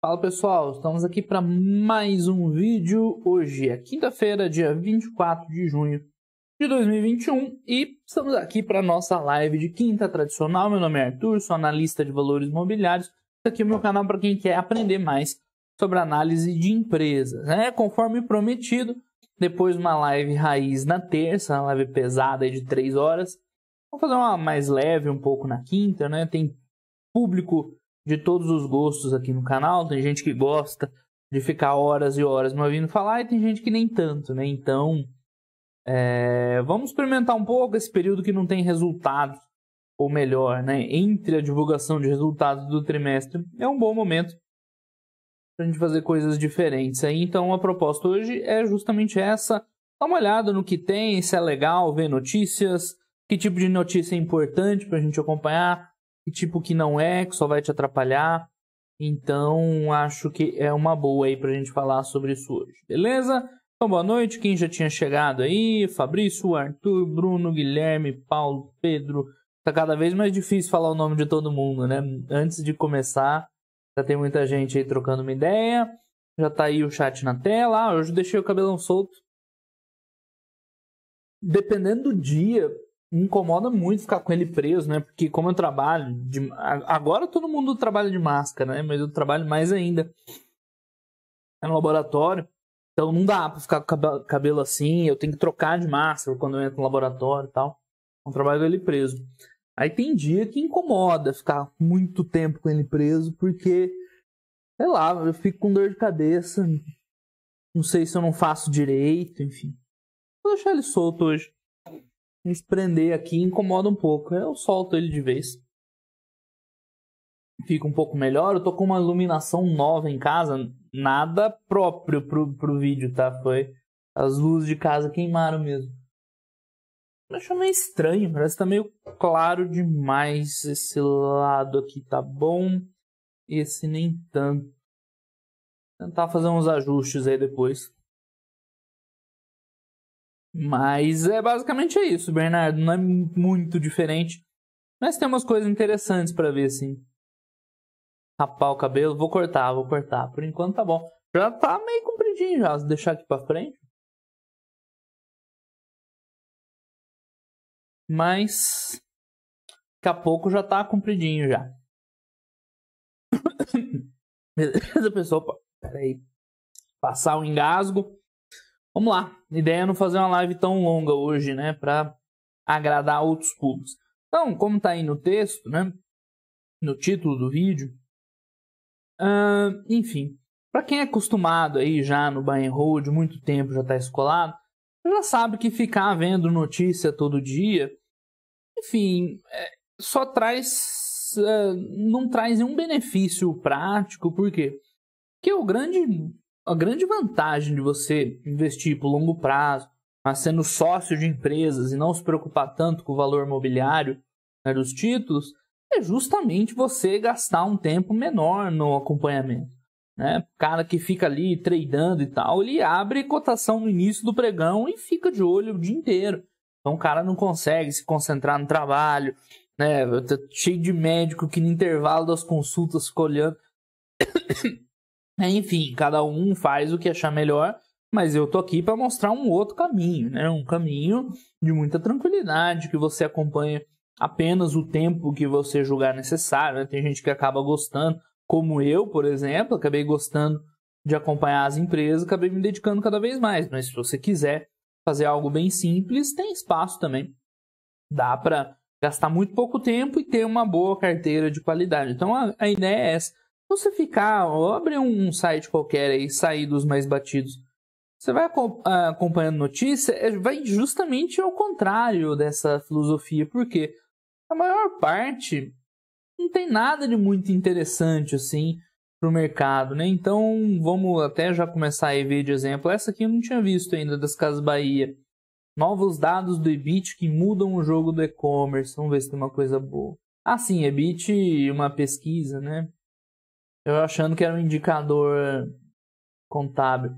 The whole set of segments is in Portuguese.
Fala pessoal, estamos aqui para mais um vídeo. Hoje é quinta-feira, dia 24 de junho de 2021 e estamos aqui para nossa live de quinta tradicional. Meu nome é Arthur, sou analista de valores imobiliários. Esse aqui é o meu canal para quem quer aprender mais sobre análise de empresas. Né? Conforme prometido, depois uma live raiz na terça, uma live pesada de 3 horas. Vamos fazer uma mais leve um pouco na quinta, né? Tem público de todos os gostos aqui no canal. Tem gente que gosta de ficar horas e horas me ouvindo falar e tem gente que nem tanto, né? Então, é, vamos experimentar um pouco esse período que não tem resultados, ou melhor, né? Entre a divulgação de resultados do trimestre, é um bom momento para a gente fazer coisas diferentes. Aí, então, a proposta hoje é justamente essa. Dá uma olhada no que tem, se é legal, ver notícias, que tipo de notícia é importante para a gente acompanhar, tipo que não é, que só vai te atrapalhar. Então, acho que é uma boa aí pra gente falar sobre isso hoje, beleza? Então, boa noite, quem já tinha chegado aí, Fabrício, Arthur, Bruno, Guilherme, Paulo, Pedro. Tá cada vez mais difícil falar o nome de todo mundo, né? Antes de começar, já tem muita gente aí trocando uma ideia. Já tá aí o chat na tela. Ah, hoje deixei o cabelão solto. Dependendo do dia, me incomoda muito ficar com ele preso, né? Porque como eu trabalho, de... agora todo mundo trabalha de máscara, né? Mas eu trabalho mais ainda é no laboratório. Então não dá pra ficar com o cabelo assim, eu tenho que trocar de máscara quando eu entro no laboratório e tal. Então trabalho ele preso. Aí tem dia que incomoda ficar muito tempo com ele preso, porque, sei lá, eu fico com dor de cabeça, não sei se eu não faço direito, enfim. Vou deixar ele solto hoje nos prender aqui incomoda um pouco. Eu solto ele de vez. Fica um pouco melhor. Eu tô com uma iluminação nova em casa, nada próprio pro, pro vídeo, tá? Foi as luzes de casa queimaram mesmo. Eu acho meio estranho, parece que tá meio claro demais esse lado aqui, tá bom? Esse nem tanto. Tentar fazer uns ajustes aí depois. Mas é basicamente é isso, Bernardo. Não é muito diferente. Mas tem umas coisas interessantes para ver, assim. Rapar o cabelo, vou cortar, vou cortar. Por enquanto tá bom. Já tá meio compridinho já, Vou deixar aqui pra frente. Mas daqui a pouco já tá compridinho já. Beleza, pessoal? Peraí. aí. Passar o um engasgo. Vamos lá. A ideia é não fazer uma live tão longa hoje, né? Para agradar outros públicos. Então, como está aí no texto, né? No título do vídeo. Uh, enfim, para quem é acostumado aí já no buy and hold, muito tempo já está escolado, já sabe que ficar vendo notícia todo dia, enfim, é, só traz, é, não traz nenhum benefício prático, por quê? Porque o grande a grande vantagem de você investir por longo prazo, mas sendo sócio de empresas e não se preocupar tanto com o valor imobiliário né, dos títulos, é justamente você gastar um tempo menor no acompanhamento. Né? O cara que fica ali tradando e tal, ele abre cotação no início do pregão e fica de olho o dia inteiro. Então o cara não consegue se concentrar no trabalho, né? Tá cheio de médico que no intervalo das consultas fica olhando. Né? Enfim, cada um faz o que achar melhor, mas eu tô aqui para mostrar um outro caminho, né? Um caminho de muita tranquilidade, que você acompanha apenas o tempo que você julgar necessário. Né? Tem gente que acaba gostando, como eu, por exemplo, acabei gostando de acompanhar as empresas, acabei me dedicando cada vez mais. Mas se você quiser fazer algo bem simples, tem espaço também. Dá para gastar muito pouco tempo e ter uma boa carteira de qualidade. Então a, a ideia é essa então, você ficar, ah, abre um site qualquer aí, sair dos mais batidos. Você vai ah, acompanhando notícia, é, vai justamente ao contrário dessa filosofia, porque a maior parte não tem nada de muito interessante assim para o mercado, né? Então vamos até já começar a ver de exemplo. Essa aqui eu não tinha visto ainda das Casas Bahia. Novos dados do EBIT que mudam o jogo do e-commerce. Vamos ver se tem uma coisa boa. Ah, sim, EBIT, uma pesquisa, né? Eu achando que era um indicador contábil.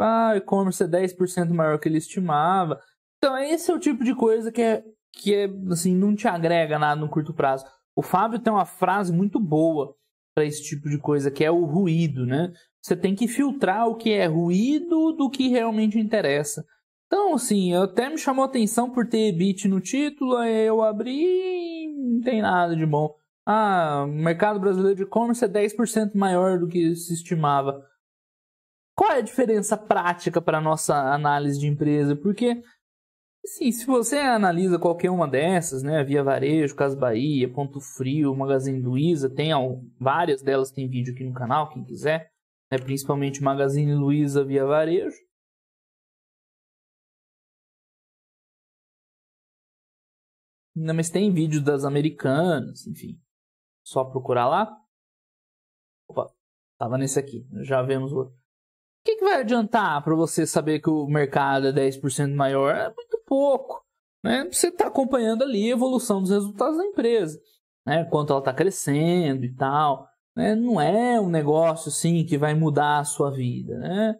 Ah, e-commerce é 10% maior que ele estimava. Então, esse é o tipo de coisa que é, que é, assim, não te agrega nada no curto prazo. O Fábio tem uma frase muito boa para esse tipo de coisa, que é o ruído, né? Você tem que filtrar o que é ruído do que realmente interessa. Então, assim, até me chamou atenção por ter bit no título, aí eu abri e não tem nada de bom ah, o mercado brasileiro de e-commerce é 10% maior do que se estimava. Qual é a diferença prática para a nossa análise de empresa? Porque, sim, se você analisa qualquer uma dessas, né, Via Varejo, Casa Bahia, Ponto Frio, Magazine Luiza, tem várias delas, tem vídeo aqui no canal, quem quiser, né, principalmente Magazine Luiza, Via Varejo. Não, mas tem vídeo das americanas, enfim. Só procurar lá. Opa, tava nesse aqui. Já vemos o. O que, que vai adiantar para você saber que o mercado é 10% maior? É muito pouco. Né? Você está acompanhando ali a evolução dos resultados da empresa. Né? Quanto ela está crescendo e tal. Né? Não é um negócio assim que vai mudar a sua vida. Né?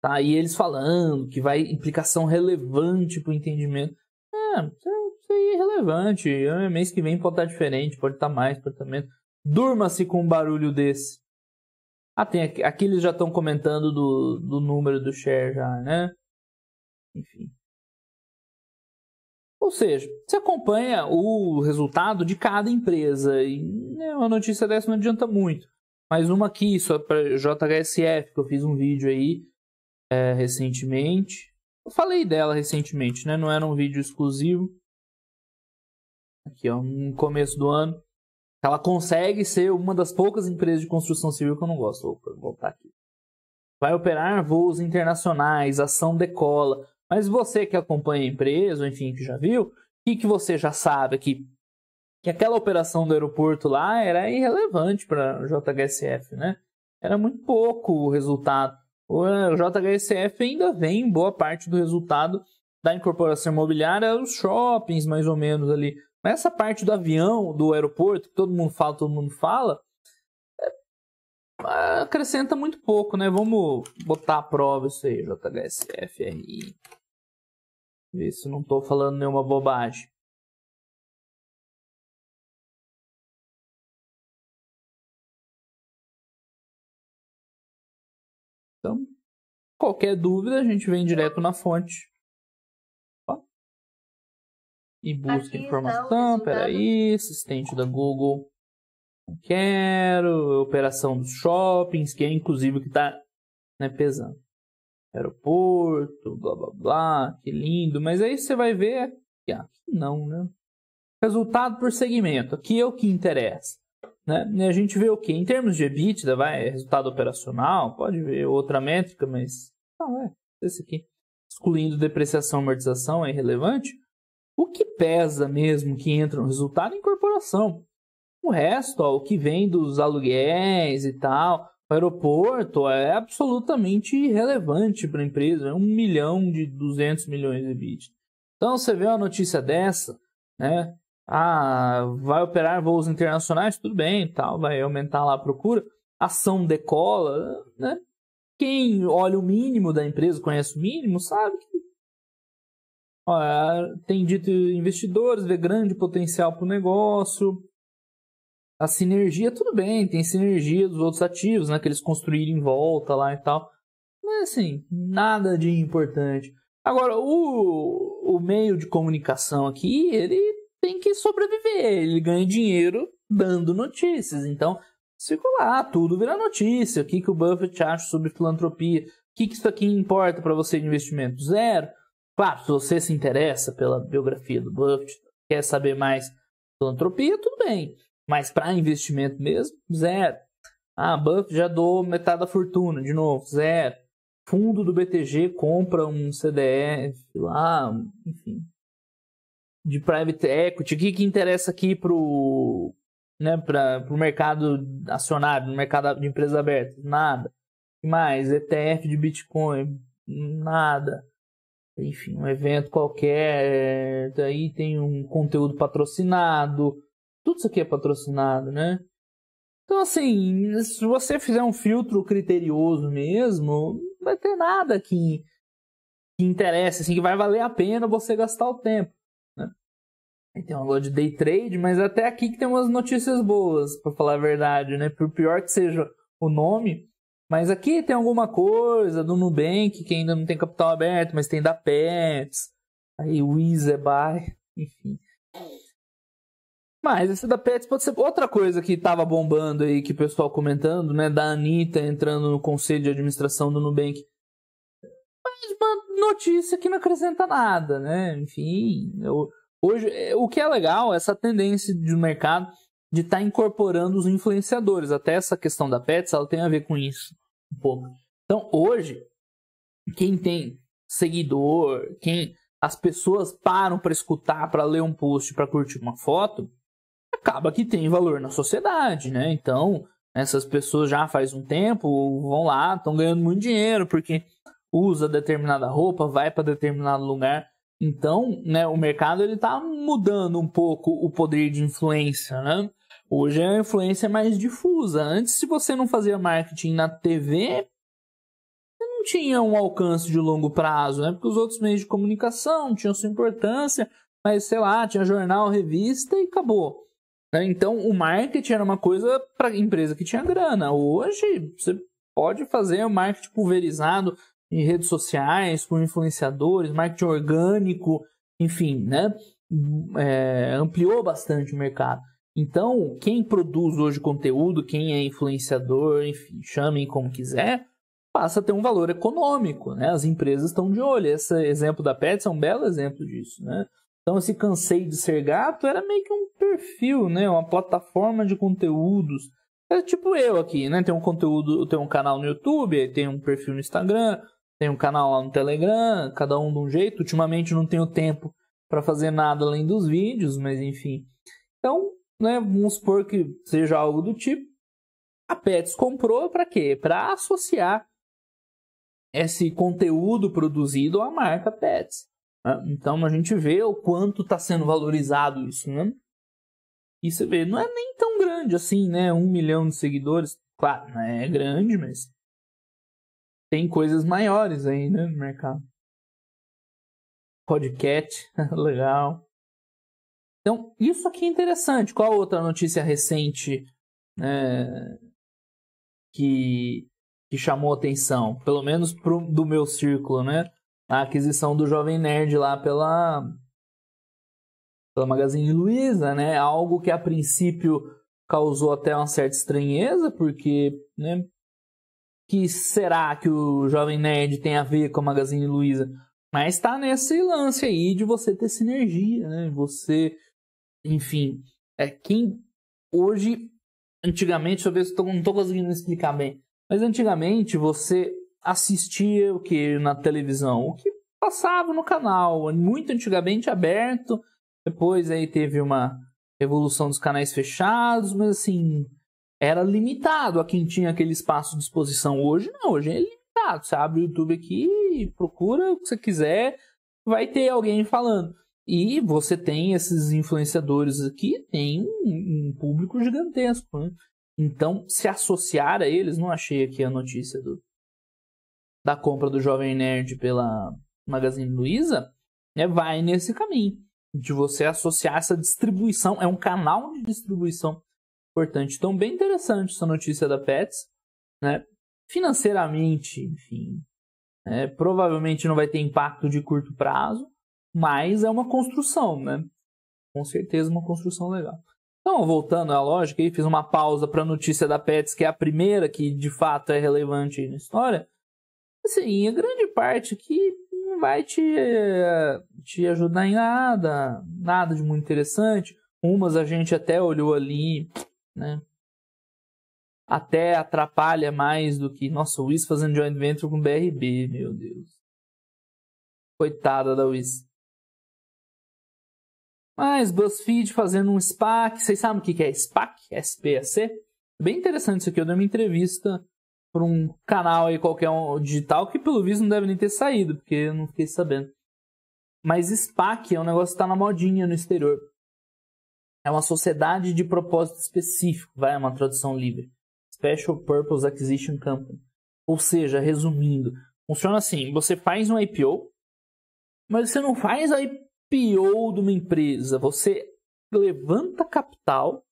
Tá aí eles falando que vai implicação relevante para o entendimento. É, irrelevante. É mês que vem pode estar diferente, pode estar mais, pode estar menos. Durma-se com um barulho desse. Ah, tem aqui, aqui eles já estão comentando do, do número do share já, né? Enfim. Ou seja, você acompanha o resultado de cada empresa. E né, uma notícia dessa não adianta muito. Mais uma aqui, só para JHSF, que eu fiz um vídeo aí é, recentemente. Eu falei dela recentemente, né? Não era um vídeo exclusivo aqui ó, no começo do ano. Ela consegue ser uma das poucas empresas de construção civil que eu não gosto. Opa, vou voltar aqui. Vai operar voos internacionais, ação decola. Mas você que acompanha a empresa, ou enfim, que já viu, o que, que você já sabe aqui? Que aquela operação do aeroporto lá era irrelevante para o JHSF, né? Era muito pouco o resultado. O é, JHSF ainda vem boa parte do resultado da incorporação imobiliária os shoppings, mais ou menos ali, mas essa parte do avião, do aeroporto, que todo mundo fala, todo mundo fala, é, acrescenta muito pouco, né? Vamos botar à prova isso aí, JHSFRI. Ver se não estou falando nenhuma bobagem. Então, qualquer dúvida, a gente vem direto na fonte e busca Aqui informação. Peraí, assistente da Google. Não quero. É operação dos shoppings, que é inclusive que está né, pesando. Aeroporto, blá blá blá, que lindo. Mas aí você vai ver. Aqui não, né? Resultado por segmento. Aqui é o que interessa. Né? E a gente vê o que? Em termos de EBITDA, vai, resultado operacional, pode ver outra métrica, mas. Ah, é, esse aqui. Excluindo depreciação e amortização é irrelevante. O que pesa mesmo que entra no resultado é a incorporação. O resto, ó, o que vem dos aluguéis e tal, o aeroporto é absolutamente irrelevante para a empresa, é um milhão de 200 milhões de bits. Então você vê uma notícia dessa, né? Ah, vai operar voos internacionais, tudo bem, tal, vai aumentar lá a procura. Ação decola, né? Quem olha o mínimo da empresa, conhece o mínimo, sabe que Olha, tem dito investidores, vê grande potencial para o negócio. A sinergia, tudo bem, tem sinergia dos outros ativos, né? Que eles construíram em volta lá e tal. Mas assim, nada de importante. Agora, o, o meio de comunicação aqui, ele tem que sobreviver. Ele ganha dinheiro dando notícias. Então, circular, tudo vira notícia. O que, que o Buffett acha sobre filantropia? O que, que isso aqui importa para você de investimento? Zero. Claro, se você se interessa pela biografia do Buffett, quer saber mais filantropia, tudo bem. Mas para investimento mesmo, zero. Ah, Buffett já dou metade da fortuna, de novo, zero. Fundo do BTG compra um CDF lá, enfim. De private equity, o que, que interessa aqui pro, né, para o mercado acionário, no mercado de empresas abertas? Nada. mais? ETF de Bitcoin? Nada enfim, um evento qualquer, é, daí tem um conteúdo patrocinado, tudo isso aqui é patrocinado, né? Então, assim, se você fizer um filtro criterioso mesmo, não vai ter nada que, que interessa assim, que vai valer a pena você gastar o tempo. Né? Tem um negócio de day trade, mas até aqui que tem umas notícias boas, para falar a verdade, né? Por pior que seja o nome, mas aqui tem alguma coisa do Nubank, que ainda não tem capital aberto, mas tem da Pets. Aí o é Buy, enfim. Mas esse da Pets pode ser outra coisa que estava bombando aí, que o pessoal comentando, né? Da Anitta entrando no conselho de administração do Nubank. Mas uma notícia que não acrescenta nada, né? Enfim, eu, hoje é, o que é legal, essa tendência de mercado de estar tá incorporando os influenciadores. Até essa questão da Pets, ela tem a ver com isso um pouco. Então, hoje, quem tem seguidor, quem as pessoas param para escutar, para ler um post, para curtir uma foto, acaba que tem valor na sociedade, né? Então, essas pessoas já faz um tempo vão lá, estão ganhando muito dinheiro porque usa determinada roupa, vai para determinado lugar. Então, né, o mercado ele tá mudando um pouco o poder de influência, né? Hoje a influência é mais difusa. Antes, se você não fazia marketing na TV, você não tinha um alcance de longo prazo, né? Porque os outros meios de comunicação tinham sua importância, mas sei lá, tinha jornal, revista e acabou. Né? Então, o marketing era uma coisa para empresa que tinha grana. Hoje, você pode fazer o marketing pulverizado em redes sociais, com influenciadores, marketing orgânico, enfim, né? É, ampliou bastante o mercado. Então, quem produz hoje conteúdo, quem é influenciador, enfim, chamem como quiser, passa a ter um valor econômico, né? As empresas estão de olho. Esse exemplo da Pets é um belo exemplo disso, né? Então, esse cansei de ser gato era meio que um perfil, né? Uma plataforma de conteúdos. É tipo eu aqui, né? Tem um conteúdo, tem um canal no YouTube, tem um perfil no Instagram, tem um canal lá no Telegram, cada um de um jeito. Ultimamente não tenho tempo para fazer nada além dos vídeos, mas enfim. Então, né? Vamos supor que seja algo do tipo. A Pets comprou para quê? Para associar esse conteúdo produzido à marca Pets. Né? Então a gente vê o quanto está sendo valorizado isso, né? E você vê, não é nem tão grande assim, né? Um milhão de seguidores. Claro, é grande, mas tem coisas maiores aí né, no mercado. Podcast, legal. Então, isso aqui é interessante. Qual outra notícia recente né, que, que chamou atenção? Pelo menos pro, do meu círculo, né? A aquisição do Jovem Nerd lá pela, pela Magazine Luiza, né? Algo que a princípio causou até uma certa estranheza, porque, né? Que será que o Jovem Nerd tem a ver com a Magazine Luiza? Mas está nesse lance aí de você ter sinergia, né? Você enfim, é, quem hoje, antigamente, talvez eu não estou conseguindo explicar bem, mas antigamente você assistia o que na televisão? O que passava no canal, muito antigamente aberto, depois aí teve uma evolução dos canais fechados, mas assim, era limitado a quem tinha aquele espaço de exposição. Hoje não, hoje é limitado. Você abre o YouTube aqui, procura o que você quiser, vai ter alguém falando. E você tem esses influenciadores aqui, tem um público gigantesco, né? Então, se associar a eles, não achei aqui a notícia do, da compra do Jovem Nerd pela Magazine Luiza, né, vai nesse caminho de você associar essa distribuição, é um canal de distribuição importante. Então, bem interessante essa notícia da Pets, né? Financeiramente, enfim, né, provavelmente não vai ter impacto de curto prazo, mas é uma construção, né? Com certeza uma construção legal. Então, voltando à lógica, aí, fiz uma pausa para a notícia da Pets, que é a primeira que de fato é relevante na história. Assim, a grande parte que não vai te, eh, te ajudar em nada, nada de muito interessante. Umas a gente até olhou ali, né? Até atrapalha mais do que, nossa, o Wiz fazendo joint venture com BRB, meu Deus. Coitada da Wiz. Mas BuzzFeed fazendo um SPAC, vocês sabem o que é SPAC? SPAC? Bem interessante isso aqui, eu dei uma entrevista para um canal aí qualquer um, digital que pelo visto não deve nem ter saído, porque eu não fiquei sabendo. Mas SPAC é um negócio que está na modinha no exterior. É uma sociedade de propósito específico, vai, é uma tradução livre. Special Purpose Acquisition Company. Ou seja, resumindo, funciona assim: você faz um IPO, mas você não faz a PO de uma empresa, você levanta capital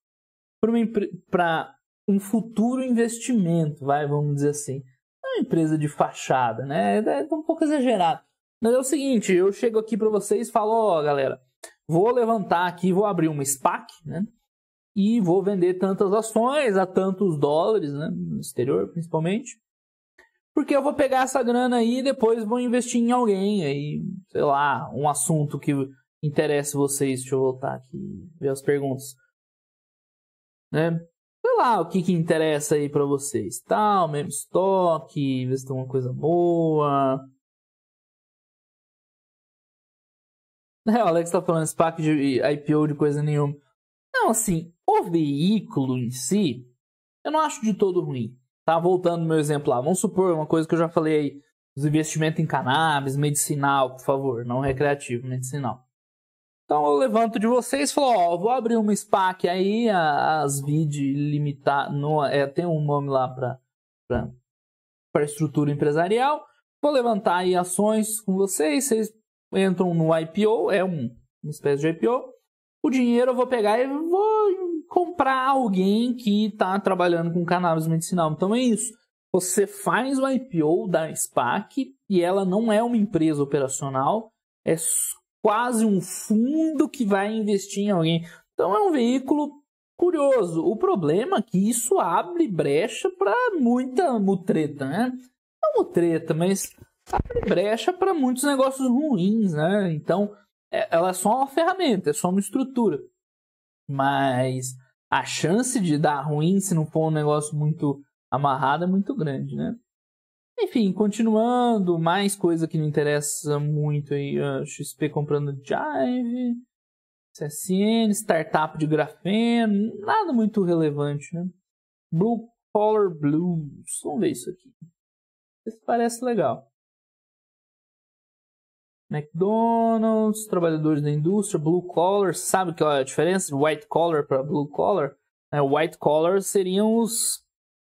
para um futuro investimento, vai, vamos dizer assim. Não é uma empresa de fachada, né? É, é um pouco exagerado. Mas é o seguinte, eu chego aqui para vocês e falo, ó, oh, galera, vou levantar aqui, vou abrir uma SPAC, né? E vou vender tantas ações a tantos dólares, né? No exterior, principalmente porque eu vou pegar essa grana aí e depois vou investir em alguém, aí, sei lá, um assunto que interessa vocês. Deixa eu voltar aqui ver as perguntas. Né? Sei lá o que, que interessa aí para vocês. Tal, mesmo estoque, ver se tem uma coisa boa. É, o Alex tá falando SPAC de IPO de coisa nenhuma. Não, assim, o veículo em si, eu não acho de todo ruim tá voltando meu exemplo lá. Vamos supor uma coisa que eu já falei aí, os investimentos em cannabis, medicinal, por favor, não recreativo, medicinal. Então eu levanto de vocês e falo, ó, vou abrir uma SPAC aí, as VID limitar, no, é, tem um nome lá para para estrutura empresarial. Vou levantar aí ações com vocês, vocês entram no IPO, é um, uma espécie de IPO. O dinheiro eu vou pegar e vou comprar alguém que está trabalhando com cannabis medicinal. Então é isso. Você faz o IPO da SPAC e ela não é uma empresa operacional, é quase um fundo que vai investir em alguém. Então é um veículo curioso. O problema é que isso abre brecha para muita mutreta, né? Não mutreta, mas abre brecha para muitos negócios ruins, né? Então, é, ela é só uma ferramenta, é só uma estrutura. Mas a chance de dar ruim se não for um negócio muito amarrado é muito grande, né? Enfim, continuando, mais coisa que não interessa muito aí, ah, XP comprando Jive, CSN, startup de grafeno, nada muito relevante, né? Blue Collar Blues, vamos ver isso aqui. Isso parece legal. McDonald's, trabalhadores da indústria, blue collar, sabe qual é a diferença de white collar para blue collar? É, white collar seriam os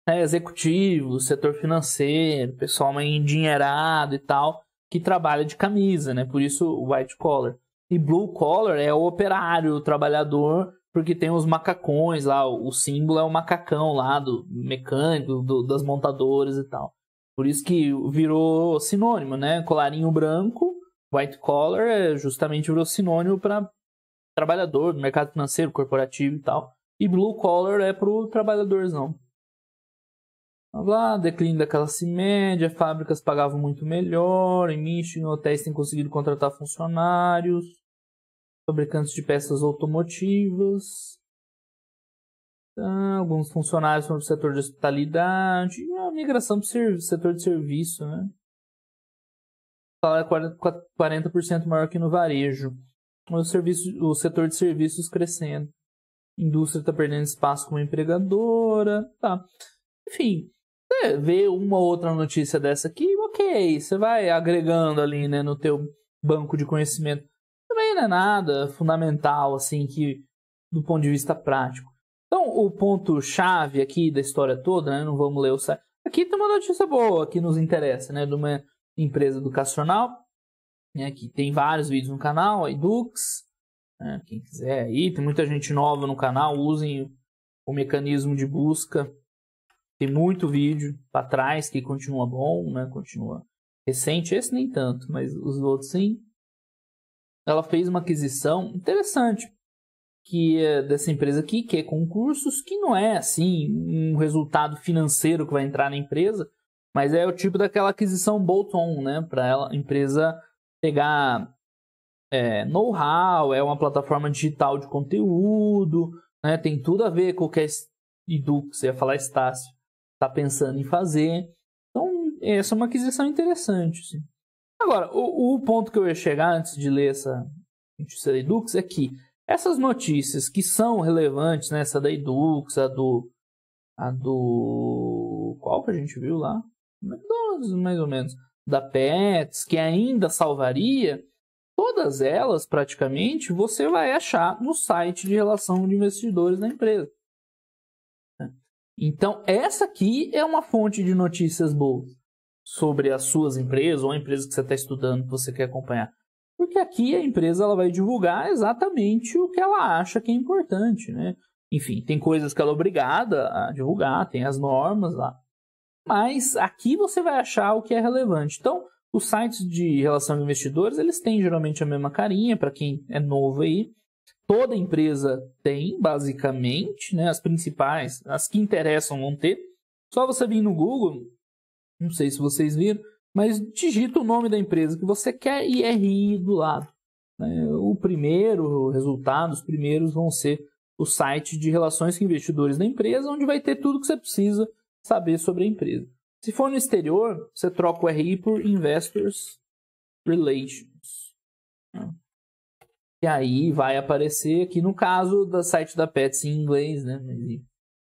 né, executivos, setor financeiro, pessoal mais endinheirado e tal, que trabalha de camisa, né? Por isso white collar. E blue collar é o operário, o trabalhador, porque tem os macacões lá, o símbolo é o macacão lá do mecânico, do, das montadoras e tal. Por isso que virou sinônimo, né? Colarinho branco White collar é justamente o sinônimo para trabalhador, mercado financeiro, corporativo e tal. E blue collar é pro trabalhadorzão. Lá, declínio da classe média, fábricas pagavam muito melhor, em Michigan hotéis têm conseguido contratar funcionários, fabricantes de peças automotivas, ah, alguns funcionários foram para o setor de hospitalidade, a ah, migração para o setor de serviço, né? 40% é maior que no varejo. O, serviço, o setor de serviços crescendo. A indústria está perdendo espaço como empregadora. Tá. Enfim, você vê uma outra notícia dessa aqui, ok, você vai agregando ali né, no teu banco de conhecimento. Também não é nada fundamental, assim, que do ponto de vista prático. Então, o ponto-chave aqui da história toda, né, não vamos ler o site. Aqui tem uma notícia boa que nos interessa, né, de uma empresa educacional, né, que tem vários vídeos no canal, a Edux, né, quem quiser aí, tem muita gente nova no canal, usem o mecanismo de busca, tem muito vídeo para trás que continua bom, né, continua recente, esse nem tanto, mas os outros sim. Ela fez uma aquisição interessante que é dessa empresa aqui, que é concursos, que não é assim um resultado financeiro que vai entrar na empresa, mas é o tipo daquela aquisição bolt-on, né? Para a empresa pegar é, know-how, é uma plataforma digital de conteúdo, né? Tem tudo a ver com o que a Edu, que você ia falar Estácio, está pensando em fazer. Então, essa é uma aquisição interessante. Assim. Agora, o, o, ponto que eu ia chegar antes de ler essa notícia da Edux é que essas notícias que são relevantes, né? Essa da Edux, a do... A do... Qual que a gente viu lá? McDonald's, mais ou menos, da Pets, que ainda salvaria, todas elas praticamente você vai achar no site de relação de investidores da empresa. Então, essa aqui é uma fonte de notícias boas sobre as suas empresas ou a empresa que você está estudando, que você quer acompanhar. Porque aqui a empresa ela vai divulgar exatamente o que ela acha que é importante. Né? Enfim, tem coisas que ela é obrigada a divulgar, tem as normas lá mas aqui você vai achar o que é relevante. Então, os sites de relação de investidores, eles têm geralmente a mesma carinha, para quem é novo aí. Toda empresa tem, basicamente, né, as principais, as que interessam vão ter. Só você vir no Google, não sei se vocês viram, mas digita o nome da empresa que você quer e é RI do lado. Né? O primeiro resultado, os primeiros vão ser o site de relações com investidores da empresa, onde vai ter tudo que você precisa saber sobre a empresa. Se for no exterior, você troca o RI por Investors Relations. Né? E aí vai aparecer aqui no caso do site da Pets em inglês, né?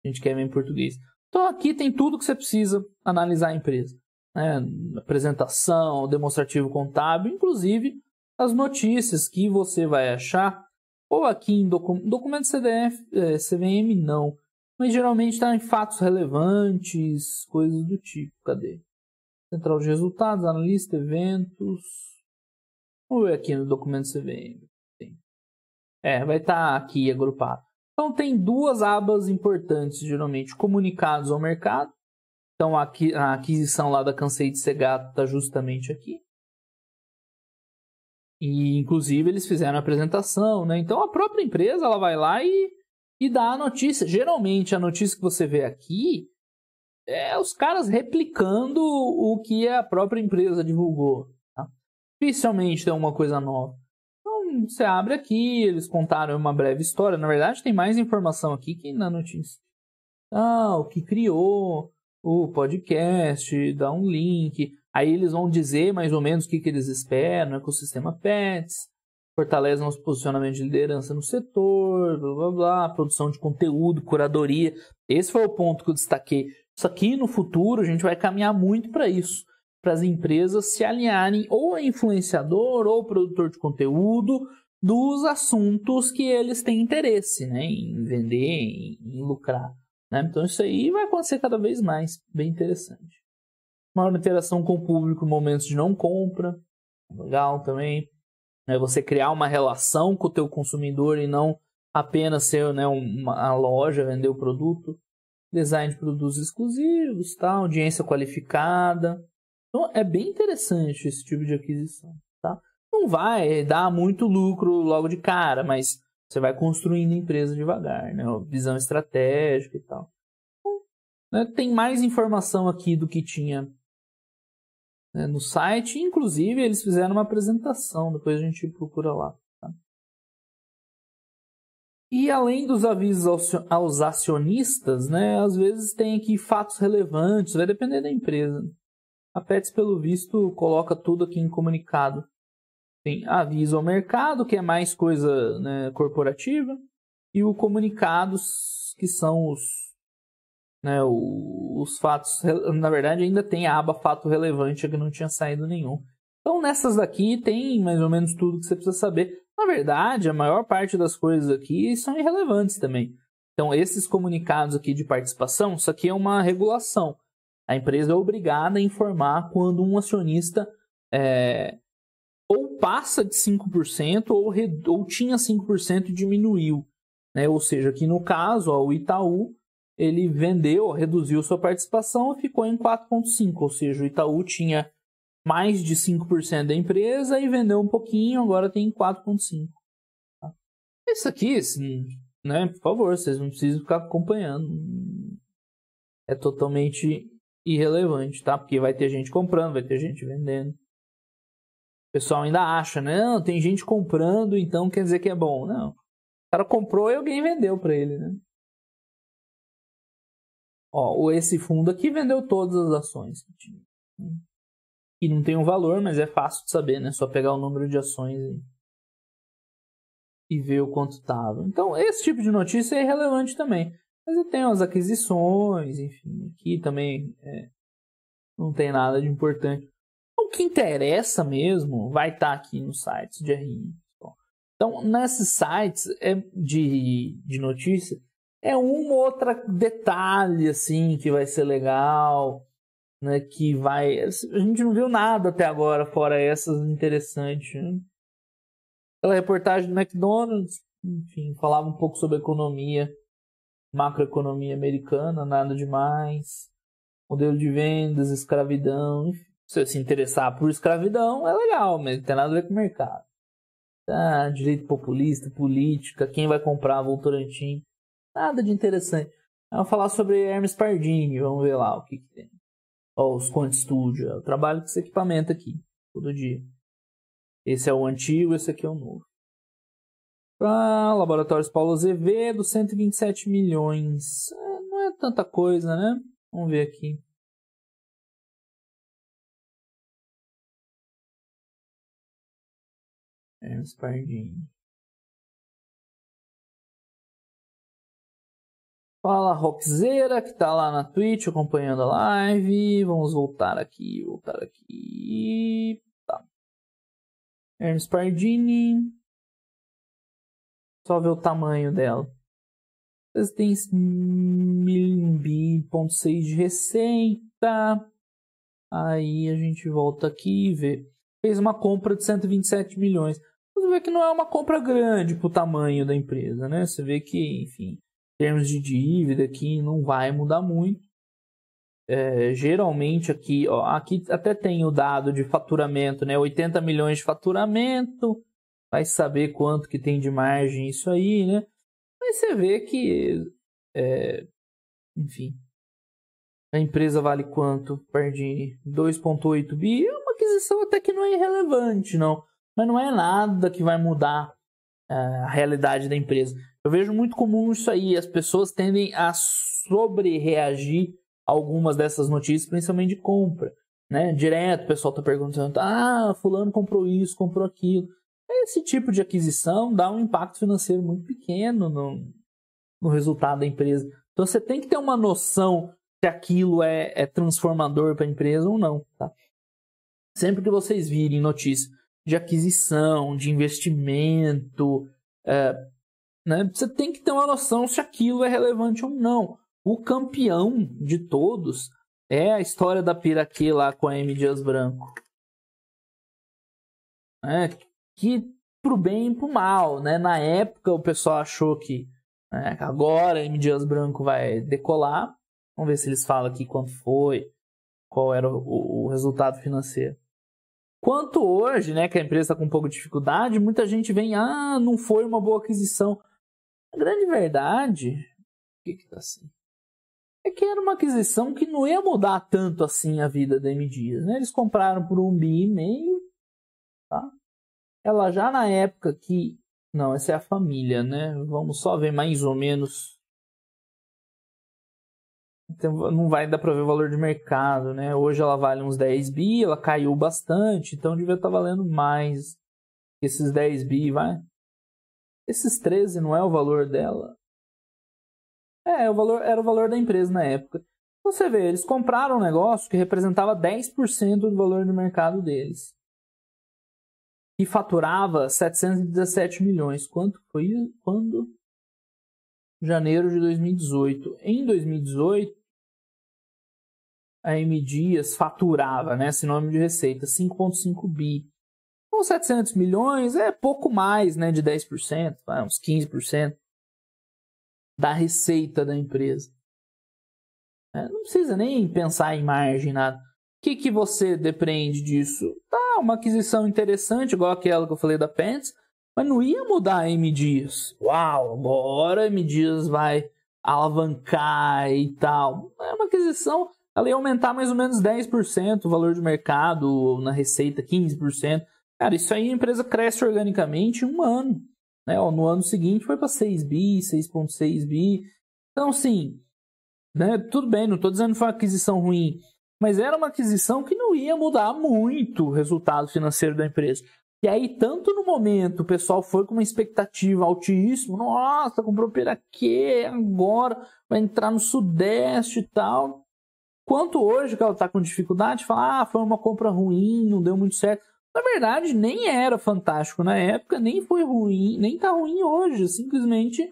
A gente quer ver em português. Então aqui tem tudo que você precisa analisar a empresa. Né? Apresentação, demonstrativo contábil, inclusive as notícias que você vai achar ou aqui em docu documento CDF, eh, CVM não, mas geralmente está em fatos relevantes, coisas do tipo. Cadê? Central de resultados, analista, eventos. Vamos ver aqui no documento CVM. É, vai estar tá aqui é agrupado. Então tem duas abas importantes, geralmente, comunicados ao mercado. Então aqui, a aquisição lá da Cansei de Segato está justamente aqui. E inclusive eles fizeram a apresentação, né? Então a própria empresa ela vai lá e e dá a notícia. Geralmente a notícia que você vê aqui é os caras replicando o que a própria empresa divulgou. Tá? Dificilmente tem alguma coisa nova. Então você abre aqui, eles contaram uma breve história. Na verdade, tem mais informação aqui que na notícia. Ah, o que criou o podcast, dá um link. Aí eles vão dizer mais ou menos o que, que eles esperam, ecossistema pets, fortalece nosso posicionamento de liderança no setor, blá blá blá, produção de conteúdo, curadoria. Esse foi o ponto que eu destaquei. Isso aqui no futuro a gente vai caminhar muito para isso, para as empresas se alinharem ou a influenciador ou produtor de conteúdo dos assuntos que eles têm interesse, né, em vender, em lucrar. Né? Então isso aí vai acontecer cada vez mais, bem interessante. Maior interação com o público em momentos de não compra, legal também né? Você criar uma relação com o teu consumidor e não apenas ser né, uma loja, vender o produto. Design de produtos exclusivos, tá? audiência qualificada. Então é bem interessante esse tipo de aquisição. Tá? Não vai dar muito lucro logo de cara, mas você vai construindo a empresa devagar, né? visão estratégica e tal. Então, né, tem mais informação aqui do que tinha né, no site. Inclusive, eles fizeram uma apresentação, depois a gente procura lá. Tá? E além dos avisos aos acionistas, né, às vezes tem aqui fatos relevantes, vai depender da empresa. A Pets, pelo visto, coloca tudo aqui em comunicado. Tem aviso ao mercado, que é mais coisa né, corporativa, e o comunicados, que são os né, o, os fatos, na verdade, ainda tem a aba fato relevante que não tinha saído nenhum. Então, nessas daqui tem mais ou menos tudo que você precisa saber. Na verdade, a maior parte das coisas aqui são irrelevantes também. Então, esses comunicados aqui de participação, isso aqui é uma regulação. A empresa é obrigada a informar quando um acionista é, ou passa de 5% ou, ou tinha 5% e diminuiu. Né? Ou seja, aqui no caso, ó, o Itaú ele vendeu, reduziu sua participação e ficou em 4,5%. Ou seja, o Itaú tinha mais de 5% da empresa e vendeu um pouquinho, agora tem 4,5%. Isso aqui, né, por favor, vocês não precisam ficar acompanhando. É totalmente irrelevante, tá? Porque vai ter gente comprando, vai ter gente vendendo. O pessoal ainda acha, né? Não, tem gente comprando, então quer dizer que é bom. Não. O cara comprou e alguém vendeu para ele, né? Ó, esse fundo aqui vendeu todas as ações que tinha. E não tem um valor, mas é fácil de saber, né? Só pegar o número de ações e, e ver o quanto estava. Então, esse tipo de notícia é relevante também. Mas eu tenho as aquisições, enfim, aqui também é, não tem nada de importante. O que interessa mesmo vai estar tá aqui nos sites de RI. Então, nesses sites é de, de notícia, é um outro detalhe assim que vai ser legal, né? Que vai. A gente não viu nada até agora, fora essas interessantes. Né? Aquela reportagem do McDonald's, enfim, falava um pouco sobre economia, macroeconomia americana, nada demais. Modelo de vendas, escravidão, Se você se interessar por escravidão, é legal, mas não tem nada a ver com o mercado. Ah, direito populista, política, quem vai comprar Voltorantim Nada de interessante. Vamos falar sobre Hermes Pardini, vamos ver lá o que, que tem. Ó, os Conte Studio. Eu é trabalho com esse equipamento aqui, todo dia. Esse é o antigo, esse aqui é o novo. Ah, Laboratórios Paulo Azevedo, 127 milhões. É, não é tanta coisa, né? Vamos ver aqui. Hermes Pardini. Fala Roxeira, que tá lá na Twitch acompanhando a live. Vamos voltar aqui, voltar aqui. Tá. Hermes Pardini. Só ver o tamanho dela. Vocês têm 1.6 de receita. Aí a gente volta aqui e vê. Fez uma compra de 127 milhões. Você vê que não é uma compra grande pro tamanho da empresa, né? Você vê que, enfim, termos de dívida aqui não vai mudar muito. É, geralmente aqui, ó, aqui até tem o dado de faturamento, né? 80 milhões de faturamento, vai saber quanto que tem de margem isso aí, né? Mas você vê que, é, enfim, a empresa vale quanto? Perde 2,8 bi. É uma aquisição até que não é irrelevante, não. Mas não é nada que vai mudar é, a realidade da empresa. Eu vejo muito comum isso aí, as pessoas tendem a sobre-reagir a algumas dessas notícias, principalmente de compra. Né? Direto o pessoal está perguntando: ah, Fulano comprou isso, comprou aquilo. Esse tipo de aquisição dá um impacto financeiro muito pequeno no, no resultado da empresa. Então você tem que ter uma noção se aquilo é, é transformador para a empresa ou não. Tá? Sempre que vocês virem notícias de aquisição, de investimento, é, né? Você tem que ter uma noção se aquilo é relevante ou não. O campeão de todos é a história da Piraquê lá com a M. Dias Branco. É, que pro bem e pro mal, né? Na época o pessoal achou que né, agora a M. Dias Branco vai decolar. Vamos ver se eles falam aqui quanto foi, qual era o, o resultado financeiro. Quanto hoje, né, que a empresa está com um pouco de dificuldade, muita gente vem, ah, não foi uma boa aquisição. A grande verdade. que que tá assim? É que era uma aquisição que não ia mudar tanto assim a vida da M. né? Eles compraram por um bi e meio, tá? Ela já na época que. Não, essa é a família, né? Vamos só ver mais ou menos. Então, não vai dar para ver o valor de mercado, né? Hoje ela vale uns 10 bi, ela caiu bastante, então devia estar tá valendo mais esses 10 bi, vai? Esses 13 não é o valor dela? É, é, o valor, era o valor da empresa na época. Você vê, eles compraram um negócio que representava 10% do valor do mercado deles. E faturava 717 milhões. Quanto foi quando? Janeiro de 2018. Em 2018, a M Dias faturava, né, esse nome de receita, 5.5 bi. Uns 700 milhões é pouco mais né, de 10%, vai, uns 15% da receita da empresa. É, não precisa nem pensar em margem, nada. O que, que você depreende disso? Tá, uma aquisição interessante, igual aquela que eu falei da Pants, mas não ia mudar a MDS Uau, agora a MDS vai alavancar e tal. É uma aquisição, ela ia aumentar mais ou menos 10% o valor de mercado, na receita 15%. Cara, isso aí a empresa cresce organicamente um ano. Né? Ó, no ano seguinte foi para 6 bi, 6.6 bi. Então, assim, né? tudo bem, não estou dizendo que foi uma aquisição ruim, mas era uma aquisição que não ia mudar muito o resultado financeiro da empresa. E aí, tanto no momento, o pessoal foi com uma expectativa altíssima, nossa, comprou Piraquê, é agora vai entrar no Sudeste e tal. Quanto hoje que ela está com dificuldade, fala, ah, foi uma compra ruim, não deu muito certo. Na verdade, nem era fantástico na época, nem foi ruim, nem tá ruim hoje. Simplesmente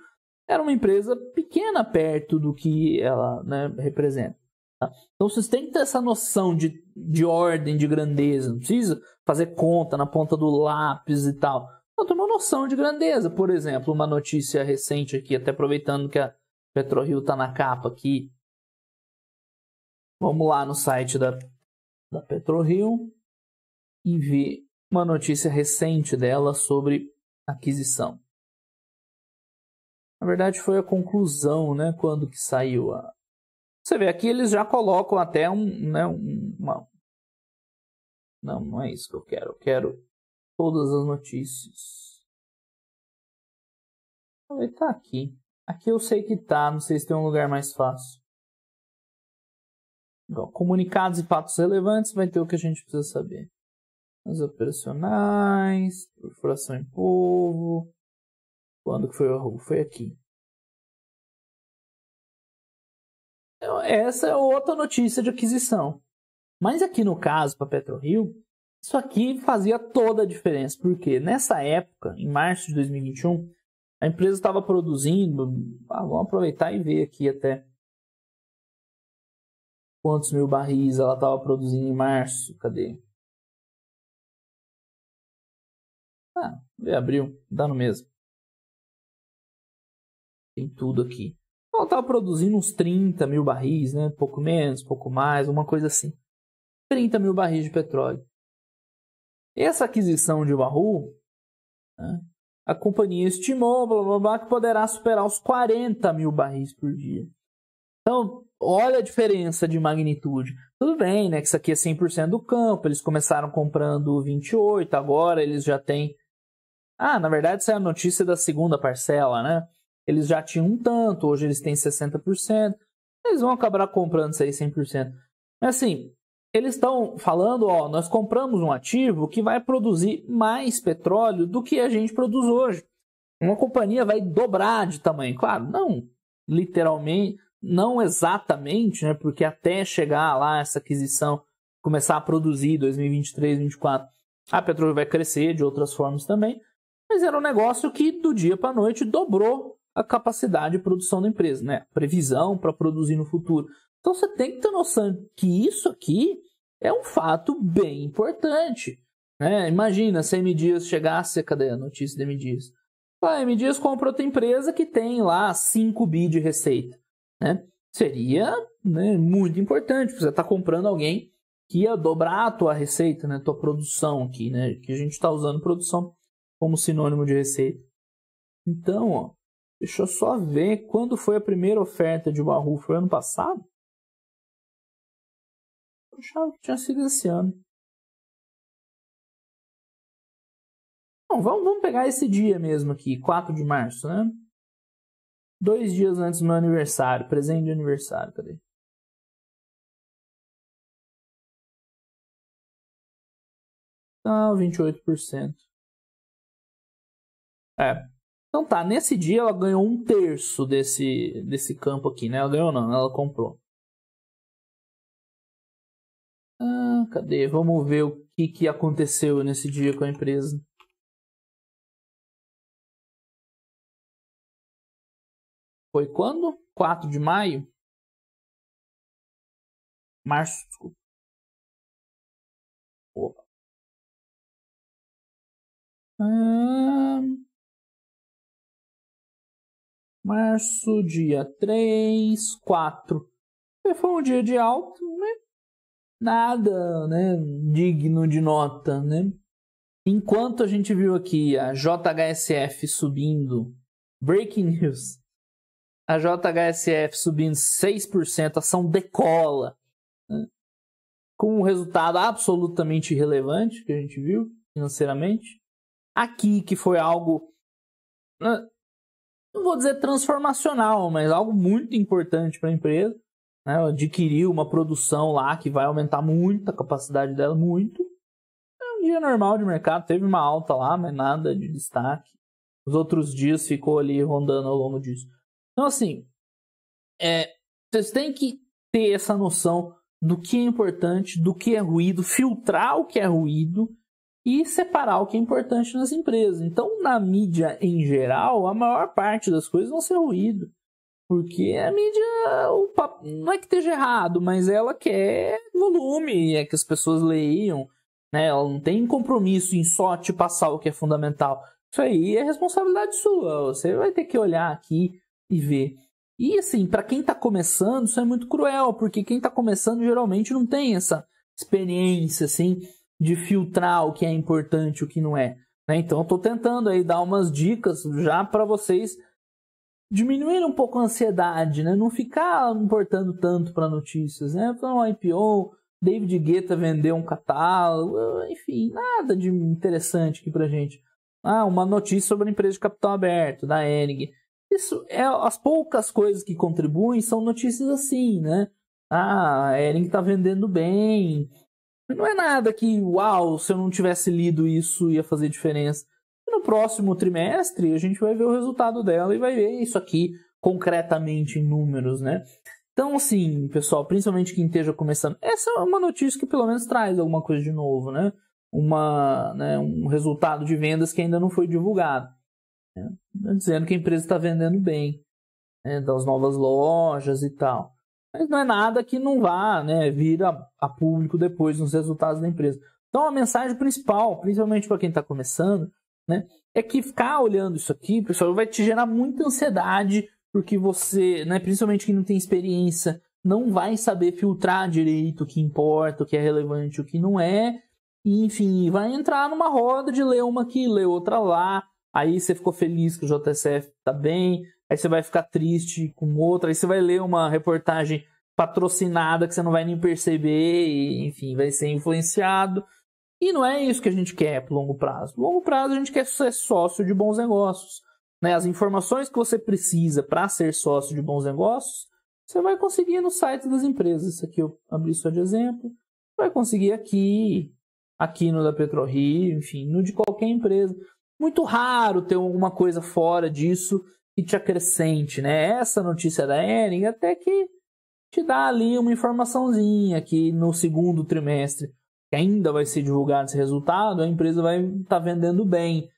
era uma empresa pequena perto do que ela né, representa. Tá? Então vocês têm que ter essa noção de, de ordem, de grandeza. Não precisa fazer conta na ponta do lápis e tal. Então tem uma noção de grandeza. Por exemplo, uma notícia recente aqui, até aproveitando que a PetroRio está na capa aqui. Vamos lá no site da, da PetroRio e vi uma notícia recente dela sobre aquisição. Na verdade, foi a conclusão, né? Quando que saiu a. Você vê aqui eles já colocam até um, né? Uma... Não, não é isso que eu quero. Eu quero todas as notícias. Ele tá aqui. Aqui eu sei que tá. Não sei se tem um lugar mais fácil. comunicados e fatos relevantes vai ter o que a gente precisa saber. As operacionais, perfuração em polvo. Quando que foi o arrobo? Foi aqui. Então, essa é outra notícia de aquisição. Mas aqui no caso, para PetroRio, isso aqui fazia toda a diferença, porque nessa época, em março de 2021, a empresa estava produzindo. Ah, vamos aproveitar e ver aqui até quantos mil barris ela estava produzindo em março. Cadê? Ah, abriu, dá no mesmo. Tem tudo aqui. Ela estava produzindo uns 30 mil barris, né? Pouco menos, pouco mais, uma coisa assim. 30 mil barris de petróleo. Essa aquisição de Wahoo, né? a companhia estimou blá, blá, blá, que poderá superar os 40 mil barris por dia. Então, olha a diferença de magnitude. Tudo bem, né? Que isso aqui é 100% do campo. Eles começaram comprando 28, agora eles já têm ah, na verdade, essa é a notícia da segunda parcela, né? Eles já tinham um tanto, hoje eles têm 60%. Eles vão acabar comprando isso aí 100%. Mas assim, eles estão falando, ó, nós compramos um ativo que vai produzir mais petróleo do que a gente produz hoje. Uma companhia vai dobrar de tamanho. Claro, não literalmente, não exatamente, né? Porque até chegar lá essa aquisição começar a produzir 2023, 2024, a petróleo vai crescer de outras formas também, mas era um negócio que do dia para a noite dobrou a capacidade de produção da empresa, né? Previsão para produzir no futuro. Então você tem que ter noção que isso aqui é um fato bem importante. Né? Imagina se a M. Dias chegasse, cadê a notícia da M. Dias? a M. Dias compra outra empresa que tem lá 5 bi de receita. Né? Seria né, muito importante, você está comprando alguém que ia dobrar a tua receita, né, tua produção aqui, né, que a gente está usando produção como sinônimo de receita. Então, ó, deixa eu só ver quando foi a primeira oferta de Wahoo. Foi ano passado? Eu achava que tinha sido esse ano. Bom, vamos, vamos pegar esse dia mesmo aqui, 4 de março, né? Dois dias antes do meu aniversário, presente de aniversário, cadê? ah, 28%. É. Então tá, nesse dia ela ganhou um terço desse, desse campo aqui, né? Ela ganhou não, ela comprou. Ah, cadê? Vamos ver o que, que aconteceu nesse dia com a empresa. Foi quando? 4 de maio? Março, desculpa. Opa. Ah... Março, dia 3, 4. Foi um dia de alto né? Nada, né? Digno de nota, né? Enquanto a gente viu aqui a JHSF subindo, breaking news, a JHSF subindo 6%, ação decola, né? com um resultado absolutamente irrelevante que a gente viu financeiramente. Aqui, que foi algo né, não vou dizer transformacional, mas algo muito importante para a empresa. Né? Adquirir uma produção lá que vai aumentar muito a capacidade dela, muito. É um dia normal de mercado, teve uma alta lá, mas nada de destaque. Os outros dias ficou ali rondando ao longo disso. Então, assim, é, vocês têm que ter essa noção do que é importante, do que é ruído, filtrar o que é ruído e separar o que é importante nas empresas. Então, na mídia em geral, a maior parte das coisas vão ser ruído. Porque a mídia, papo, não é que esteja errado, mas ela quer volume, é que as pessoas leiam, né? Ela não tem compromisso em só te passar o que é fundamental. Isso aí é responsabilidade sua, você vai ter que olhar aqui e ver. E assim, para quem está começando, isso é muito cruel, porque quem está começando geralmente não tem essa experiência, assim, de filtrar o que é importante e o que não é. Né? Então, eu estou tentando aí dar umas dicas já para vocês diminuir um pouco a ansiedade, né? não ficar importando tanto para notícias. Né? Então, IPO, David Guetta vendeu um catálogo, enfim, nada de interessante aqui para gente. Ah, uma notícia sobre a empresa de capital aberto, da Enig. Isso é as poucas coisas que contribuem são notícias assim, né? Ah, a Ering está vendendo bem, não é nada que, uau, se eu não tivesse lido isso ia fazer diferença. E no próximo trimestre a gente vai ver o resultado dela e vai ver isso aqui concretamente em números, né? Então, assim, pessoal, principalmente quem esteja começando, essa é uma notícia que pelo menos traz alguma coisa de novo, né? Uma, né, um resultado de vendas que ainda não foi divulgado. Né? Dizendo que a empresa está vendendo bem, né? das novas lojas e tal. Mas não é nada que não vá né, vir a, a público depois nos resultados da empresa. Então, a mensagem principal, principalmente para quem está começando, né, é que ficar olhando isso aqui, pessoal, vai te gerar muita ansiedade, porque você, né, principalmente quem não tem experiência, não vai saber filtrar direito o que importa, o que é relevante, o que não é. E, enfim, vai entrar numa roda de ler uma aqui, ler outra lá. Aí você ficou feliz que o JSF está bem, aí você vai ficar triste com outra, aí você vai ler uma reportagem patrocinada que você não vai nem perceber, e, enfim, vai ser influenciado. E não é isso que a gente quer pro longo prazo. No longo prazo a gente quer ser sócio de bons negócios. Né? As informações que você precisa para ser sócio de bons negócios, você vai conseguir no site das empresas. Isso aqui eu abri só de exemplo. Vai conseguir aqui, aqui no da PetroRio, enfim, no de qualquer empresa. Muito raro ter alguma coisa fora disso que te acrescente, né? Essa notícia da Ering até que te dá ali uma informaçãozinha que no segundo trimestre, que ainda vai ser divulgado esse resultado, a empresa vai estar tá vendendo bem.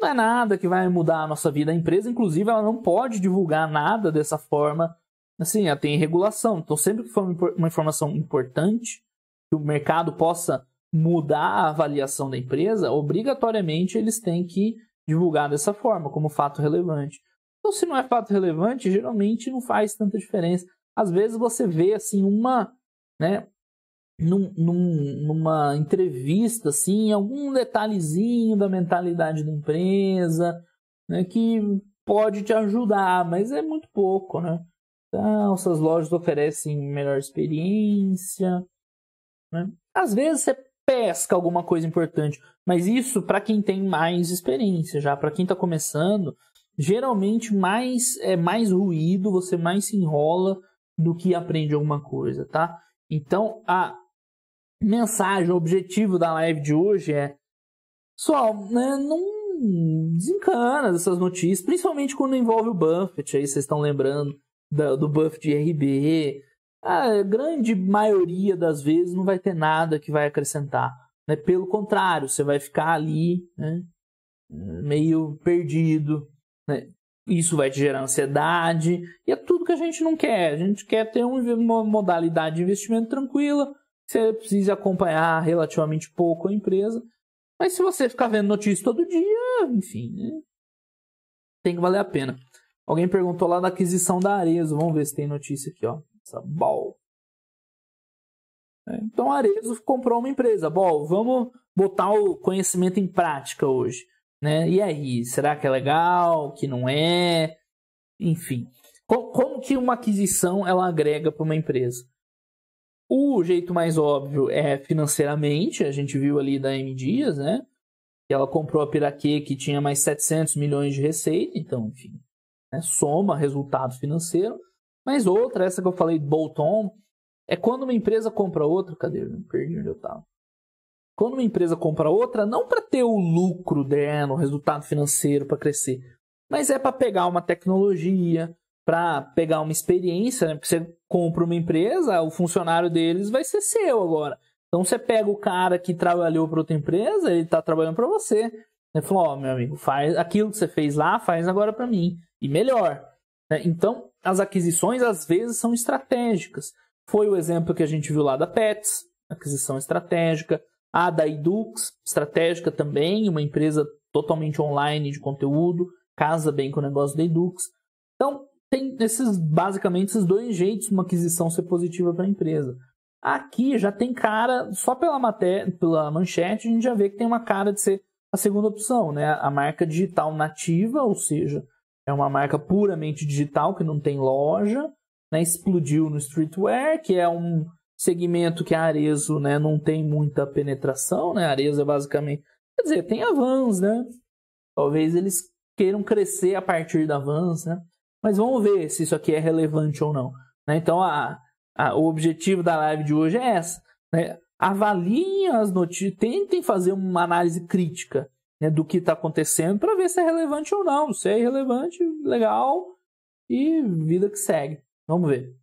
Não é nada que vai mudar a nossa vida. A empresa, inclusive, ela não pode divulgar nada dessa forma. Assim, ela tem regulação. Então, sempre que for uma informação importante, que o mercado possa mudar a avaliação da empresa, obrigatoriamente eles têm que divulgar dessa forma, como fato relevante. Então, se não é fato relevante, geralmente não faz tanta diferença. Às vezes você vê assim uma, né, num, num, numa entrevista assim, algum detalhezinho da mentalidade da empresa, né, que pode te ajudar, mas é muito pouco, né? Então, essas lojas oferecem melhor experiência, né? Às vezes você pesca alguma coisa importante, mas isso para quem tem mais experiência já, para quem está começando, geralmente mais é mais ruído, você mais se enrola do que aprende alguma coisa, tá? Então, a mensagem, o objetivo da live de hoje é só, né, não desencana dessas notícias, principalmente quando envolve o Buffett, aí vocês estão lembrando da, do Buffett de RB. A grande maioria das vezes não vai ter nada que vai acrescentar. Né? Pelo contrário, você vai ficar ali né, meio perdido, né? Isso vai te gerar ansiedade e é tudo que a gente não quer. A gente quer ter uma modalidade de investimento tranquila, você precisa acompanhar relativamente pouco a empresa. Mas se você ficar vendo notícias todo dia, enfim, né? tem que valer a pena. Alguém perguntou lá da aquisição da Arezo. Vamos ver se tem notícia aqui, ó. Essa Ball. É, então a Arezo comprou uma empresa. Bom, vamos botar o conhecimento em prática hoje né? E aí, será que é legal? Que não é? Enfim, como que uma aquisição ela agrega para uma empresa? O jeito mais óbvio é financeiramente, a gente viu ali da M Dias, né? Que ela comprou a Piraquê que tinha mais 700 milhões de receita, então, enfim, né? soma resultado financeiro. Mas outra, essa que eu falei, Bolton, é quando uma empresa compra outra. Cadê? Não perdi onde eu tava. Quando uma empresa compra outra, não para ter o lucro dela, o resultado financeiro para crescer, mas é para pegar uma tecnologia, para pegar uma experiência, né? Porque você compra uma empresa, o funcionário deles vai ser seu agora. Então você pega o cara que trabalhou para outra empresa, ele está trabalhando para você. Ele falou: Ó, oh, meu amigo, faz aquilo que você fez lá, faz agora para mim. E melhor. Né? Então, as aquisições às vezes são estratégicas. Foi o exemplo que a gente viu lá da Pets, aquisição estratégica. A da Edux, estratégica também, uma empresa totalmente online de conteúdo, casa bem com o negócio da Edux. Então, tem esses basicamente esses dois jeitos uma aquisição ser positiva para a empresa. Aqui já tem cara, só pela matéria, pela manchete, a gente já vê que tem uma cara de ser a segunda opção, né? A marca digital nativa, ou seja, é uma marca puramente digital que não tem loja, né? explodiu no streetwear, que é um segmento que é Arezo, né, não tem muita penetração, né? Arezo é basicamente, quer dizer, tem a Vans, né? Talvez eles queiram crescer a partir da Vans, né? Mas vamos ver se isso aqui é relevante ou não. Né? Então, a, a, o objetivo da live de hoje é essa. Né? Avaliem as notícias, tentem fazer uma análise crítica né, do que está acontecendo para ver se é relevante ou não. Se é irrelevante, legal, e vida que segue. Vamos ver.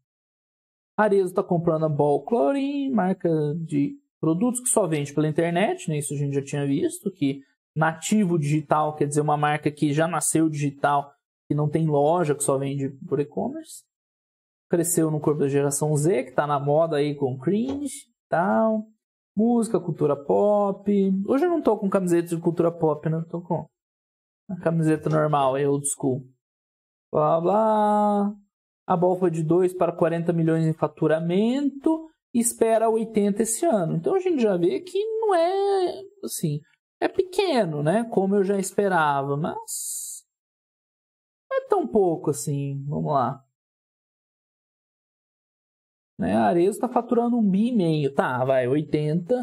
Arezzo está comprando a Ball Chlorine, marca de produtos que só vende pela internet, né? isso a gente já tinha visto, que nativo digital quer dizer uma marca que já nasceu digital, que não tem loja, que só vende por e-commerce. Cresceu no corpo da geração Z, que está na moda aí com cringe e tal. Música, cultura pop. Hoje eu não estou com camiseta de cultura pop, né? Estou com a camiseta normal, old school. Blá blá a Ball foi de 2 para 40 milhões em faturamento e espera 80 esse ano. Então a gente já vê que não é assim, é pequeno, né? Como eu já esperava, mas não é tão pouco assim. Vamos lá. Né? A Arezzo está faturando um bi e meio, tá? Vai 80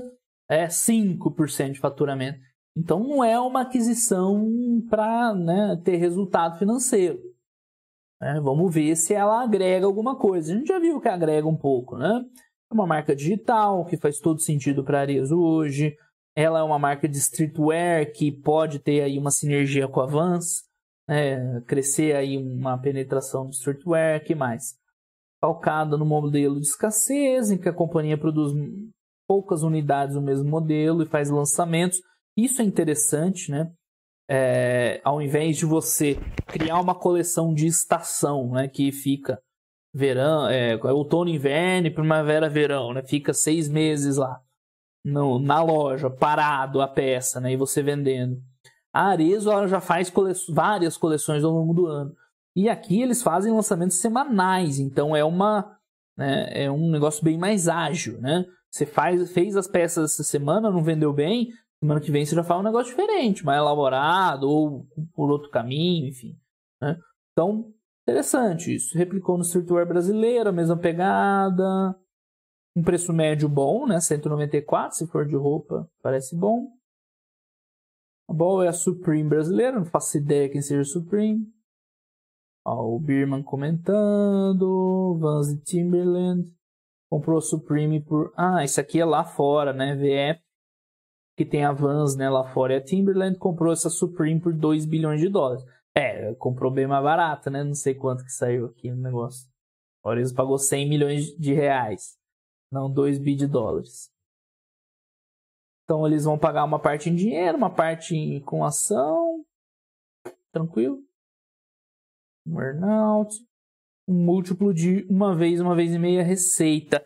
é 5% de faturamento. Então não é uma aquisição para né, ter resultado financeiro. Né? Vamos ver se ela agrega alguma coisa. A gente já viu que agrega um pouco, né? É uma marca digital que faz todo sentido para Arezzo hoje. Ela é uma marca de streetwear que pode ter aí uma sinergia com a Vans, né? crescer aí uma penetração de streetwear, que mais? Calcada no modelo de escassez, em que a companhia produz poucas unidades do mesmo modelo e faz lançamentos. Isso é interessante, né? é, ao invés de você criar uma coleção de estação, né, que fica verão, é, outono, inverno, primavera, verão, né, fica seis meses lá no, na loja, parado a peça, né, e você vendendo. A Arezzo ela já faz cole... várias coleções ao longo do ano. E aqui eles fazem lançamentos semanais, então é uma né, é um negócio bem mais ágil, né? Você faz, fez as peças essa semana, não vendeu bem, Semana que vem você já fala um negócio diferente, mais elaborado, ou por outro caminho, enfim. Né? Então, interessante isso. Replicou no streetwear brasileiro, a mesma pegada. Um preço médio bom, né? 194, se for de roupa, parece bom. A Ball é a Supreme brasileira, não faço ideia quem seja Supreme. Ó, o Birman comentando, Vans e Timberland. Comprou a Supreme por... Ah, isso aqui é lá fora, né? VF que tem a Vans né, lá fora e a Timberland, comprou essa Supreme por 2 bilhões de dólares. É, comprou bem mais barata, né? Não sei quanto que saiu aqui no negócio. O eles pagou 100 milhões de reais, não 2 bi de dólares. Então eles vão pagar uma parte em dinheiro, uma parte em, com ação. Tranquilo. Um earnout. Um múltiplo de uma vez, uma vez e meia receita.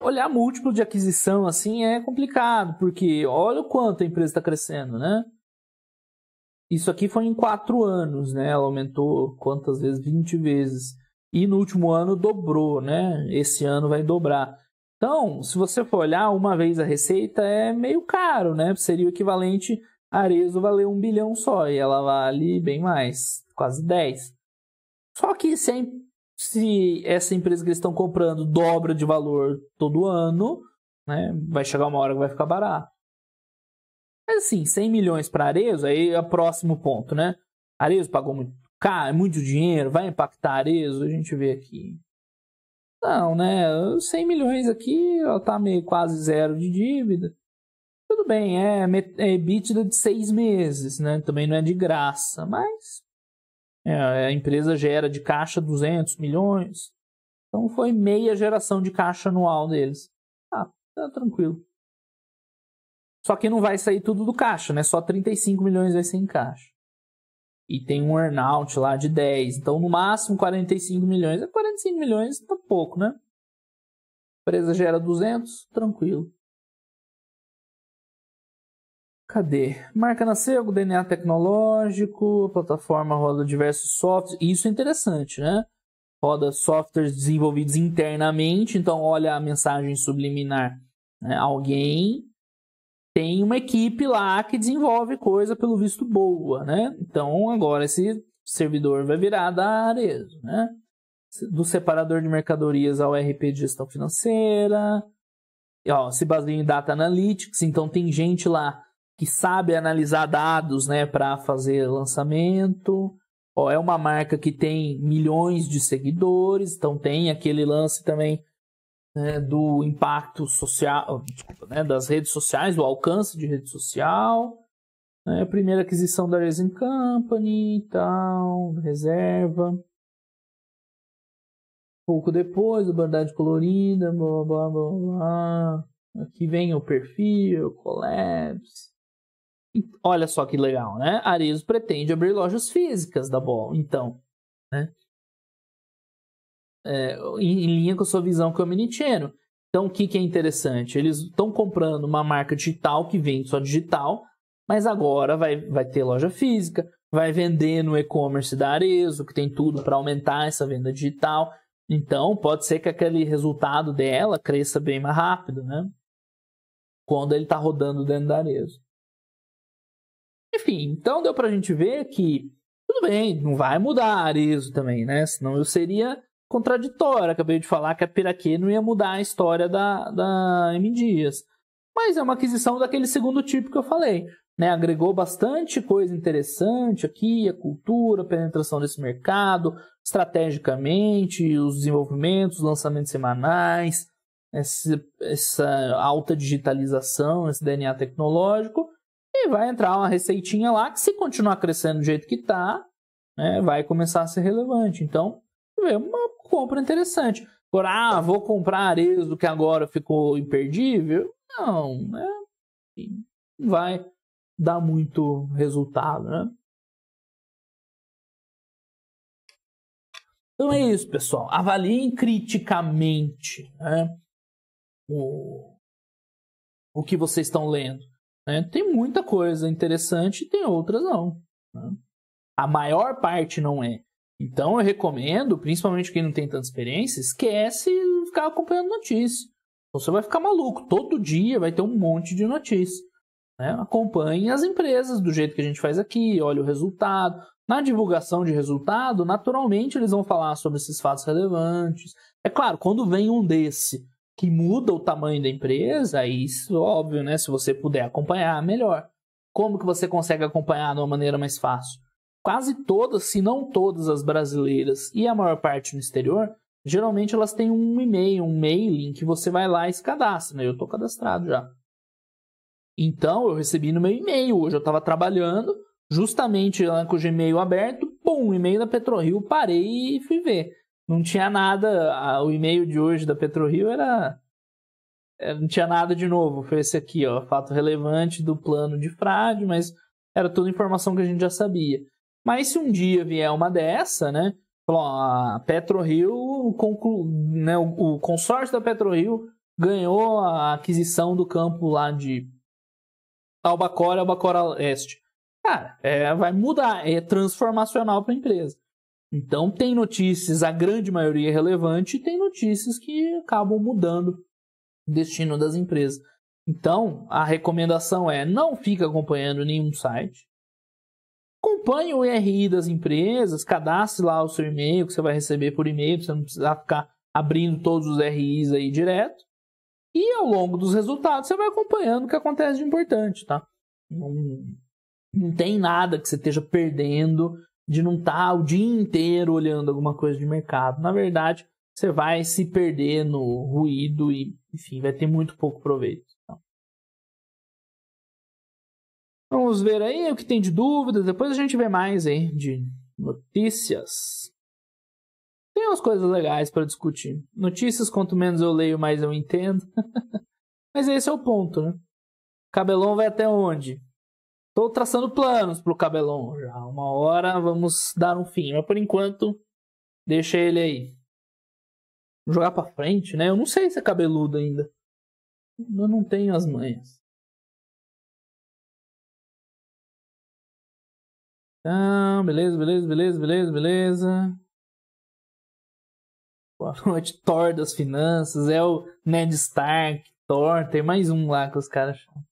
Olhar múltiplo de aquisição assim é complicado, porque olha o quanto a empresa está crescendo, né? Isso aqui foi em quatro anos, né? Ela aumentou quantas vezes? 20 vezes. E no último ano dobrou, né? Esse ano vai dobrar. Então, se você for olhar uma vez a receita, é meio caro, né? Seria o equivalente a Arezo valer um bilhão só, e ela vale bem mais, quase 10. Só que se a se essa empresa que eles estão comprando dobra de valor todo ano, né, vai chegar uma hora que vai ficar barato. Mas assim, 100 milhões para Arezo, aí é o próximo ponto, né? Arezo pagou muito caro, muito dinheiro, vai impactar Arezo? A gente vê aqui. Não, né? 100 milhões aqui, ela tá meio quase zero de dívida. Tudo bem, é, é, é EBITDA de seis meses, né? Também não é de graça, mas é, a empresa gera de caixa 200 milhões. Então foi meia geração de caixa anual deles. Ah, tá tranquilo. Só que não vai sair tudo do caixa, né? Só 35 milhões vai ser em caixa. E tem um earnout lá de 10. Então, no máximo 45 milhões. É 45 milhões, tá pouco, né? A empresa gera 200, tranquilo. Cadê? Marca nasceu, DNA tecnológico, plataforma roda diversos softwares. Isso é interessante, né? Roda softwares desenvolvidos internamente, então olha a mensagem subliminar. Né? Alguém tem uma equipe lá que desenvolve coisa pelo visto boa, né? Então agora esse servidor vai virar da Arezzo, né? Do separador de mercadorias ao RP de gestão financeira. E, ó, se baseia em data analytics, então tem gente lá que sabe analisar dados né, para fazer lançamento. Ó, é uma marca que tem milhões de seguidores, então tem aquele lance também né, do impacto social, desculpa, né, das redes sociais, do alcance de rede social. Né, primeira aquisição da Resin Company tal, reserva. Pouco depois, a bandagem colorida, blá blá blá blá. Aqui vem o perfil, collapse olha só que legal, né? Arezzo pretende abrir lojas físicas da Ball, então, né? É, em, em, linha com a sua visão que é omnichannel. Então, o que, que é interessante? Eles estão comprando uma marca digital que vende só digital, mas agora vai, vai ter loja física, vai vender no e-commerce da Arezzo, que tem tudo para aumentar essa venda digital. Então, pode ser que aquele resultado dela cresça bem mais rápido, né? Quando ele está rodando dentro da Arezzo. Enfim, então deu pra gente ver que tudo bem, não vai mudar isso também, né? Senão eu seria contraditório. Acabei de falar que a Piraquê não ia mudar a história da, da M. Dias. Mas é uma aquisição daquele segundo tipo que eu falei. Né? Agregou bastante coisa interessante aqui, a cultura, a penetração desse mercado, estrategicamente, os desenvolvimentos, os lançamentos semanais, essa, essa alta digitalização, esse DNA tecnológico vai entrar uma receitinha lá que se continuar crescendo do jeito que está, né, vai começar a ser relevante. Então, é uma compra interessante. Por ah, vou comprar do que agora ficou imperdível. Não, né? não vai dar muito resultado, né? Então é isso, pessoal. Avaliem criticamente né? o, o que vocês estão lendo. Né? Tem muita coisa interessante tem outras não. Né? A maior parte não é. Então eu recomendo, principalmente quem não tem tanta experiência, esquece ficar acompanhando notícia. Então, você vai ficar maluco. Todo dia vai ter um monte de notícia. Né? Acompanhe as empresas do jeito que a gente faz aqui, olha o resultado. Na divulgação de resultado, naturalmente eles vão falar sobre esses fatos relevantes. É claro, quando vem um desse que muda o tamanho da empresa, isso óbvio, né? Se você puder acompanhar, melhor. Como que você consegue acompanhar de uma maneira mais fácil? Quase todas, se não todas as brasileiras e a maior parte no exterior, geralmente elas têm um e-mail, um mailing que você vai lá e se cadastra. Né? Eu estou cadastrado já. Então eu recebi no meu e-mail. Hoje eu estava trabalhando, justamente lá com o Gmail aberto, pum, e-mail da PetroRio, parei e fui ver não tinha nada. O e-mail de hoje da PetroRio era. É, não tinha nada de novo. Foi esse aqui, ó. Fato relevante do plano de fraude, mas era toda informação que a gente já sabia. Mas se um dia vier uma dessa, né? falou A PetroRio, conclu... né, o consórcio da PetroRio ganhou a aquisição do campo lá de Albacora, Albacora Oeste. Cara, é, vai mudar, é transformacional para a empresa. Então tem notícias, a grande maioria é relevante, e tem notícias que acabam mudando o destino das empresas. Então, a recomendação é não fique acompanhando nenhum site. Acompanhe o IRI das empresas, cadastre lá o seu e-mail que você vai receber por e-mail, você não precisa ficar abrindo todos os RIs aí direto. E ao longo dos resultados você vai acompanhando o que acontece de importante, tá? Não, não tem nada que você esteja perdendo de não estar tá o dia inteiro olhando alguma coisa de mercado. Na verdade, você vai se perder no ruído e, enfim, vai ter muito pouco proveito. Então, vamos ver aí o que tem de dúvidas. Depois a gente vê mais aí de notícias. Tem umas coisas legais para discutir. Notícias, quanto menos eu leio, mais eu entendo. Mas esse é o ponto, né? Cabelão vai até onde? Tô traçando planos pro cabelão já. Uma hora vamos dar um fim. Mas por enquanto, deixa ele aí. jogar pra frente, né? Eu não sei se é cabeludo ainda. Eu não tenho as manhas. Ah, beleza, beleza, beleza, beleza, beleza. Boa noite, Thor das finanças. É o Ned Stark, Thor. Tem mais um lá que os caras chamam.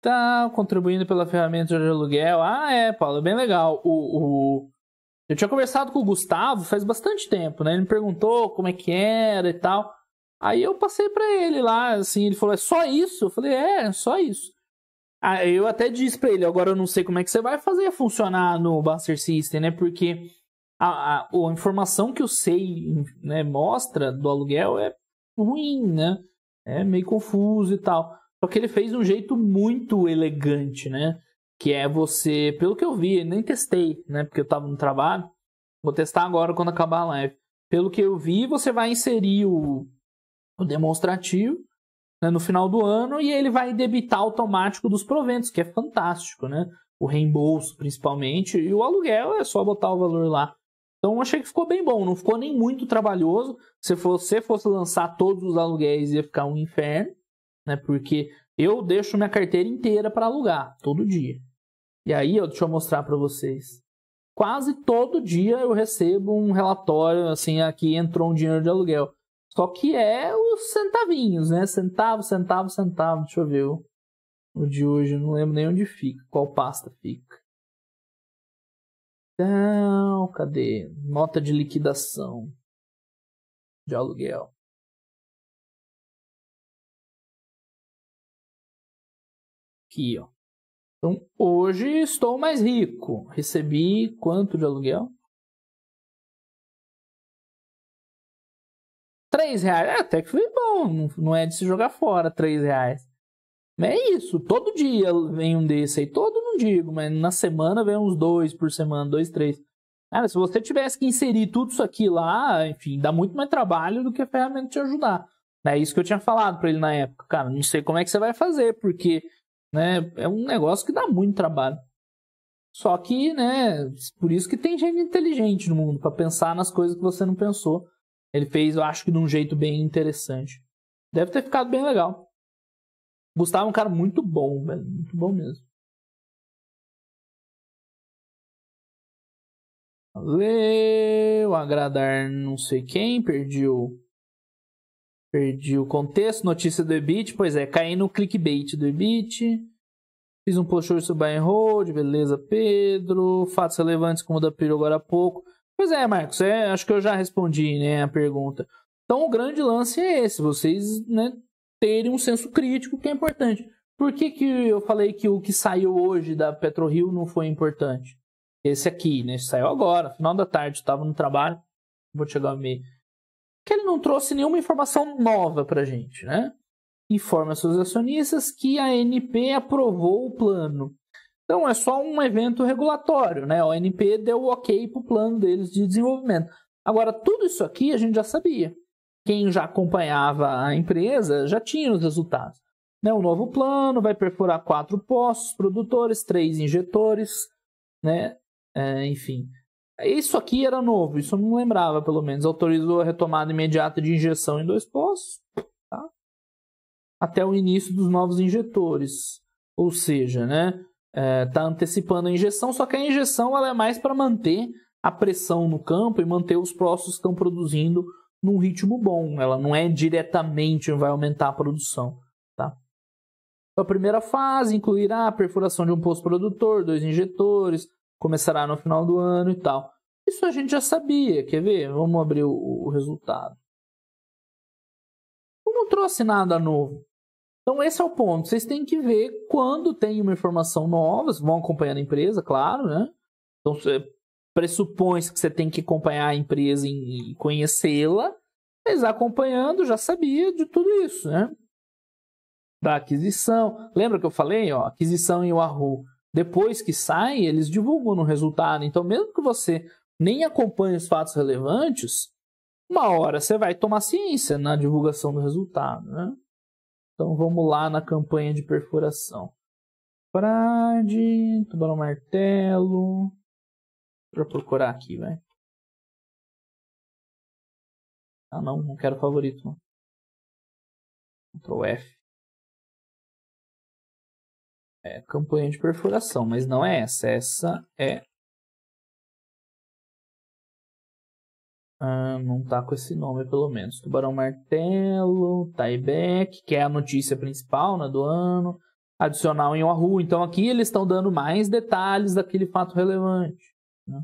Tá contribuindo pela ferramenta de aluguel. Ah, é, Paulo, é bem legal. O, o... Eu tinha conversado com o Gustavo faz bastante tempo, né? Ele me perguntou como é que era e tal. Aí eu passei para ele lá, assim, ele falou: "É só isso?" Eu falei: "É, é só isso". Aí eu até disse para ele: "Agora eu não sei como é que você vai fazer funcionar no Buster System, né? Porque a, a, a informação que o SEI né, mostra do aluguel é ruim, né? É meio confuso e tal. Só que ele fez de um jeito muito elegante, né? Que é você, pelo que eu vi, nem testei, né? Porque eu tava no trabalho. Vou testar agora quando acabar a live. Pelo que eu vi, você vai inserir o, o demonstrativo né? no final do ano e ele vai debitar automático dos proventos, que é fantástico, né? O reembolso, principalmente, e o aluguel é só botar o valor lá. Então achei que ficou bem bom, não ficou nem muito trabalhoso. Se você fosse lançar todos os aluguéis, ia ficar um inferno né? Porque eu deixo minha carteira inteira para alugar todo dia. E aí, eu, deixa eu mostrar para vocês. Quase todo dia eu recebo um relatório assim, aqui entrou um dinheiro de aluguel. Só que é os centavinhos, né? Centavo, centavo, centavo. Deixa eu ver o, o de hoje, eu não lembro nem onde fica, qual pasta fica. Então, cadê? Nota de liquidação de aluguel. aqui, ó. Então, hoje estou mais rico. Recebi quanto de aluguel? Três reais. É, até que foi bom. Não é de se jogar fora, três reais. é isso. Todo dia vem um desse aí. Todo não digo, mas na semana vem uns dois por semana, dois, três. Cara, se você tivesse que inserir tudo isso aqui lá, enfim, dá muito mais trabalho do que a ferramenta te ajudar. É isso que eu tinha falado para ele na época. Cara, não sei como é que você vai fazer, porque né? É um negócio que dá muito trabalho. Só que, né, por isso que tem gente inteligente no mundo para pensar nas coisas que você não pensou. Ele fez, eu acho que de um jeito bem interessante. Deve ter ficado bem legal. Gustavo é um cara muito bom, velho, muito bom mesmo. Valeu, agradar não sei quem, perdi o Perdi o contexto. Notícia do EBIT. Pois é, caí no clickbait do EBIT. Fiz um post hoje sobre o road hold. Beleza, Pedro. Fatos relevantes como o da Piro agora há pouco. Pois é, Marcos. É, acho que eu já respondi né, a pergunta. Então, o grande lance é esse. Vocês né, terem um senso crítico que é importante. Por que, que eu falei que o que saiu hoje da PetroRio não foi importante? Esse aqui, né? saiu agora, final da tarde, estava no trabalho. Vou chegar meio que ele não trouxe nenhuma informação nova para a gente, né? Informa seus acionistas que a ANP aprovou o plano. Então é só um evento regulatório, né? A ANP deu ok para o plano deles de desenvolvimento. Agora, tudo isso aqui a gente já sabia. Quem já acompanhava a empresa já tinha os resultados. Né? O novo plano vai perfurar quatro poços produtores, três injetores, né? É, enfim. Isso aqui era novo, isso eu não lembrava, pelo menos. Autorizou a retomada imediata de injeção em dois poços tá? até o início dos novos injetores. Ou seja, né, é, tá antecipando a injeção, só que a injeção ela é mais para manter a pressão no campo e manter os poços que estão produzindo num ritmo bom. Ela não é diretamente vai aumentar a produção. Tá? Então, a primeira fase incluirá a perfuração de um poço produtor, dois injetores, começará no final do ano e tal. Isso a gente já sabia, quer ver? Vamos abrir o, o resultado. Eu não trouxe nada novo. Então esse é o ponto. Vocês têm que ver quando tem uma informação nova, vocês vão acompanhando a empresa, claro, né? Então pressupõe que você tem que acompanhar a empresa e conhecê-la, mas acompanhando já sabia de tudo isso, né? Da aquisição. Lembra que eu falei, ó, aquisição em Wahoo depois que sai, eles divulgam no resultado. Então, mesmo que você nem acompanhe os fatos relevantes, uma hora você vai tomar ciência na divulgação do resultado, né? Então, vamos lá na campanha de perfuração. Frade, tubarão martelo. Deixa eu procurar aqui, vai. Ah, não, não quero favorito. Não. Ctrl F é campanha de perfuração, mas não é essa. Essa é. Ah, não tá com esse nome, pelo menos. Tubarão Martelo, Tieback, que é a notícia principal né, do ano. Adicional em Oahu. Então aqui eles estão dando mais detalhes daquele fato relevante. Né?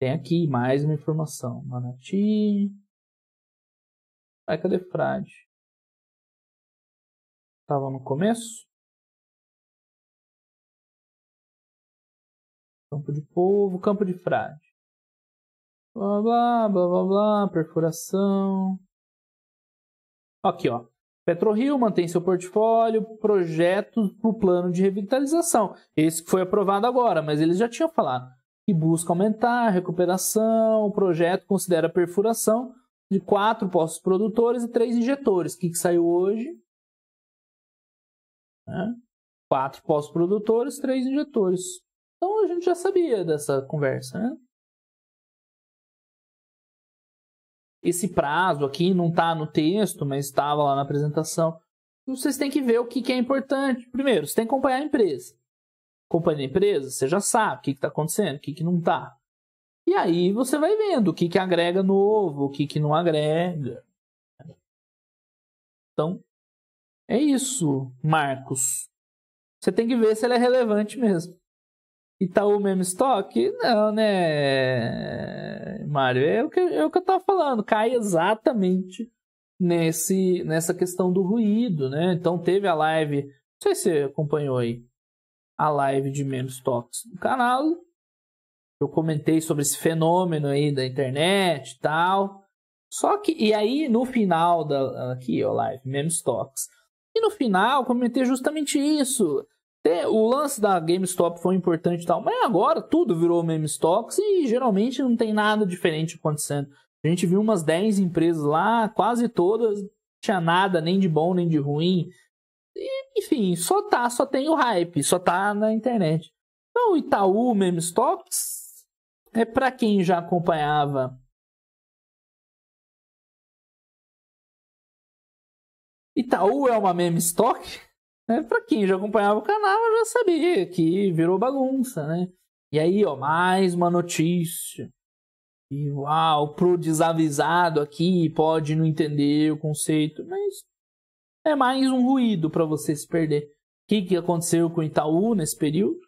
Tem aqui mais uma informação. Manati. Vai, cadê Frade? Estava no começo? Campo de polvo, campo de frade. Blá, blá, blá, blá, blá, perfuração. Aqui, ó. PetroRio mantém seu portfólio, projetos para o plano de revitalização. Esse que foi aprovado agora, mas eles já tinham falado. E busca aumentar recuperação. O projeto considera perfuração de quatro postos produtores e três injetores. O que, que saiu hoje? Né? Quatro postos produtores, três injetores. Então a gente já sabia dessa conversa, né? Esse prazo aqui não está no texto, mas estava lá na apresentação. Vocês têm que ver o que, que é importante. Primeiro, você tem que acompanhar a empresa. Acompanha a empresa, você já sabe o que está acontecendo, o que, que não está. E aí você vai vendo o que, que agrega novo, o que, que não agrega. Então, é isso, Marcos. Você tem que ver se ele é relevante mesmo. Itaú mesmo estoque? Não, né, Mário? É o que, é o que eu estava falando, cai exatamente nesse, nessa questão do ruído, né? Então teve a live, não sei se você acompanhou aí, a live de memes toques no canal. Eu comentei sobre esse fenômeno aí da internet e tal. Só que, e aí no final da, aqui, ó, live, memes toques. E no final comentei justamente isso é, o lance da GameStop foi importante e tal, mas agora tudo virou meme stocks e geralmente não tem nada diferente acontecendo. A gente viu umas 10 empresas lá, quase todas, não tinha nada nem de bom nem de ruim. E, enfim, só tá, só tem o hype, só tá na internet. Então, o Itaú meme stocks é para quem já acompanhava Itaú é uma meme stock? Né? Para quem já acompanhava o canal, já sabia que virou bagunça, né? E aí, ó, mais uma notícia. E uau, pro desavisado aqui pode não entender o conceito, mas é mais um ruído para você se perder. O que, que aconteceu com o Itaú nesse período?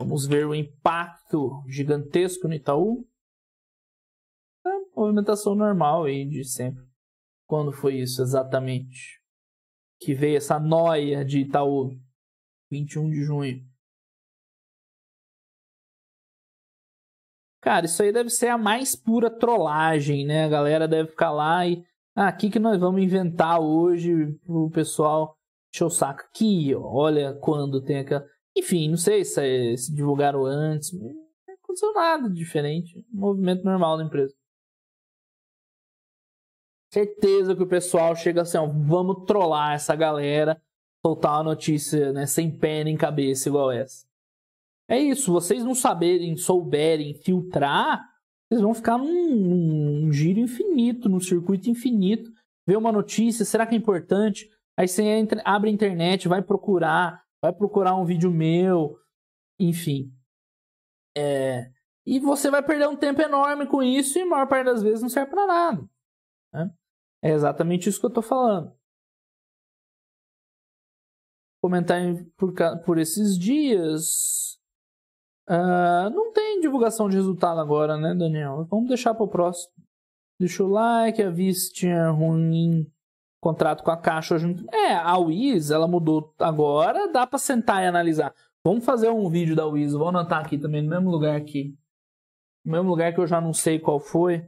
Vamos ver o impacto gigantesco no Itaú. É movimentação normal aí de sempre. Quando foi isso exatamente? que veio essa noia de Itaú, 21 de junho. Cara, isso aí deve ser a mais pura trollagem, né? A galera deve ficar lá e. Ah, aqui que nós vamos inventar hoje pro pessoal Deixa eu saco. Aqui, ó, olha quando tem aquela. Enfim, não sei se, é, se divulgaram antes. Não aconteceu nada diferente. Movimento normal da empresa. Certeza que o pessoal chega assim, ó, vamos trollar essa galera, soltar uma notícia, né, sem pé nem cabeça igual essa. É isso, vocês não saberem, souberem filtrar, vocês vão ficar num, num giro infinito, num circuito infinito. Ver uma notícia, será que é importante? Aí você entra, abre a internet, vai procurar, vai procurar um vídeo meu, enfim. É, e você vai perder um tempo enorme com isso e a maior parte das vezes não serve para nada. Né? É exatamente isso que eu estou falando. Comentar por, por esses dias. Uh, não tem divulgação de resultado agora, né, Daniel? Vamos deixar para o próximo. Deixa o like, avise tinha ruim contrato com a Caixa junto. É, a Wiz, ela mudou agora, dá para sentar e analisar. Vamos fazer um vídeo da Wiz, vou anotar aqui também, no mesmo lugar aqui. No mesmo lugar que eu já não sei qual foi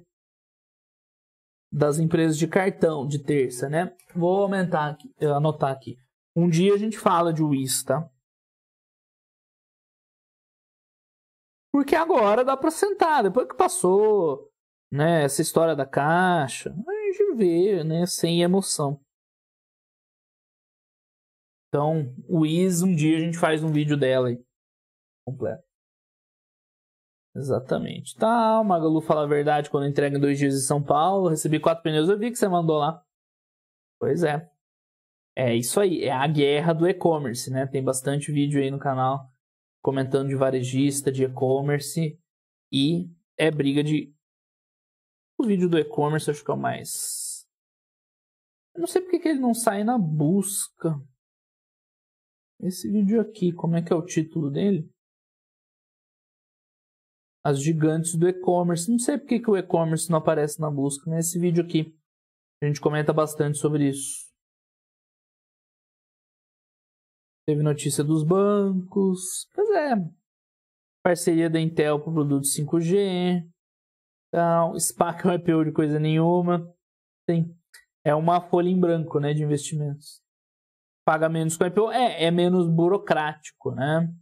das empresas de cartão de terça, né? Vou aumentar aqui, eh, anotar aqui. Um dia a gente fala de WIS, tá? Porque agora dá para sentar, depois que passou, né, essa história da caixa, a gente vê, né, sem emoção. Então, o WIS, um dia a gente faz um vídeo dela aí, completo. Exatamente. Tá, o Magalu fala a verdade quando entrega em dois dias em São Paulo. Recebi quatro pneus, eu vi que você mandou lá. Pois é. É isso aí, é a guerra do e-commerce, né? Tem bastante vídeo aí no canal comentando de varejista, de e-commerce e é briga de o vídeo do e-commerce acho que é o mais eu não sei porque que ele não sai na busca. Esse vídeo aqui, como é que é o título dele? as gigantes do e-commerce. Não sei porque que o e-commerce não aparece na busca nesse vídeo aqui. A gente comenta bastante sobre isso. Teve notícia dos bancos. Pois é. Parceria da Intel para produto 5G. Então, SPAC não é IPO de coisa nenhuma. Tem. É uma folha em branco né, de investimentos. Pagamentos com IPO é, é menos burocrático, né?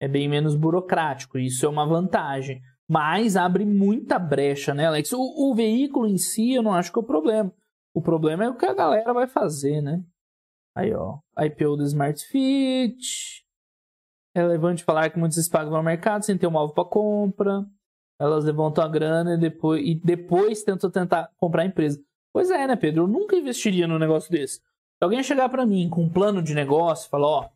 é bem menos burocrático, isso é uma vantagem. Mas abre muita brecha, né, Alex? O, o, veículo em si eu não acho que é o problema. O problema é o que a galera vai fazer, né? Aí, ó. IPO do Smart Fit. É relevante falar que muitos espagam no mercado sem ter um alvo para compra. Elas levantam a grana e depois, e depois tentam tentar comprar a empresa. Pois é, né, Pedro? Eu nunca investiria num negócio desse. Se alguém chegar para mim com um plano de negócio e falar, ó,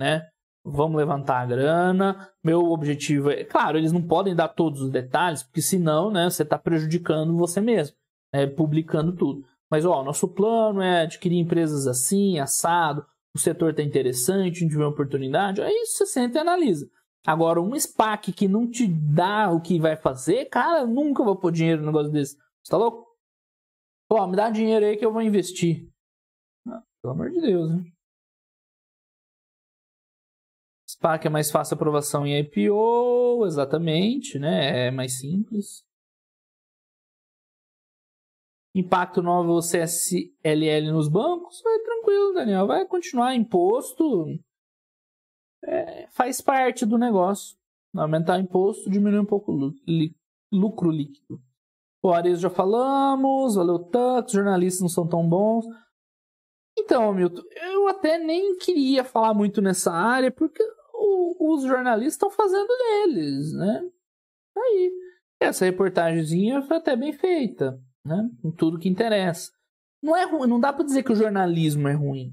né? vamos levantar a grana. Meu objetivo é. Claro, eles não podem dar todos os detalhes, porque senão né, você está prejudicando você mesmo, né, publicando tudo. Mas, ó, nosso plano é adquirir empresas assim, assado, o setor está interessante, a gente vê uma oportunidade. Aí você senta e analisa. Agora, um SPAC que não te dá o que vai fazer, cara, nunca vou pôr dinheiro no negócio desse. Você tá louco? Pô, me dá dinheiro aí que eu vou investir. Ah, pelo amor de Deus, né? SPAC é mais fácil aprovação em IPO, exatamente, né? É mais simples. Impacto novo é CSLL nos bancos? Vai tranquilo, Daniel. Vai continuar imposto. É, faz parte do negócio. Aumentar imposto diminui um pouco o lucro líquido. O Arias já falamos, valeu Tux, jornalistas não são tão bons. Então, Milton, eu até nem queria falar muito nessa área, porque os jornalistas estão fazendo deles, né? Aí. Essa reportagemzinha foi até bem feita, né? Em tudo que interessa. Não é ruim, não dá para dizer que o jornalismo é ruim.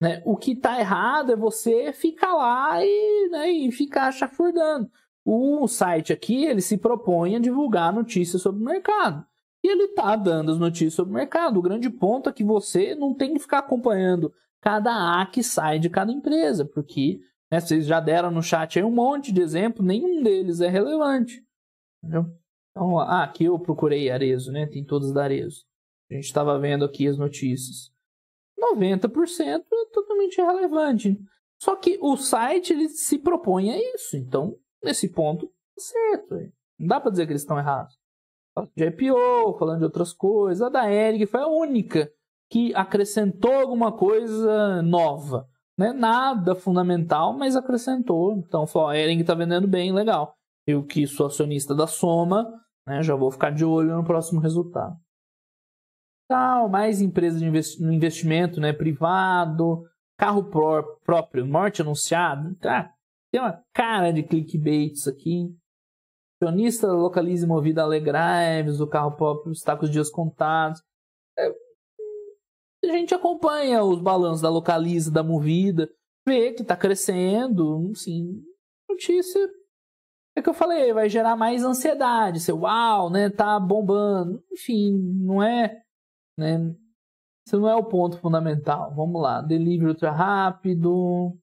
Né? O que tá errado é você ficar lá e, né, e ficar chafurdando. O site aqui, ele se propõe a divulgar notícias sobre o mercado. E ele tá dando as notícias sobre o mercado. O grande ponto é que você não tem que ficar acompanhando cada A que sai de cada empresa, porque né? Vocês já deram no chat aí um monte de exemplo, nenhum deles é relevante. Entendeu? Então, ah, aqui eu procurei Arezo, né? Tem todos da Arezo. A gente estava vendo aqui as notícias. 90% é totalmente irrelevante. Só que o site ele se propõe a isso. Então, nesse ponto, tá certo. Não dá para dizer que eles estão errados. Falando de IPO, falando de outras coisas. A da Eric foi a única que acrescentou alguma coisa nova né, nada fundamental, mas acrescentou. Então, falou, a Ering está vendendo bem, legal. Eu que sou acionista da Soma, né, já vou ficar de olho no próximo resultado. Tal, mais empresas de investimento né, privado, carro pró próprio, morte anunciado. tá tem uma cara de clickbait isso aqui. Acionista localize movida a Alegraves, o carro próprio está com os dias contados. É, a gente acompanha os balanços da Localiza, da Movida, vê que está crescendo, sim, notícia é que eu falei, vai gerar mais ansiedade, seu uau, né, tá bombando, enfim, não é, né, isso não é o ponto fundamental. Vamos lá, delivery ultra rápido,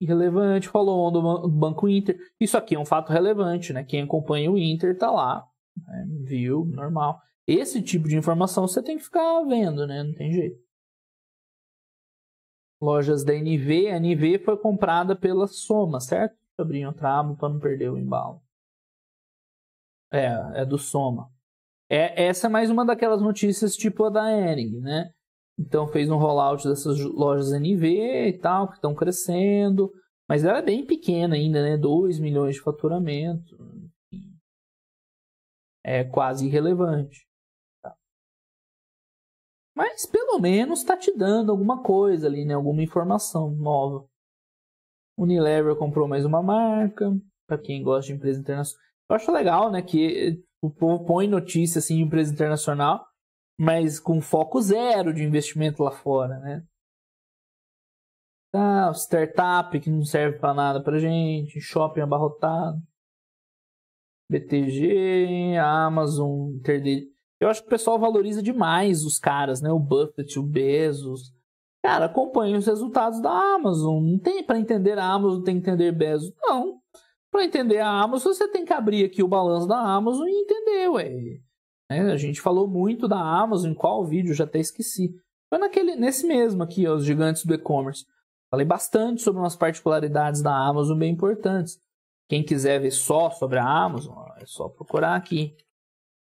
irrelevante, falou do Banco Inter, isso aqui é um fato relevante, né, quem acompanha o Inter tá lá, né? viu, normal. Esse tipo de informação você tem que ficar vendo, né? Não tem jeito. Lojas da NV. A NV foi comprada pela Soma, certo? Abrir o é trabo para não perder o embalo. É, é do Soma. É, essa é mais uma daquelas notícias tipo a da Ering, né? Então fez um rollout dessas lojas NV e tal, que estão crescendo. Mas ela é bem pequena ainda, né? 2 milhões de faturamento. É quase irrelevante. Mas pelo menos está te dando alguma coisa ali, né? Alguma informação nova. Unilever comprou mais uma marca, para quem gosta de empresa internacional. Eu acho legal, né, que eh, o povo põe notícia assim de empresa internacional, mas com foco zero de investimento lá fora, né? Tá, startup que não serve para nada para gente, shopping abarrotado. BTG, Amazon, Interde eu acho que o pessoal valoriza demais os caras, né? O Buffett, o Bezos. Cara, acompanha os resultados da Amazon. Não tem para entender a Amazon, tem que entender Bezos. Não. Para entender a Amazon, você tem que abrir aqui o balanço da Amazon e entender, ué. Né? A gente falou muito da Amazon, em qual vídeo, já até esqueci. Foi naquele, nesse mesmo aqui, ó, os gigantes do e-commerce. Falei bastante sobre umas particularidades da Amazon bem importantes. Quem quiser ver só sobre a Amazon, ó, é só procurar aqui.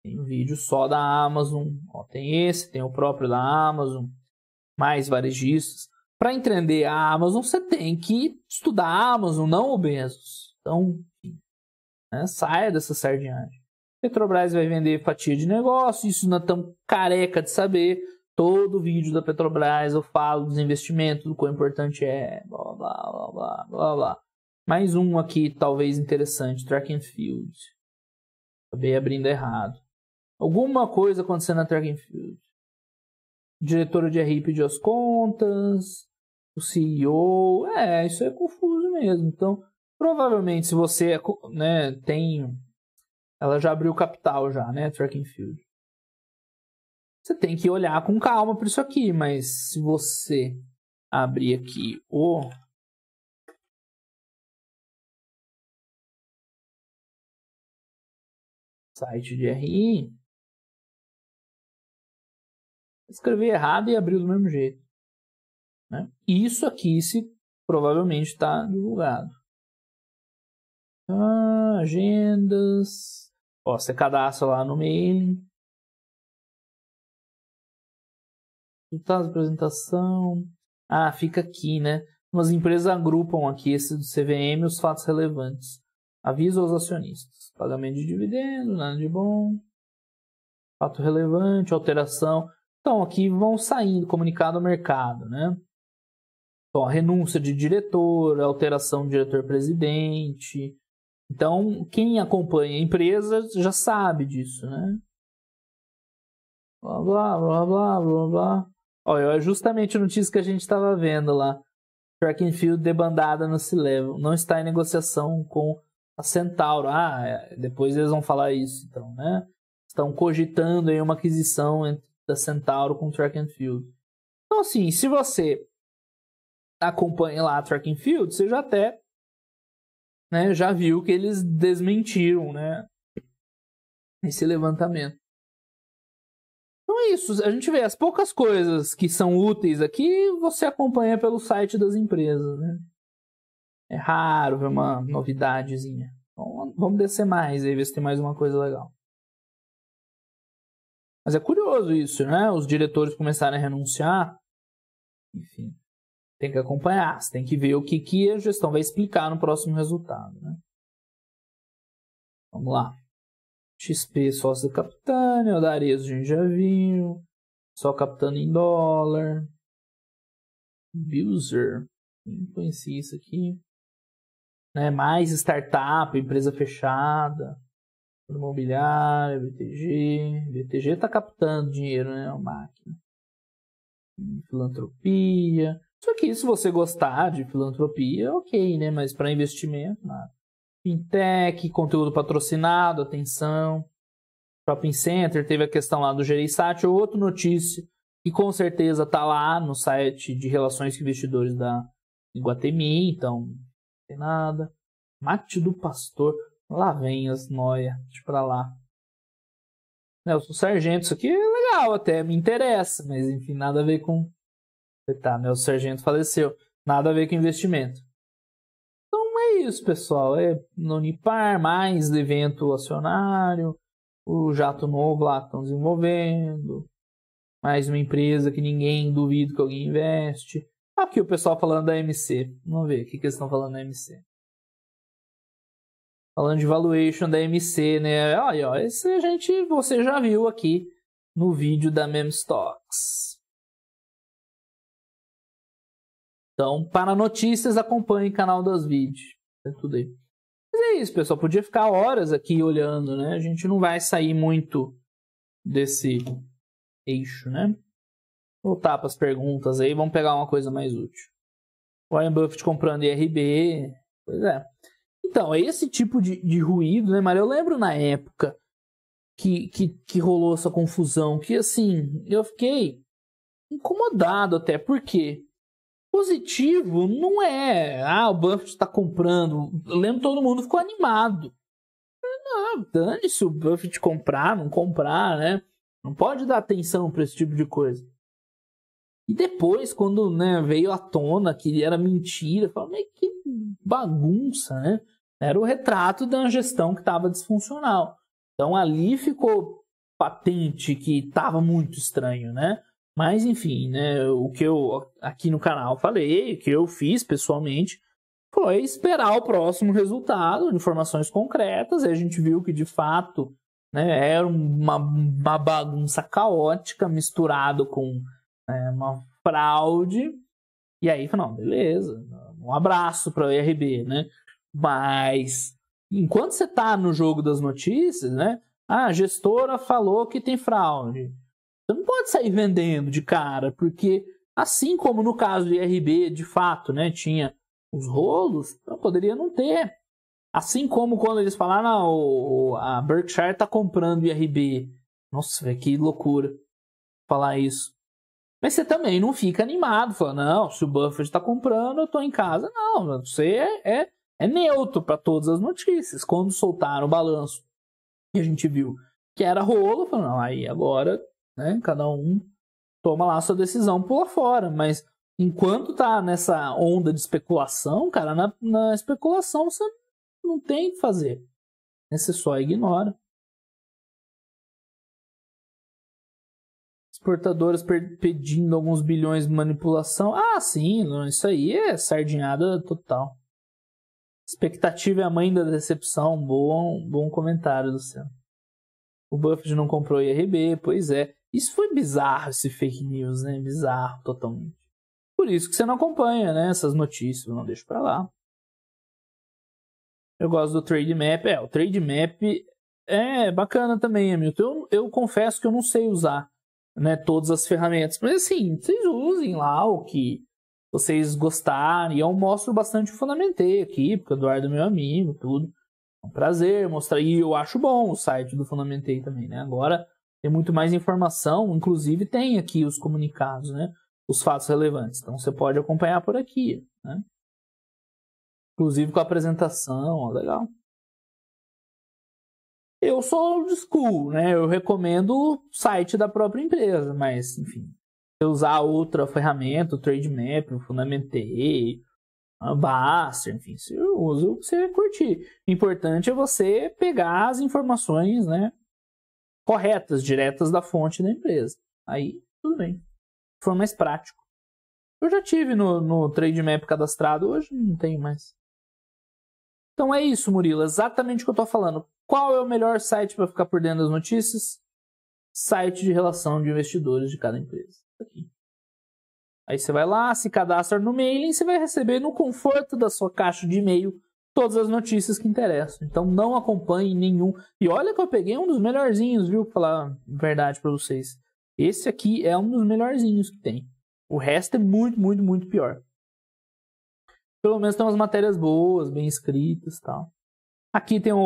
Tem um vídeo só da Amazon, ó, tem esse, tem o próprio da Amazon, mais varejistas. Para entender a Amazon, você tem que estudar a Amazon, não o Bezos. Então, né, saia dessa sardinha. Petrobras vai vender fatia de negócio, isso não é tão careca de saber. Todo vídeo da Petrobras eu falo dos investimentos, do quão importante é, blá blá blá blá blá blá. Mais um aqui, talvez interessante, Track and Field. Acabei abrindo errado. Alguma coisa acontecendo na track and field. Diretora de RI pediu as contas, o CEO. É, isso é confuso mesmo. Então, provavelmente, se você né, tem. Ela já abriu capital já, né? Track and field. Você tem que olhar com calma para isso aqui, mas se você abrir aqui o site de RI, escrevi errado e abriu do mesmo jeito. Né? Isso aqui se provavelmente está divulgado. Ah, agendas. Ó, você cadastra lá no mailing. Resultados de apresentação. Ah, fica aqui, né? Umas empresas agrupam aqui esse do CVM os fatos relevantes. Aviso aos acionistas. Pagamento de dividendo, nada de bom. Fato relevante, alteração. Então, aqui vão saindo comunicado ao mercado, né? Então, a renúncia de diretor, alteração de diretor-presidente. Então, quem acompanha a empresa já sabe disso, né? Blá, blá, blá, blá, blá, blá. Olha, é justamente a notícia que a gente estava vendo lá. Track and Field debandada no C-Level. Não está em negociação com a Centauro. Ah, é, depois eles vão falar isso, então, né? Estão cogitando aí uma aquisição entre da Centauro com Track and Field. Então, assim, se você acompanha lá a Track and Field, você já até né, já viu que eles desmentiram né, esse levantamento. Então é isso, a gente vê as poucas coisas que são úteis aqui, você acompanha pelo site das empresas, né? É raro ver uma novidadezinha. Então, vamos descer mais aí, ver se tem mais uma coisa legal. Mas é curioso isso, né? Os diretores começarem a renunciar. Enfim, tem que acompanhar, você tem que ver o que, que a gestão vai explicar no próximo resultado, né? Vamos lá. XP sócio capitânio, Darezo a gente já viu. Só captando em dólar. Buser, não conheci isso aqui. Né? Mais startup, empresa fechada imobiliário, BTG. BTG está captando dinheiro, né? É uma máquina. Filantropia. Só que se você gostar de filantropia, ok, né? Mas para investimento, nada. Fintech, conteúdo patrocinado, atenção. Shopping Center, teve a questão lá do Gereissat. É outra notícia que com certeza está lá no site de relações com investidores da Iguatemi, então não tem nada. Mate do Pastor. Lá vem as noia de pra lá. Não, o sargento, isso aqui é legal até, me interessa, mas enfim, nada a ver com. Tá, meu sargento faleceu. Nada a ver com investimento. Então é isso, pessoal. É Nonipar, mais do evento acionário, o jato novo lá que estão desenvolvendo, mais uma empresa que ninguém duvida que alguém investe. Aqui o pessoal falando da MC. Vamos ver o que, que eles estão falando da MC falando de valuation da MC, né? Aí, ó, esse a gente, você já viu aqui no vídeo da Memstocks. Então, para notícias, acompanhe o canal das vídeos. É né? tudo aí. Mas é isso, pessoal. Podia ficar horas aqui olhando, né? A gente não vai sair muito desse eixo, né? Voltar para as perguntas aí. Vamos pegar uma coisa mais útil. Warren Buffett comprando IRB. Pois é. Então, é esse tipo de, de ruído, né, Mário? Eu lembro na época que, que, que rolou essa confusão, que assim, eu fiquei incomodado até, porque positivo não é, ah, o Buffett está comprando. Eu lembro todo mundo ficou animado. Não, dane-se o Buffett comprar, não comprar, né? Não pode dar atenção para esse tipo de coisa. E depois, quando né, veio à tona que era mentira, eu falei, mas que bagunça, né? Era o retrato de uma gestão que estava disfuncional. Então ali ficou patente que estava muito estranho, né? Mas enfim, né, o que eu aqui no canal falei, o que eu fiz pessoalmente, foi esperar o próximo resultado, informações concretas, e a gente viu que de fato né, era uma, uma bagunça caótica misturado com né, uma fraude. E aí, falou, beleza, um abraço para o IRB, né? Mas enquanto você está no jogo das notícias, né? Ah, a gestora falou que tem fraude. Você não pode sair vendendo de cara, porque assim como no caso do IRB, de fato, né, tinha os rolos, então poderia não ter. Assim como quando eles falaram, ah, o, a Berkshire está comprando IRB. Nossa, véio, que loucura falar isso. Mas você também não fica animado, fala, não, se o Buffett está comprando, eu estou em casa. Não, você é é neutro para todas as notícias. Quando soltaram o balanço e a gente viu que era rolo, falando, ah, aí agora, né, cada um toma lá a sua decisão pula fora, mas enquanto tá nessa onda de especulação, cara, na, na especulação você não tem o que fazer. Né, você só ignora. Exportadoras pedindo alguns bilhões de manipulação. Ah, sim, isso aí é sardinhada total. Expectativa é a mãe da decepção. Bom, bom comentário, céu. O Buffett não comprou IRB, pois é. Isso foi bizarro, esse fake news, né? Bizarro, totalmente. Por isso que você não acompanha, né? Essas notícias, não deixa pra lá. Eu gosto do Trade Map. É, o Trade Map é bacana também, Hamilton. Eu, eu confesso que eu não sei usar né, todas as ferramentas. Mas assim, vocês usem lá o que vocês gostarem. Eu mostro bastante o Fundamentei aqui, porque o Eduardo é meu amigo, tudo. É um prazer mostrar. E eu acho bom o site do Fundamentei também, né? Agora tem muito mais informação, inclusive tem aqui os comunicados, né? Os fatos relevantes. Então você pode acompanhar por aqui, né? Inclusive com a apresentação, ó, legal. Eu sou old school, né? Eu recomendo o site da própria empresa, mas enfim, usar outra ferramenta, o TradeMap, o Fundamentei, a Baster, enfim, você usa o que você curtir. O importante é você pegar as informações né, corretas, diretas da fonte da empresa. Aí, tudo bem. For mais prático. Eu já tive no, no TradeMap cadastrado, hoje não tem mais. Então é isso, Murilo, exatamente o que eu estou falando. Qual é o melhor site para ficar por dentro das notícias? Site de relação de investidores de cada empresa. Aí você vai lá, se cadastra no mailing e você vai receber no conforto da sua caixa de e-mail todas as notícias que interessam. Então não acompanhe nenhum. E olha que eu peguei um dos melhorzinhos, viu? Pra falar a verdade para vocês. Esse aqui é um dos melhorzinhos que tem. O resto é muito, muito, muito pior. Pelo menos tem umas matérias boas, bem escritas tal. Aqui tem o,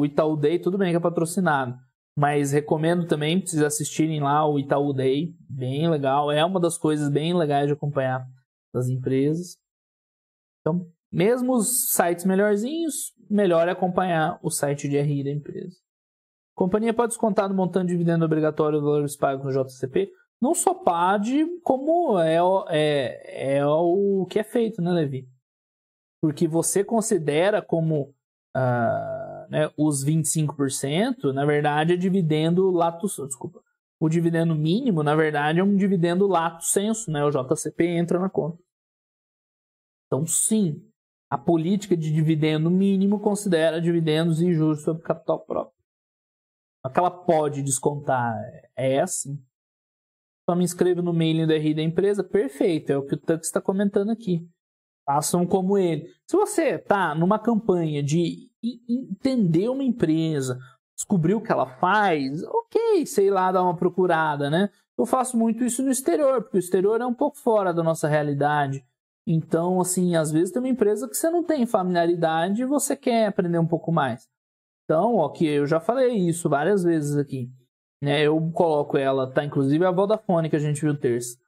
o Itaú Day, tudo bem que é patrocinado. Mas recomendo também vocês assistirem lá o Itaú Day, bem legal. É uma das coisas bem legais de acompanhar das empresas. Então, mesmo os sites melhorzinhos, melhor é acompanhar o site de RI da empresa. A companhia pode descontar no montante de dividendo obrigatório do valor pago no JCP, não só PAD, como é, é, é o que é feito, né, Levi? Porque você considera como. Ah, né, os 25%, na verdade, é dividendo lato, desculpa, o dividendo mínimo, na verdade, é um dividendo lato senso, né? O JCP entra na conta. Então, sim, a política de dividendo mínimo considera dividendos e juros sobre capital próprio. Aquela pode descontar é assim. Só me inscreva no mailing do RI da empresa? Perfeito, é o que o Tux está comentando aqui façam como ele. Se você está numa campanha de entender uma empresa, descobrir o que ela faz, ok, sei lá, dá uma procurada, né? Eu faço muito isso no exterior, porque o exterior é um pouco fora da nossa realidade. Então, assim, às vezes tem uma empresa que você não tem familiaridade e você quer aprender um pouco mais. Então, ok, eu já falei isso várias vezes aqui. Né? Eu coloco ela, tá? Inclusive a Vodafone que a gente viu terça.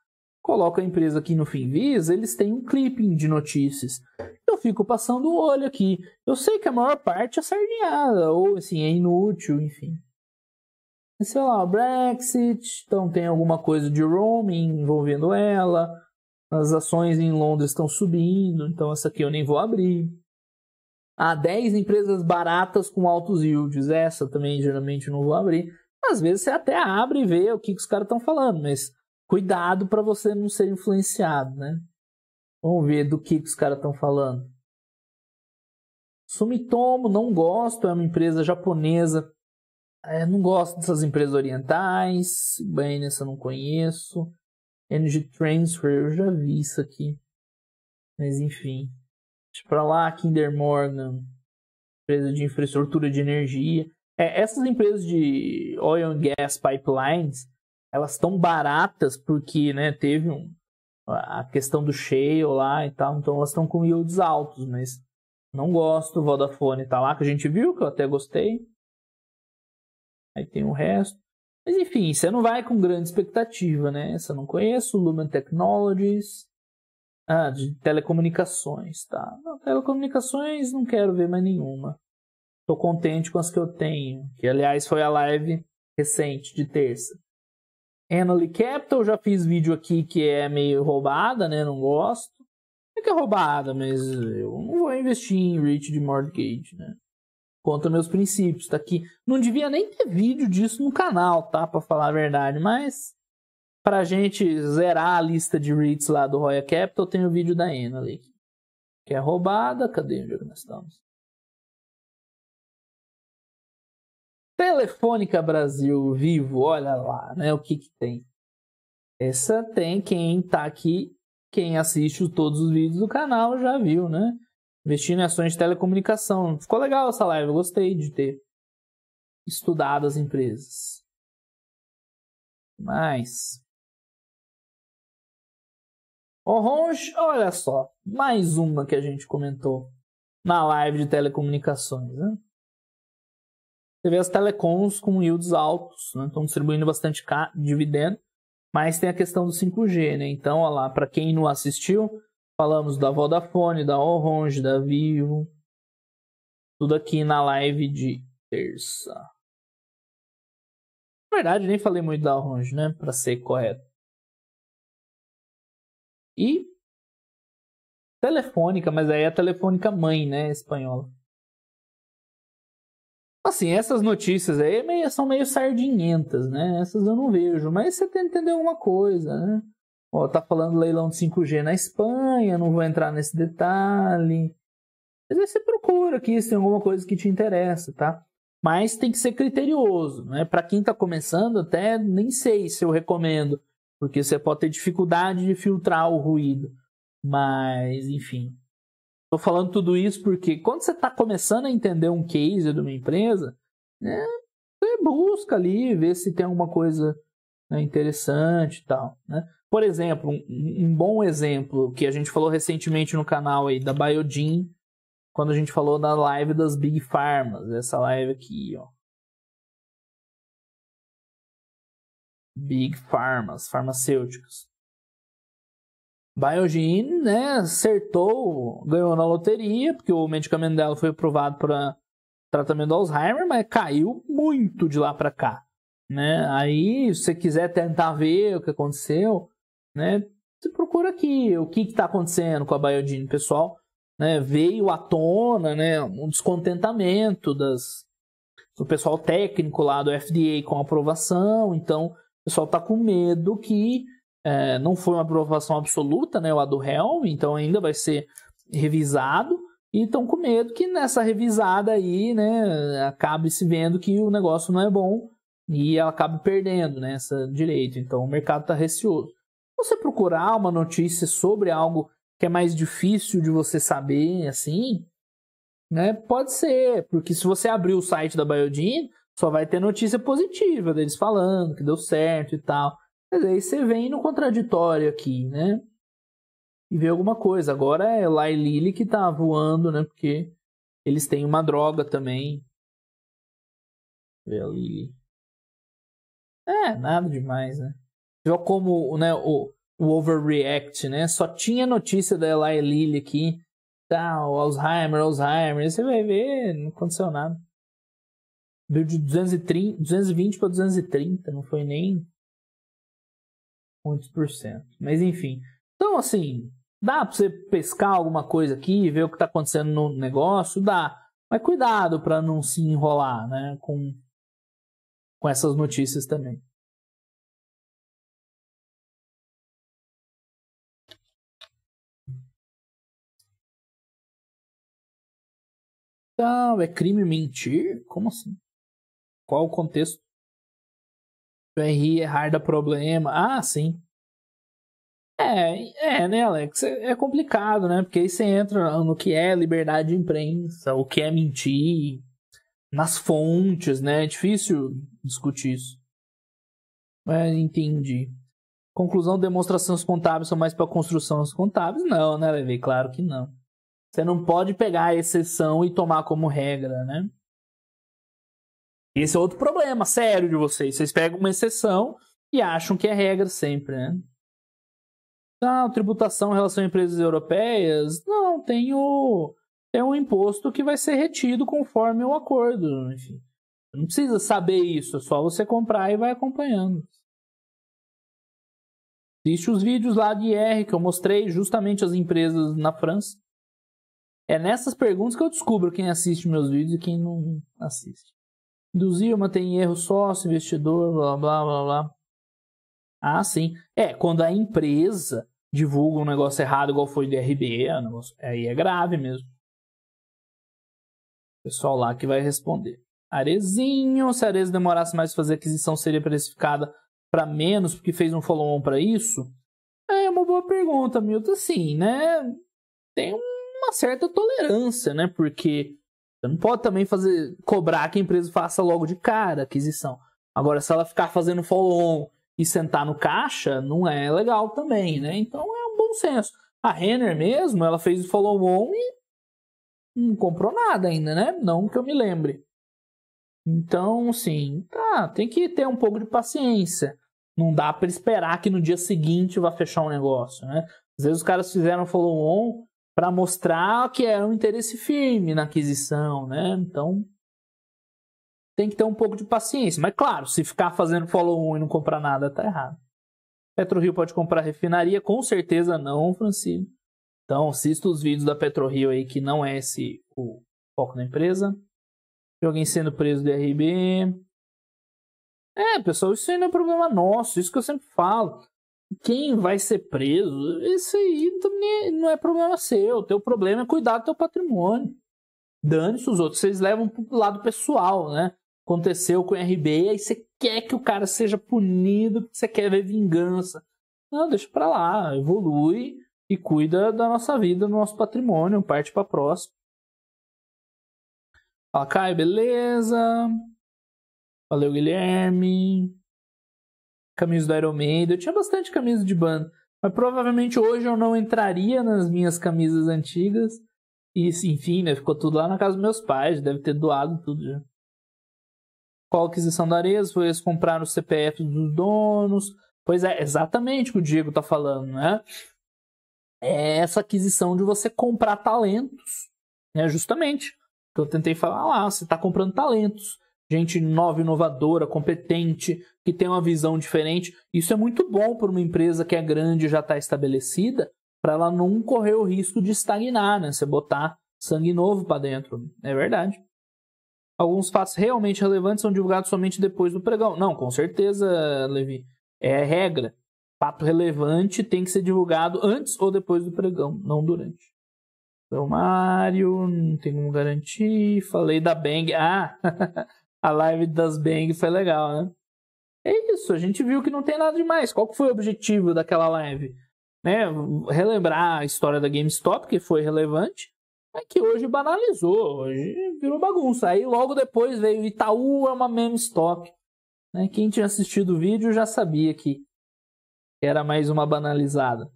Coloca a empresa aqui no Finviz, eles têm um clipping de notícias. Eu fico passando o olho aqui. Eu sei que a maior parte é sardinhada, ou assim, é inútil, enfim. Sei lá, o Brexit, então tem alguma coisa de roaming envolvendo ela. As ações em Londres estão subindo, então essa aqui eu nem vou abrir. Há 10 empresas baratas com altos yields, essa também geralmente eu não vou abrir. Às vezes você até abre e vê o que, que os caras estão falando, mas Cuidado para você não ser influenciado, né? Vamos ver do que, que os caras estão falando. Sumitomo, não gosto, é uma empresa japonesa. É, não gosto dessas empresas orientais. Bem, essa eu não conheço. Energy Transfer, eu já vi isso aqui. Mas enfim. Deixa pra lá, Kinder Morgan. Empresa de infraestrutura de energia. É, essas empresas de oil and gas pipelines elas estão baratas porque, né, teve um, a questão do cheio lá e tal, então elas estão com yields altos, mas não gosto, o Vodafone tá lá, que a gente viu, que eu até gostei. Aí tem o resto. Mas enfim, você não vai com grande expectativa, né? eu não conheço, Lumen Technologies. Ah, de telecomunicações, tá? Não, telecomunicações não quero ver mais nenhuma. Tô contente com as que eu tenho. Que aliás foi a live recente de terça. Annaly Capital, já fiz vídeo aqui que é meio roubada, né? Não gosto. É que é roubada, mas eu não vou investir em REIT de mortgage, né? Contra meus princípios, tá aqui. Não devia nem ter vídeo disso no canal, tá? Pra falar a verdade, mas pra gente zerar a lista de REITs lá do Royal Capital, tem o vídeo da Annaly que é roubada. Cadê onde é que nós estamos? Telefônica Brasil Vivo, olha lá, né? O que que tem? Essa tem quem tá aqui, quem assiste todos os vídeos do canal já viu, né? Investindo em ações de telecomunicação. Ficou legal essa live, eu gostei de ter estudado as empresas. Mas Orange, olha só, mais uma que a gente comentou na live de telecomunicações, né? Você vê as telecoms com yields altos, né? estão distribuindo bastante dividendo, mas tem a questão do 5G, né? Então, olha lá, para quem não assistiu, falamos da Vodafone, da Orange, da Vivo, tudo aqui na live de terça. Na verdade, nem falei muito da Orange, né? Para ser correto. E telefônica, mas aí é a telefônica mãe, né? Espanhola. Assim, essas notícias aí é são meio sardinhentas, né? Essas eu não vejo, mas você tem que entender alguma coisa, né? Ó, tá falando leilão de 5G na Espanha, não vou entrar nesse detalhe. Mas vezes você procura aqui se tem alguma coisa que te interessa, tá? Mas tem que ser criterioso, né? Para quem está começando, até nem sei se eu recomendo, porque você pode ter dificuldade de filtrar o ruído. Mas, enfim, Estou falando tudo isso porque quando você está começando a entender um case de uma empresa, né, você busca ali, ver se tem alguma coisa né, interessante e tal. Né? Por exemplo, um, um, bom exemplo que a gente falou recentemente no canal aí da Biogen, quando a gente falou da live das Big Pharmas, essa live aqui, ó. Big Pharmas, farmacêuticas. Biogen, né, acertou, ganhou na loteria, porque o medicamento dela foi aprovado para tratamento do Alzheimer, mas caiu muito de lá para cá, né? Aí, se você quiser tentar ver o que aconteceu, né, você procura aqui o que está acontecendo com a Biogen, pessoal, né? Veio à tona, né, um descontentamento das do pessoal técnico lá do FDA com aprovação, então o pessoal está com medo que é, não foi uma aprovação absoluta, né, o do Helm, então ainda vai ser revisado. E estão com medo que nessa revisada aí, né, acabe se vendo que o negócio não é bom e ela acabe perdendo né, essa direito. Então o mercado está receoso. Você procurar uma notícia sobre algo que é mais difícil de você saber, assim, né? Pode ser, porque se você abrir o site da Biodin, só vai ter notícia positiva deles falando que deu certo e tal. Mas aí você vem no contraditório aqui, né? E vê alguma coisa. Agora é Lai Lily que tá voando, né? Porque eles têm uma droga também. Vê ali. É, nada demais, né? Só como né, o, o overreact, né? Só tinha notícia da Eli Lilly aqui. Tal, tá, Alzheimer, Alzheimer. Aí você vai ver, não aconteceu nada. Deu de 230, 220 para 230, não foi nem muitos por cento. Mas enfim. Então, assim, dá para você pescar alguma coisa aqui, ver o que está acontecendo no negócio? Dá. Mas cuidado para não se enrolar né, com, com essas notícias também. Então, é crime mentir? Como assim? Qual o contexto? RI errar dá problema. Ah, sim. É, é, né, Alex? É, é complicado, né? Porque aí você entra no que é liberdade de imprensa, o que é mentir, nas fontes, né? É difícil discutir isso. Mas entendi. Conclusão, demonstrações contábeis são mais para construções contábeis? Não, né, Levei? Claro que não. Você não pode pegar a exceção e tomar como regra, né? Esse é outro problema sério de vocês. Vocês pegam uma exceção e acham que é regra sempre, né? Ah, tributação em relação a empresas europeias? Não, tem o, um imposto que vai ser retido conforme o acordo. Enfim, não precisa saber isso, é só você comprar e vai acompanhando. Existem os vídeos lá de IR que eu mostrei justamente as empresas na França. É nessas perguntas que eu descubro quem assiste meus vídeos e quem não assiste. Induziu, mantém erro sócio, investidor, blá blá blá blá. Ah, sim. É, quando a empresa divulga um negócio errado, igual foi do é RBE, aí é grave mesmo. Pessoal lá que vai responder. Arezinho, se a Arez demorasse mais fazer aquisição, seria precificada para menos, porque fez um follow-on para isso? É uma boa pergunta, Milton. sim né? Tem uma certa tolerância, né? Porque não pode também fazer cobrar que a empresa faça logo de cara a aquisição. Agora, se ela ficar fazendo follow-on e sentar no caixa, não é legal também, né? Então é um bom senso. A Renner mesmo, ela fez o follow-on e não comprou nada ainda, né? Não que eu me lembre. Então, sim, tá, tem que ter um pouco de paciência. Não dá para esperar que no dia seguinte vá fechar um negócio, né? Às vezes os caras fizeram follow-on para mostrar que era é um interesse firme na aquisição, né? Então tem que ter um pouco de paciência. Mas claro, se ficar fazendo follow-on e não comprar nada, tá errado. PetroRio pode comprar refinaria? Com certeza não, Francisco. Então assista os vídeos da PetroRio aí, que não é esse o foco da empresa. Tem alguém sendo preso do RB. É, pessoal, isso aí não é problema nosso, isso que eu sempre falo quem vai ser preso, isso aí é, não é problema seu. O teu problema é cuidar do teu patrimônio. Dane-se os outros. Vocês levam pro lado pessoal, né? Aconteceu com o RB, aí você quer que o cara seja punido, você quer ver vingança. Não, deixa pra lá, evolui e cuida da nossa vida, do nosso patrimônio, parte pra próxima. Fala, Caio, beleza? Valeu, Guilherme camisas do Iron Maiden, eu tinha bastante camisa de banda. Mas provavelmente hoje eu não entraria nas minhas camisas antigas. E enfim, né? Ficou tudo lá na casa dos meus pais, deve ter doado tudo já. Qual aquisição da Arezzo? Foi eles compraram o CPF dos donos. Pois é, exatamente o que o Diego tá falando, né? É essa aquisição de você comprar talentos, né? Justamente. Que eu tentei falar ah, lá, você tá comprando talentos gente nova, inovadora, competente, que tem uma visão diferente. Isso é muito bom para uma empresa que é grande e já está estabelecida, para ela não correr o risco de estagnar, né? Você botar sangue novo para dentro. É verdade. Alguns fatos realmente relevantes são divulgados somente depois do pregão. Não, com certeza, Levi. É regra. Fato relevante tem que ser divulgado antes ou depois do pregão, não durante. Então, Mário, não tem como garantir. Falei da Bang. Ah, a live das Bang foi legal, né? É isso, a gente viu que não tem nada demais. Qual foi o objetivo daquela live? Né? Relembrar a história da GameStop, que foi relevante, mas que hoje banalizou, hoje virou bagunça. Aí logo depois veio Itaú é uma meme stop. Né? Quem tinha assistido o vídeo já sabia que era mais uma banalizada.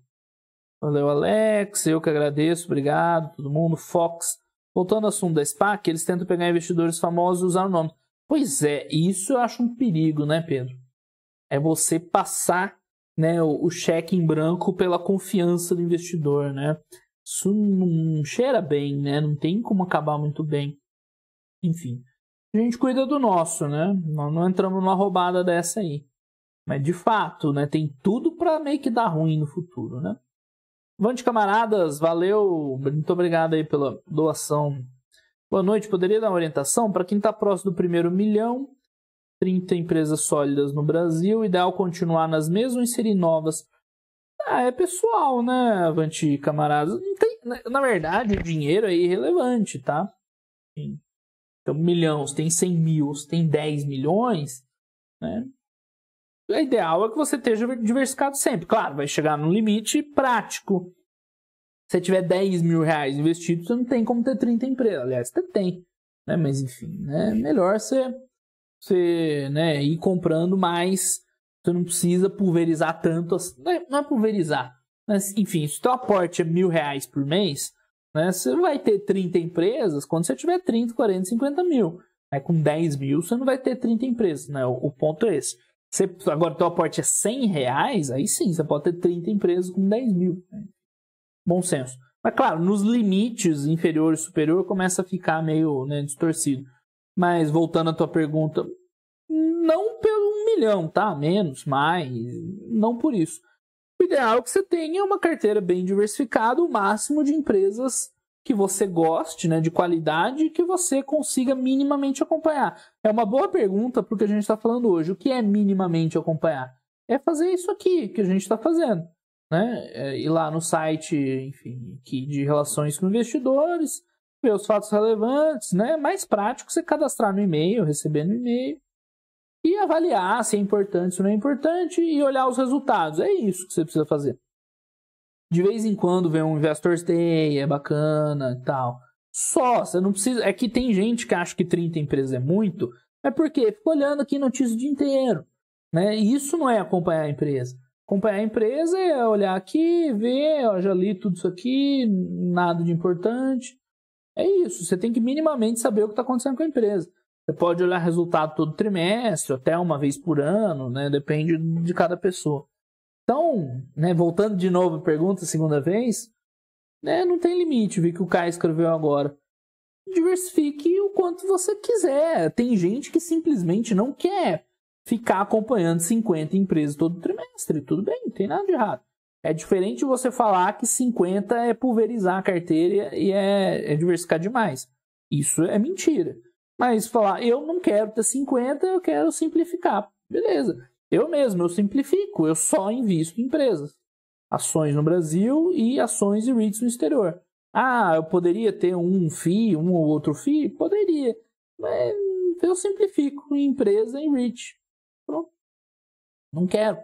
Valeu, Alex. Eu que agradeço. Obrigado, todo mundo. Fox. Voltando ao assunto da SPAC, eles tentam pegar investidores famosos e usar o nome. Pois é, isso eu acho um perigo, né, Pedro? É você passar né, o, o cheque em branco pela confiança do investidor, né? Isso não cheira bem, né? Não tem como acabar muito bem. Enfim, a gente cuida do nosso, né? Nós não entramos numa roubada dessa aí. Mas de fato, né? Tem tudo para meio que dar ruim no futuro, né? Vante camaradas, valeu, muito obrigado aí pela doação Boa noite, poderia dar uma orientação para quem está próximo do primeiro milhão? 30 empresas sólidas no Brasil, ideal continuar nas mesmas ou inserir novas? Ah, é pessoal, né, Avante camaradas? Não tem, né, na verdade, o dinheiro é irrelevante, tá? Então, milhões, tem 100 mil, tem 10 milhões, né? O ideal é que você esteja diversificado sempre. Claro, vai chegar no limite prático você tiver 10 mil reais investidos, você não tem como ter 30 empresas. Aliás, você tem, né? Mas enfim, né? Melhor você, você né, ir comprando mais. Você não precisa pulverizar tanto. Assim, não é pulverizar. Mas, enfim, se o teu aporte é mil reais por mês, né, você vai ter 30 empresas quando você tiver 30, 40, 50 mil. Né? Com 10 mil, você não vai ter 30 empresas. Né? O, o ponto é esse. Você, agora, teu aporte é 100 reais, aí sim, você pode ter 30 empresas com 10 mil. Né? bom senso. Mas claro, nos limites inferior e superior começa a ficar meio né, distorcido. Mas voltando à tua pergunta, não pelo um milhão, tá? Menos, mais, não por isso. O ideal é que você tenha uma carteira bem diversificada, o máximo de empresas que você goste, né, de qualidade, que você consiga minimamente acompanhar. É uma boa pergunta porque a gente está falando hoje. O que é minimamente acompanhar? É fazer isso aqui que a gente está fazendo né? É, ir lá no site, enfim, aqui de relações com investidores, ver os fatos relevantes, né? Mais prático você cadastrar no e-mail, receber no e-mail e avaliar se é importante, se não é importante e olhar os resultados. É isso que você precisa fazer. De vez em quando vem um investor Day, é bacana e tal. Só, você não precisa. É que tem gente que acha que 30 empresas é muito, é porque fica olhando aqui notícia o dia inteiro. Né? E isso não é acompanhar a empresa acompanhar a empresa, é olhar aqui, ver, ó, já li tudo isso aqui, nada de importante. É isso, você tem que minimamente saber o que está acontecendo com a empresa. Você pode olhar resultado todo trimestre, até uma vez por ano, né? Depende de cada pessoa. Então, né, voltando de novo à pergunta, segunda vez, né, não tem limite, vi que o Kai escreveu agora. Diversifique o quanto você quiser. Tem gente que simplesmente não quer ficar acompanhando 50 empresas todo trimestre. Tudo bem, não tem nada de errado. É diferente você falar que 50 é pulverizar a carteira e é, é diversificar demais. Isso é mentira. Mas falar, eu não quero ter 50, eu quero simplificar. Beleza. Eu mesmo, eu simplifico, eu só invisto em empresas. Ações no Brasil e ações e REITs no exterior. Ah, eu poderia ter um FI, um ou outro FI? Poderia. Mas eu simplifico em empresa em REIT. Pronto. Não quero.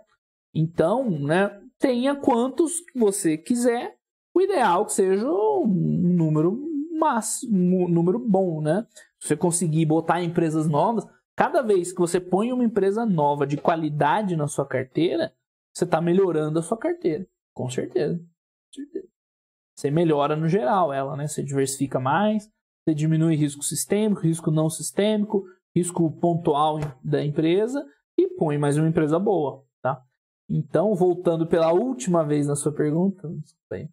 Então, né, tenha quantos você quiser. O ideal que seja um número máximo, um número bom, né? Se você conseguir botar empresas novas, cada vez que você põe uma empresa nova de qualidade na sua carteira, você está melhorando a sua carteira. Com certeza. Com certeza. Você melhora no geral ela, né? Você diversifica mais, você diminui risco sistêmico, risco não sistêmico, risco pontual da empresa e põe mais uma empresa boa, tá? Então, voltando pela última vez na sua pergunta, bem.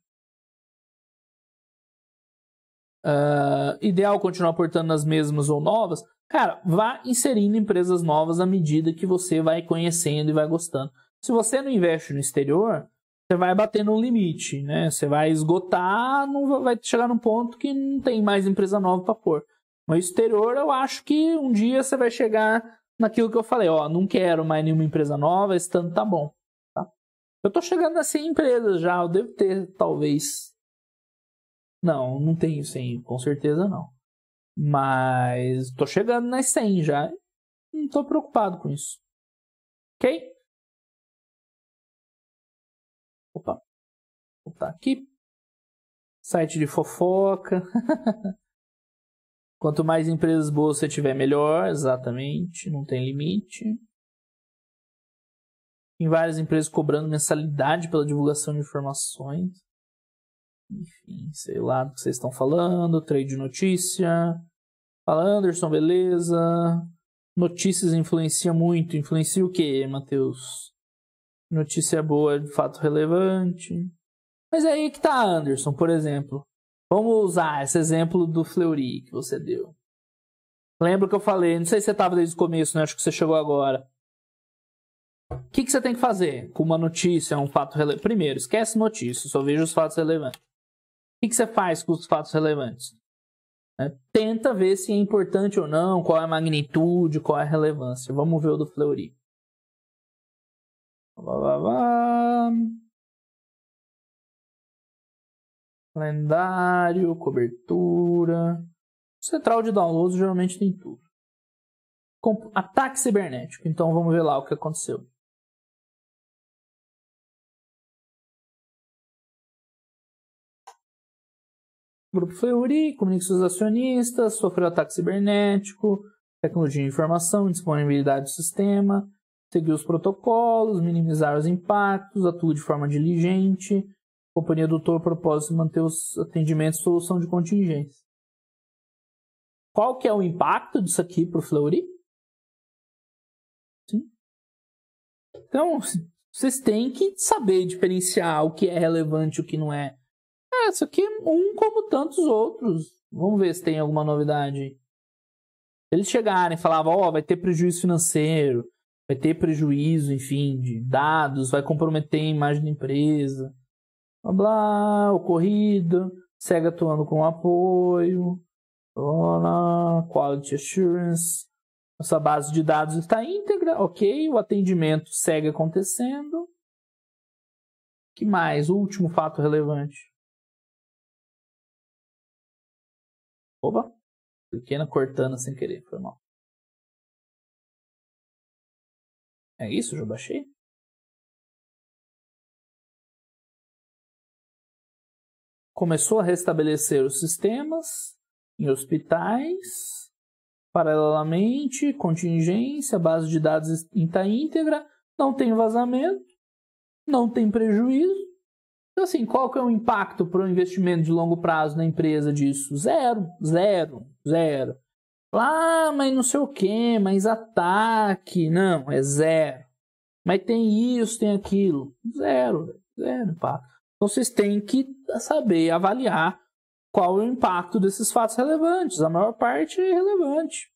Uh, ideal continuar aportando nas mesmas ou novas? Cara, vá inserindo empresas novas à medida que você vai conhecendo e vai gostando. Se você não investe no exterior, você vai bater no limite, né? Você vai esgotar, não vai chegar num ponto que não tem mais empresa nova para pôr. No exterior, eu acho que um dia você vai chegar naquilo que eu falei, ó, não quero mais nenhuma empresa nova, esse tanto tá bom. Tá? Eu tô chegando a 100 empresas já, eu devo ter, talvez. Não, não tenho 100, com certeza não. Mas tô chegando nas 100 já. Não tô preocupado com isso. Ok? Opa. Vou aqui. Site de fofoca. Quanto mais empresas boas você tiver, melhor, exatamente, não tem limite. Tem várias empresas cobrando mensalidade pela divulgação de informações. Enfim, sei lá do que vocês estão falando, trade notícia. Fala Anderson, beleza? Notícias influencia muito. Influencia o que, Matheus? Notícia boa de fato relevante. Mas é aí que tá, Anderson, por exemplo. Vamos usar esse exemplo do Fleury que você deu. Lembra que eu falei, não sei se você estava desde o começo, né? Acho que você chegou agora. O que, que você tem que fazer com uma notícia, um fato relevante? Primeiro, esquece notícia, só veja os fatos relevantes. O que, que você faz com os fatos relevantes? É, tenta ver se é importante ou não, qual é a magnitude, qual é a relevância. Vamos ver o do Fleury. Vá, vá, vá. calendário, cobertura. Central de downloads geralmente tem tudo. Com... Ataque cibernético. Então vamos ver lá o que aconteceu. grupo Fleury comunica seus acionistas, sofreu ataque cibernético, tecnologia de informação, disponibilidade do sistema, seguir os protocolos, minimizar os impactos, atua de forma diligente, companhia adotou o propósito de manter os atendimentos solução de contingência. Qual que é o impacto disso aqui para o Fleury? Sim. Então, vocês têm que saber diferenciar o que é relevante e o que não é. É, isso aqui é um como tantos outros. Vamos ver se tem alguma novidade. Eles chegarem e falavam, ó, oh, vai ter prejuízo financeiro, vai ter prejuízo, enfim, de dados, vai comprometer a imagem da empresa blá blá, ocorrido, segue atuando com apoio, blá, blá, quality assurance, nossa base de dados está íntegra, ok, o atendimento segue acontecendo. que mais? O último fato relevante. Opa, pequena cortando sem querer, foi mal. É isso, já baixei? começou a restabelecer os sistemas em hospitais, paralelamente, contingência, base de dados está íntegra, não tem vazamento, não tem prejuízo. Então, assim, qual que é o impacto para o investimento de longo prazo na empresa disso? Zero, zero, zero. Lá, ah, mas não sei o que, mas ataque. Não, é zero. Mas tem isso, tem aquilo. Zero, zero impacto vocês têm que saber avaliar qual é o impacto desses fatos relevantes. A maior parte é relevante.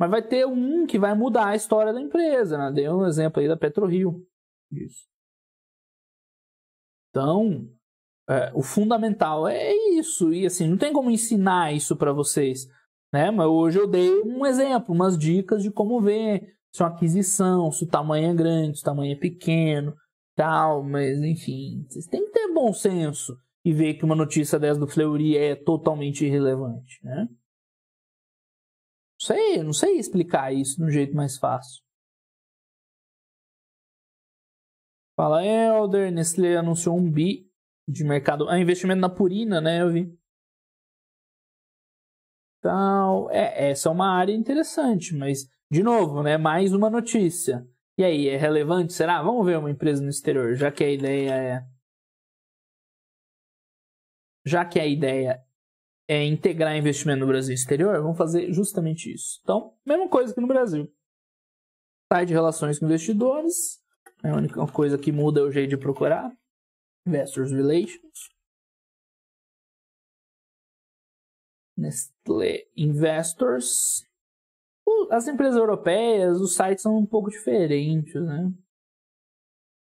Mas vai ter um que vai mudar a história da empresa. Né? Dei um exemplo aí da PetroRio. Isso. Então, é, o fundamental é isso. E assim, não tem como ensinar isso para vocês. Né? Mas hoje eu dei um exemplo, umas dicas de como ver se uma aquisição, se o tamanho é grande, se o tamanho é pequeno, tal, mas enfim, vocês têm que ter bom senso e ver que uma notícia dessa do Fleury é totalmente irrelevante, né? Não sei, não sei explicar isso de um jeito mais fácil. Fala, Elder, Nestlé anunciou um bi de mercado. Ah, investimento na Purina, né? Eu vi. Então, é, essa é uma área interessante, mas, de novo, né? Mais uma notícia. E aí, é relevante? Será? Vamos ver uma empresa no exterior, já que a ideia é. Já que a ideia é integrar investimento no Brasil exterior, vamos fazer justamente isso. Então, mesma coisa que no Brasil. Sai de relações com investidores, é a única coisa que muda é o jeito de procurar. Investors Relations. Nestlé Investors as empresas europeias, os sites são um pouco diferentes, né?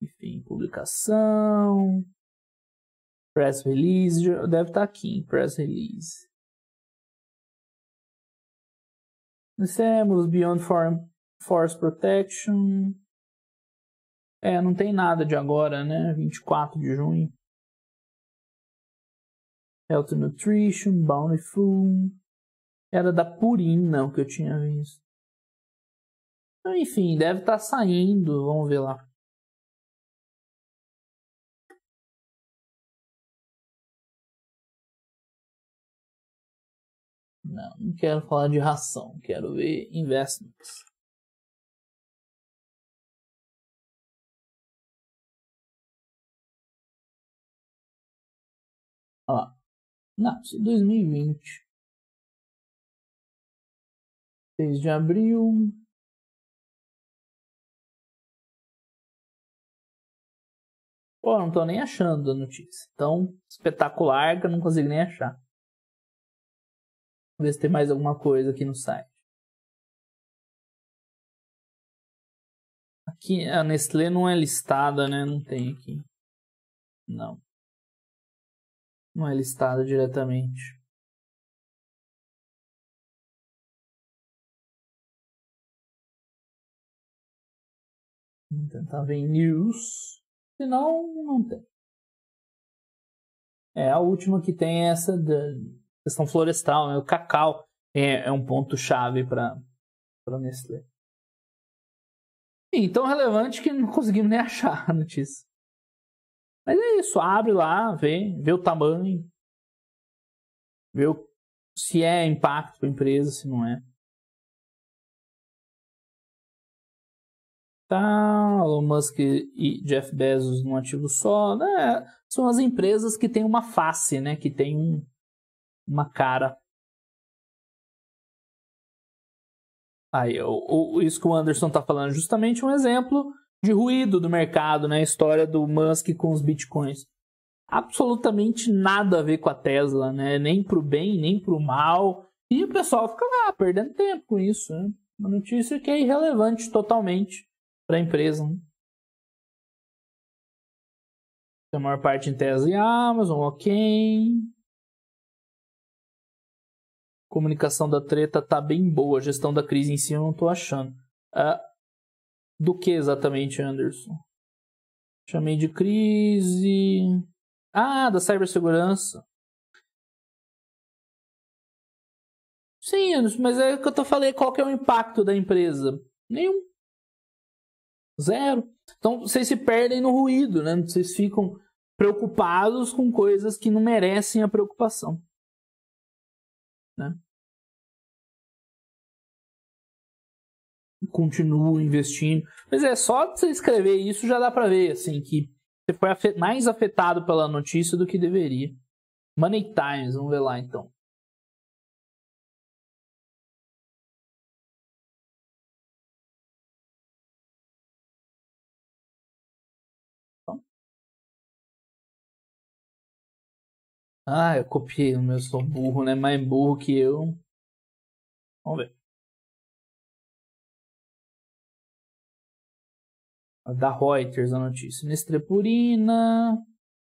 Enfim, publicação. Press release. Deve estar tá aqui em press release. Nós temos Beyond Foreign Force Protection. É, não tem nada de agora, né? 24 de junho. Health Nutrition, Bountiful. Era da Purina o que eu tinha visto. Ah, enfim, deve estar tá saindo. Vamos ver lá. Não, não quero falar de ração. Quero ver investments. Olha lá. Não, 2020. 6 é de abril. Pô, não tô nem achando a notícia. Tão espetacular que eu não consigo nem achar. Vamos ver se tem mais alguma coisa aqui no site. Aqui, a Nestlé não é listada, né? Não tem aqui. Não. Não é listada diretamente. Vamos tentar ver news. Senão, não tem. É a última que tem é essa questão florestal, né? O cacau é, é um ponto-chave para a Nestlé. Sim, tão relevante que não conseguimos nem achar a notícia. Mas é isso, abre lá, vê, vê o tamanho, vê o, se é impacto para a empresa, se não é. tal, tá, Elon Musk e Jeff Bezos num ativo só, né? São as empresas que têm uma face, né? Que tem um, uma cara. Aí, o, o, isso que o Anderson está falando é justamente um exemplo de ruído do mercado, né? A história do Musk com os bitcoins. Absolutamente nada a ver com a Tesla, né? Nem pro bem, nem pro mal. E o pessoal fica lá perdendo tempo com isso, né? Uma notícia que é irrelevante totalmente para a empresa. Né? A maior parte em Tesla e Amazon, ah, ok. A comunicação da treta tá bem boa, a gestão da crise em si eu não tô achando. Ah, do que exatamente, Anderson? Chamei de crise. Ah, da cibersegurança. Sim, Anderson, mas é o que eu tô falei, qual que é o impacto da empresa? Nenhum. Zero. Então vocês se perdem no ruído, né? Vocês ficam preocupados com coisas que não merecem a preocupação. Né? Continuo investindo. Mas é só você escrever isso já dá para ver assim que você foi mais afetado pela notícia do que deveria. Money Times, vamos ver lá então. Ah, eu copiei no meu, sou burro, né? Mais burro que eu. Vamos ver. Da Reuters a notícia. Nestrepurina.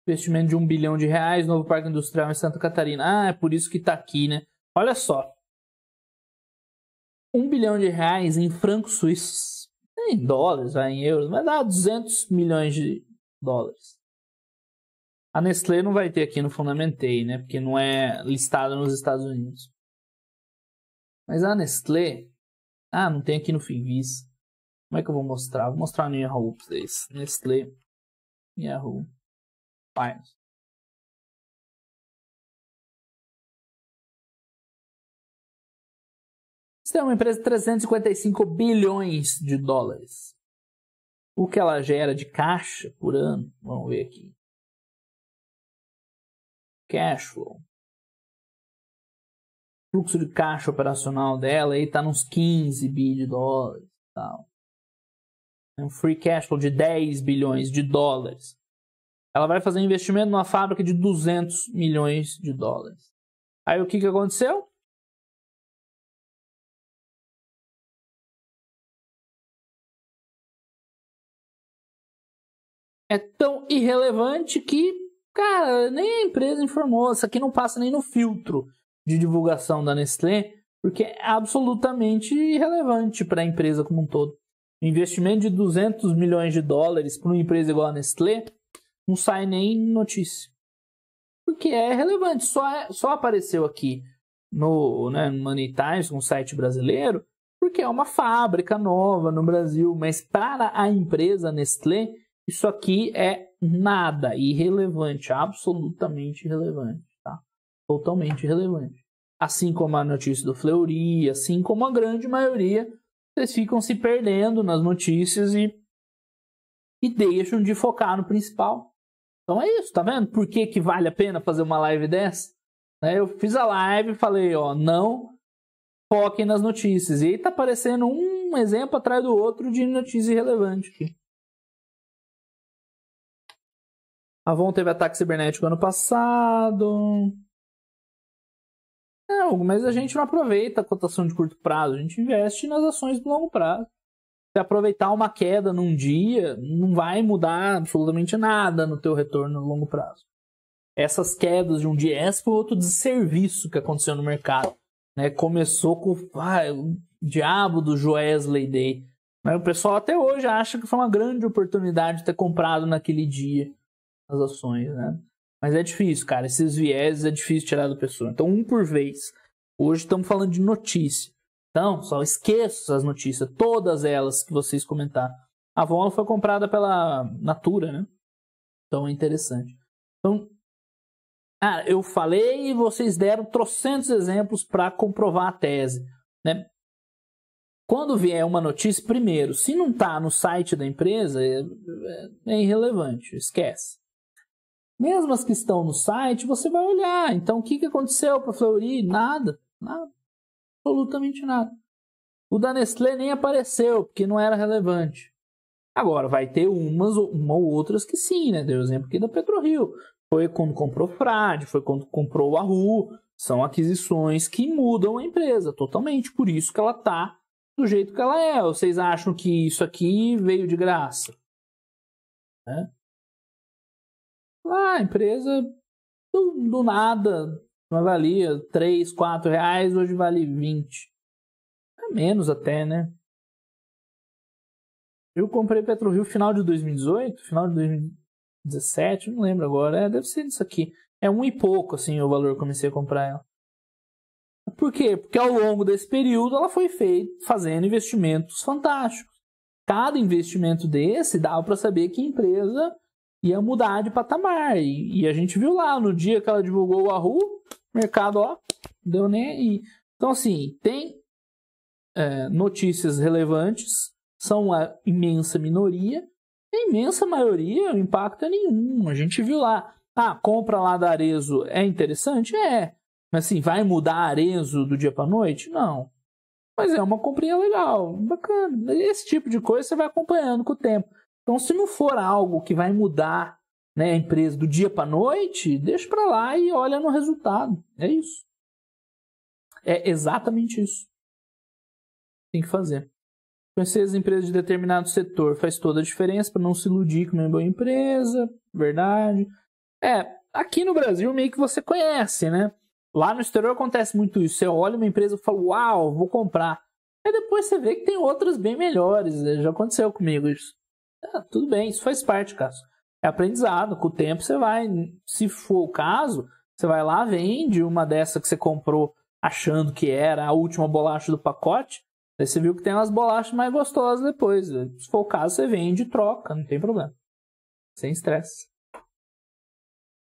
Investimento de um bilhão de reais. Novo parque industrial em Santa Catarina. Ah, é por isso que tá aqui, né? Olha só. Um bilhão de reais em francos suíços. Em dólares, vai em euros. Vai dar 200 milhões de dólares. A Nestlé não vai ter aqui no Fundamentei, né? Porque não é listada nos Estados Unidos. Mas a Nestlé. Ah, não tem aqui no Fivis. Como é que eu vou mostrar? Vou mostrar no Yahoo pra vocês. Nestlé. Yahoo. Finance. Isso é uma empresa de 355 bilhões de dólares. O que ela gera de caixa por ano? Vamos ver aqui cash flow. O fluxo de caixa operacional dela aí tá nos 15 bi de dólares, tal. É um free cash flow de 10 bilhões de dólares. Ela vai fazer um investimento numa fábrica de 200 milhões de dólares. Aí o que, que aconteceu? É tão irrelevante que Cara, nem a empresa informou. Isso aqui não passa nem no filtro de divulgação da Nestlé, porque é absolutamente irrelevante para a empresa como um todo. investimento de 200 milhões de dólares para uma empresa igual a Nestlé não sai nem notícia. Porque é relevante, só, é, só apareceu aqui no, né, no Money Times, um site brasileiro, porque é uma fábrica nova no Brasil, mas para a empresa Nestlé, isso aqui é nada, irrelevante, absolutamente irrelevante, tá? Totalmente irrelevante. Assim como a notícia do Fleury, assim como a grande maioria, vocês ficam se perdendo nas notícias e, e deixam de focar no principal. Então é isso, tá vendo? Por que, que vale a pena fazer uma live dessa? Né, eu fiz a live e falei, ó, não foquem nas notícias. E aí tá aparecendo um exemplo atrás do outro de notícia irrelevante aqui. Avon teve ataque cibernético ano passado. É, mas a gente não aproveita a cotação de curto prazo, a gente investe nas ações de longo prazo. Se aproveitar uma queda num dia, não vai mudar absolutamente nada no teu retorno no longo prazo. Essas quedas de um dia, esse foi outro desserviço que aconteceu no mercado. Né? Começou com ah, o diabo do Joesley Day. Mas o pessoal até hoje acha que foi uma grande oportunidade ter comprado naquele dia as ações, né? Mas é difícil, cara. Esses vieses é difícil tirar da pessoa. Então, um por vez. Hoje estamos falando de notícia. Então, só esqueço as notícias, todas elas que vocês comentaram. A Vonla foi comprada pela Natura, né? Então é interessante. Então, ah, eu falei e vocês deram trocentos exemplos para comprovar a tese, né? Quando vier uma notícia, primeiro, se não está no site da empresa, é, é, é irrelevante, esquece. Mesmo as que estão no site, você vai olhar. Então, o que, que aconteceu para a Fleury? Nada, nada. Absolutamente nada. O da Nestlé nem apareceu, porque não era relevante. Agora, vai ter umas uma ou outras que sim, né? Deu exemplo aqui da PetroRio. Foi quando comprou Frade, foi quando comprou o Aru. São aquisições que mudam a empresa totalmente. Por isso que ela está do jeito que ela é. Vocês acham que isso aqui veio de graça? Né? Ah, a empresa do, do nada não valia 3, 4 reais, hoje vale 20. É menos até, né? Eu comprei Petrovil final de 2018, final de 2017, não lembro agora. É, deve ser isso aqui. É um e pouco, assim, o valor que eu comecei a comprar ela. Por quê? Porque ao longo desse período ela foi feito fazendo investimentos fantásticos. Cada investimento desse dava para saber que a empresa ia mudar de patamar. E, e, a gente viu lá no dia que ela divulgou o Wahoo, mercado, ó, deu nem. Então, assim, tem é, notícias relevantes, são a imensa minoria, a imensa maioria, o impacto é nenhum. A gente viu lá. Ah, compra lá da Arezo é interessante? É. Mas assim, vai mudar Arezzo Arezo do dia para noite? Não. Mas é uma comprinha legal, bacana. Esse tipo de coisa você vai acompanhando com o tempo. Então, se não for algo que vai mudar né, a empresa do dia para noite, deixa para lá e olha no resultado. É isso. É exatamente isso. Tem que fazer. Conhecer as empresas de determinado setor faz toda a diferença para não se iludir com uma boa empresa, verdade. É, aqui no Brasil meio que você conhece, né? Lá no exterior acontece muito isso. Você olha uma empresa e fala, uau, vou comprar. Aí depois você vê que tem outras bem melhores. Já aconteceu comigo isso. Ah, tudo bem, isso faz parte, caso. É aprendizado, com o tempo você vai. Se for o caso, você vai lá, vende uma dessa que você comprou achando que era a última bolacha do pacote. aí você viu que tem umas bolachas mais gostosas depois. Se for o caso, você vende e troca, não tem problema. Sem estresse.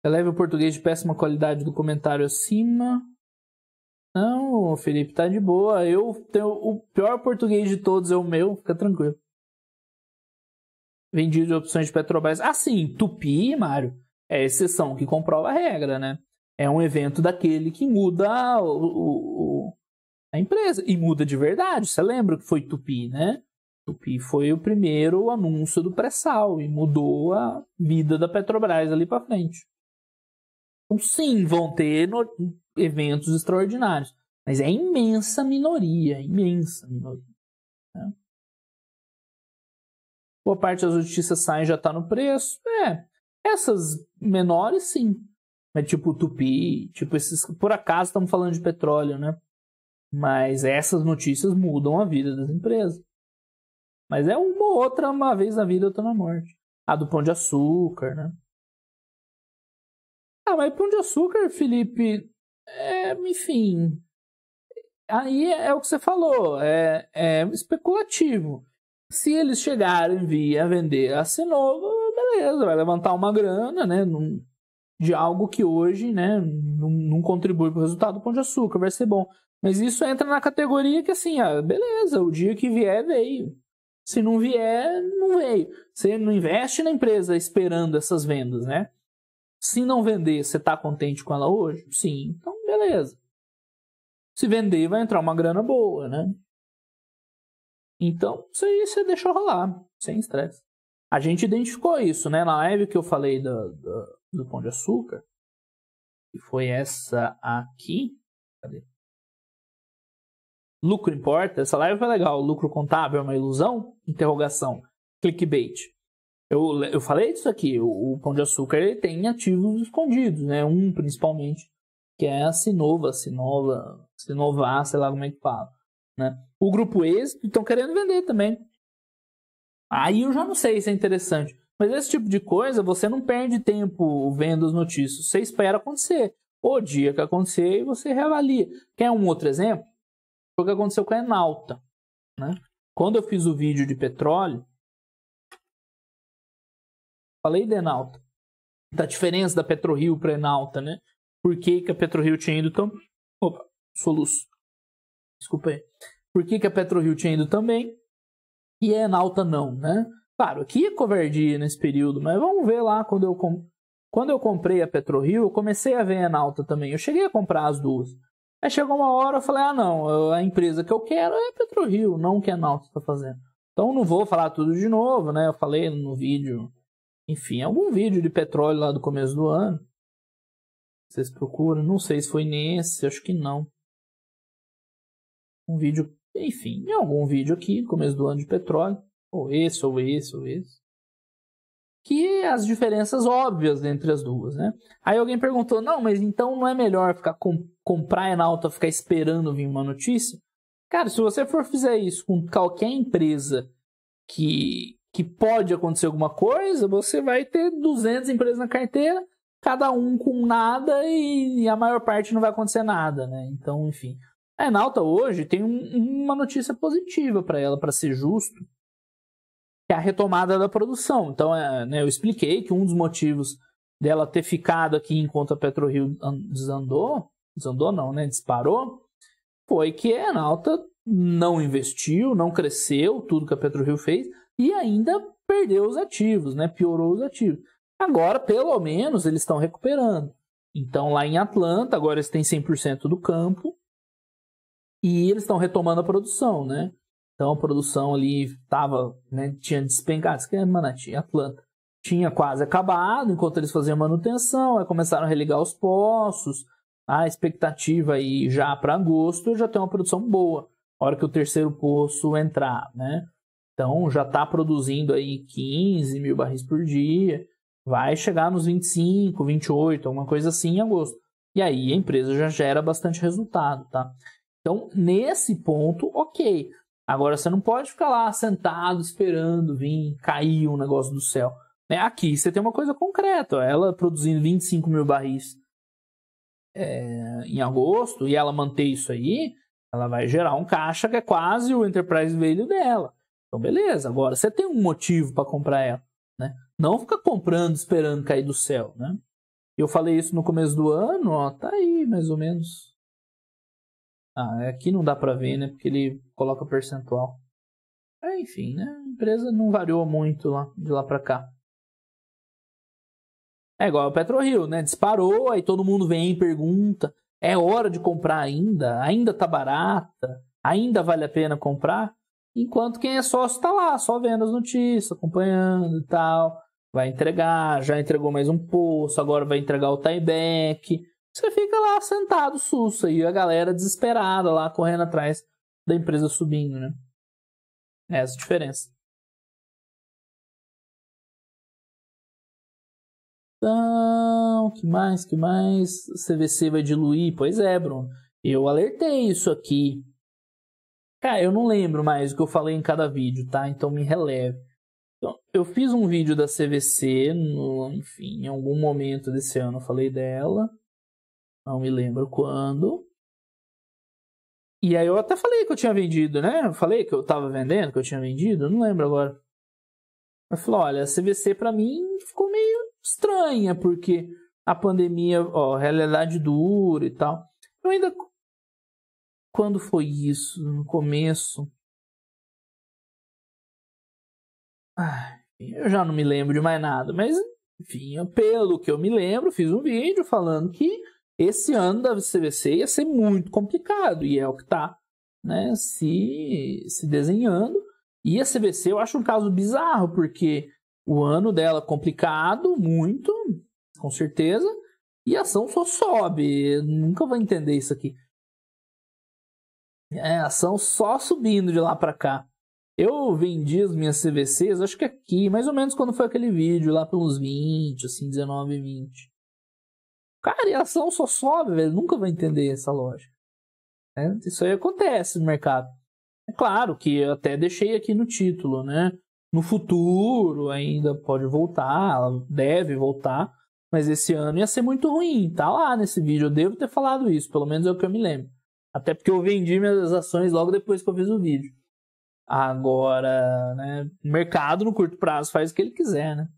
Eleve o português de péssima qualidade do comentário acima. Não, Felipe, tá de boa. Eu tenho o pior português de todos é o meu, fica tranquilo vendido opções de Petrobras. Assim, Tupi, Mário, é exceção que comprova a regra, né? É um evento daquele que muda o, o, o, a empresa. E muda de verdade. Você lembra que foi Tupi, né? Tupi foi o primeiro anúncio do pré-sal e mudou a vida da Petrobras ali para frente. Então, sim, vão ter no... eventos extraordinários, mas é imensa minoria, imensa minoria. Boa parte das notícias saem já está no preço. É, essas menores sim. Mas tipo Tupi, tipo esses, por acaso estamos falando de petróleo, né? Mas essas notícias mudam a vida das empresas. Mas é uma ou outra, uma vez na vida, outra na morte. A do Pão de Açúcar, né? Ah, mas Pão de Açúcar, Felipe, é, enfim. Aí é, é o que você falou, é, é especulativo. Se eles chegarem via vender a Cenova, beleza, vai levantar uma grana, né? Num, de algo que hoje, né, não, não contribui para o resultado do Pão de Açúcar, vai ser bom. Mas isso entra na categoria que assim, ah, beleza, o dia que vier, veio. Se não vier, não veio. Você não investe na empresa esperando essas vendas, né? Se não vender, você está contente com ela hoje? Sim, então beleza. Se vender, vai entrar uma grana boa, né? Então, isso aí você deixou rolar, sem estresse. A gente identificou isso, né? Na live que eu falei do, do, do Pão de Açúcar, que foi essa aqui. Cadê? Lucro importa? Essa live foi legal. Lucro contábil é uma ilusão? Interrogação. Clickbait. Eu, eu falei disso aqui. O, o Pão de Açúcar ele tem ativos escondidos, né? Um, principalmente, que é a Sinova, Sinova, Sinovar, sei lá como é que fala, né? o grupo êxito estão querendo vender também. Aí eu já não sei se é interessante. Mas esse tipo de coisa, você não perde tempo vendo as notícias. Você espera acontecer. O dia que acontecer, você reavalia. Quer um outro exemplo? Foi o que aconteceu com a Enalta. Né? Quando eu fiz o vídeo de petróleo, falei da Enalta. Da diferença da PetroRio para a Enalta, né? Por que, que a PetroRio tinha ido tão... Opa, soluço. Desculpa aí. Por que, que a PetroRio tinha ido também? E a Enalta não, né? Claro, aqui é covardia nesse período, mas vamos ver lá quando eu, com... quando eu comprei a PetroRio, eu comecei a ver a Enalta também. Eu cheguei a comprar as duas. Aí chegou uma hora eu falei: ah, não, a empresa que eu quero é a PetroRio, não o que a Enalta está fazendo. Então não vou falar tudo de novo, né? Eu falei no vídeo, enfim, algum vídeo de petróleo lá do começo do ano. Vocês procuram, não sei se foi nesse, acho que não. Um vídeo enfim, em algum vídeo aqui, começo do ano de petróleo, ou esse, ou esse, ou esse, que as diferenças óbvias entre as duas, né? Aí alguém perguntou, não, mas então não é melhor ficar com, comprar em alta, ficar esperando vir uma notícia? Cara, se você for fazer isso com qualquer empresa que, que pode acontecer alguma coisa, você vai ter 200 empresas na carteira, cada um com nada e a maior parte não vai acontecer nada, né? Então, enfim, a é, Enalta hoje tem um, uma notícia positiva para ela, para ser justo, que é a retomada da produção. Então, é, né, eu expliquei que um dos motivos dela ter ficado aqui enquanto a PetroRio desandou, desandou não, né, disparou, foi que a Enalta não investiu, não cresceu, tudo que a PetroRio fez, e ainda perdeu os ativos, né, piorou os ativos. Agora, pelo menos, eles estão recuperando. Então, lá em Atlanta, agora eles têm 100% do campo, e eles estão retomando a produção, né? Então a produção ali tava, né, tinha despencado, isso aqui é Manati, Atlanta. Tinha quase acabado, enquanto eles faziam manutenção, aí começaram a religar os poços. A expectativa aí já para agosto já tem uma produção boa. A hora que o terceiro poço entrar, né? Então já está produzindo aí 15 mil barris por dia, vai chegar nos 25, 28, alguma coisa assim em agosto. E aí a empresa já gera bastante resultado, tá? Então, nesse ponto, ok. Agora você não pode ficar lá sentado esperando vir cair um negócio do céu. Né? Aqui você tem uma coisa concreta. Ela produzindo 25 mil barris é, em agosto e ela manter isso aí, ela vai gerar um caixa que é quase o enterprise value dela. Então, beleza. Agora você tem um motivo para comprar ela. Né? Não fica comprando esperando cair do céu. Né? Eu falei isso no começo do ano, ó, tá aí mais ou menos ah, aqui é não dá pra ver, né? Porque ele coloca percentual. É, enfim, né? A empresa não variou muito lá, de lá pra cá. É igual o PetroRio, né? Disparou, aí todo mundo vem e pergunta. É hora de comprar ainda? Ainda tá barata? Ainda vale a pena comprar? Enquanto quem é sócio tá lá, só vendo as notícias, acompanhando e tal. Vai entregar, já entregou mais um poço, agora vai entregar o tieback. Você fica lá sentado, sussa, e a galera desesperada lá correndo atrás da empresa subindo, né? É essa a diferença. Então, que mais, que mais? CVC vai diluir? Pois é, Bruno. Eu alertei isso aqui. Cara, eu não lembro mais o que eu falei em cada vídeo, tá? Então me releve. Então, eu fiz um vídeo da CVC, no, enfim, em algum momento desse ano eu falei dela não me lembro quando. E aí eu até falei que eu tinha vendido, né? Eu falei que eu tava vendendo, que eu tinha vendido, não lembro agora. Eu falei, olha, a CVC para mim ficou meio estranha, porque a pandemia, ó, realidade dura e tal. Eu ainda. Quando foi isso? No começo? Ai, eu já não me lembro de mais nada, mas enfim, pelo que eu me lembro, fiz um vídeo falando que esse ano da CVC ia ser muito complicado e é o que está né, se, se desenhando. E a CVC eu acho um caso bizarro, porque o ano dela é complicado, muito, com certeza, e a ação só sobe. Eu nunca vou entender isso aqui. É, a ação só subindo de lá para cá. Eu vendi as minhas CVCs, acho que aqui, mais ou menos quando foi aquele vídeo, lá pelos 20, assim, 19, 20. Cara, e a ação só sobe, velho. Nunca vai entender essa lógica. É, isso aí acontece no mercado. É claro que eu até deixei aqui no título, né? No futuro ainda pode voltar, deve voltar, mas esse ano ia ser muito ruim. Tá lá nesse vídeo, eu devo ter falado isso, pelo menos é o que eu me lembro. Até porque eu vendi minhas ações logo depois que eu fiz o vídeo. Agora, né? O mercado no curto prazo faz o que ele quiser, né?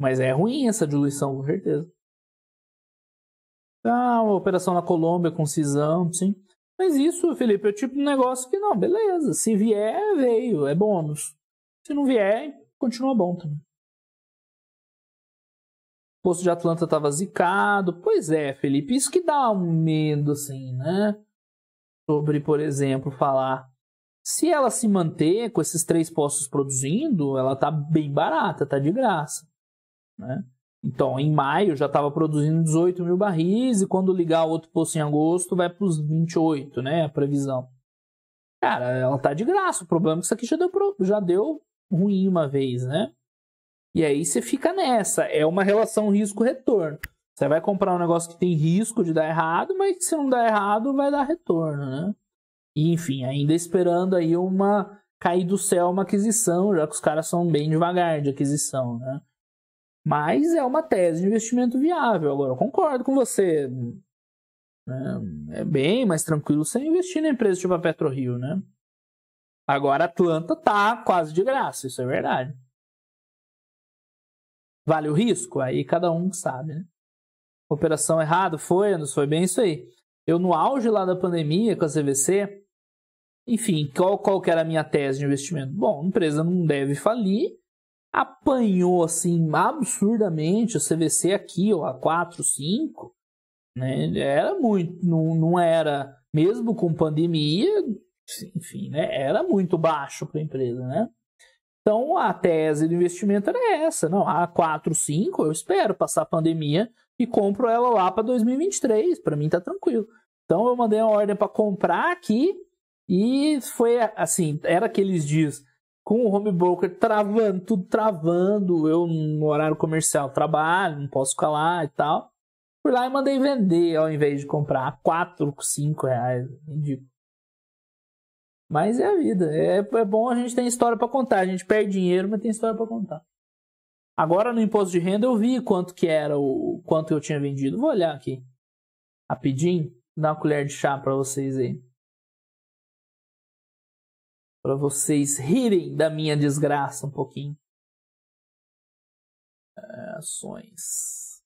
Mas é ruim essa diluição, com certeza. Ah, uma operação na Colômbia com cisão, sim. Mas isso, Felipe, é o tipo de negócio que não, beleza. Se vier, veio, é bônus. Se não vier, continua bom também. O posto de Atlanta estava zicado. Pois é, Felipe, isso que dá um medo, assim, né? Sobre, por exemplo, falar. Se ela se manter com esses três postos produzindo, ela tá bem barata, tá de graça. Né? Então, em maio já estava produzindo 18 mil barris e quando ligar o outro poço em agosto vai para os 28, né? A previsão. Cara, ela tá de graça. O problema é que isso aqui já deu, já deu ruim uma vez, né? E aí você fica nessa. É uma relação risco-retorno. Você vai comprar um negócio que tem risco de dar errado, mas que se não dar errado vai dar retorno, né? E, enfim, ainda esperando aí uma cair do céu uma aquisição, já que os caras são bem devagar de aquisição, né? Mas é uma tese de investimento viável. Agora, eu concordo com você. É, é bem mais tranquilo você investir na empresa tipo a PetroRio, né? Agora, Atlanta tá quase de graça, isso é verdade. Vale o risco? Aí cada um sabe, né? Operação errada foi, não foi bem isso aí. Eu, no auge lá da pandemia com a CVC, enfim, qual, qual que era a minha tese de investimento? Bom, a empresa não deve falir, apanhou assim absurdamente o CVC aqui, ó, a 4, 5, né? Era muito, não, não era, mesmo com pandemia, enfim, né? Era muito baixo para a empresa, né? Então a tese do investimento era essa, não, a 4, 5, eu espero passar a pandemia e compro ela lá para 2023, para mim tá tranquilo. Então eu mandei uma ordem para comprar aqui e foi assim, era aqueles dias com o home broker travando, tudo travando, eu no horário comercial trabalho, não posso ficar lá e tal. Fui lá e mandei vender ao invés de comprar 4, 5 reais, indico. Mas é a vida. É, é bom a gente ter história para contar. A gente perde dinheiro, mas tem história para contar. Agora no imposto de renda eu vi quanto que era o quanto eu tinha vendido. Vou olhar aqui rapidinho, dar uma colher de chá para vocês aí para vocês rirem da minha desgraça um pouquinho. É, ações.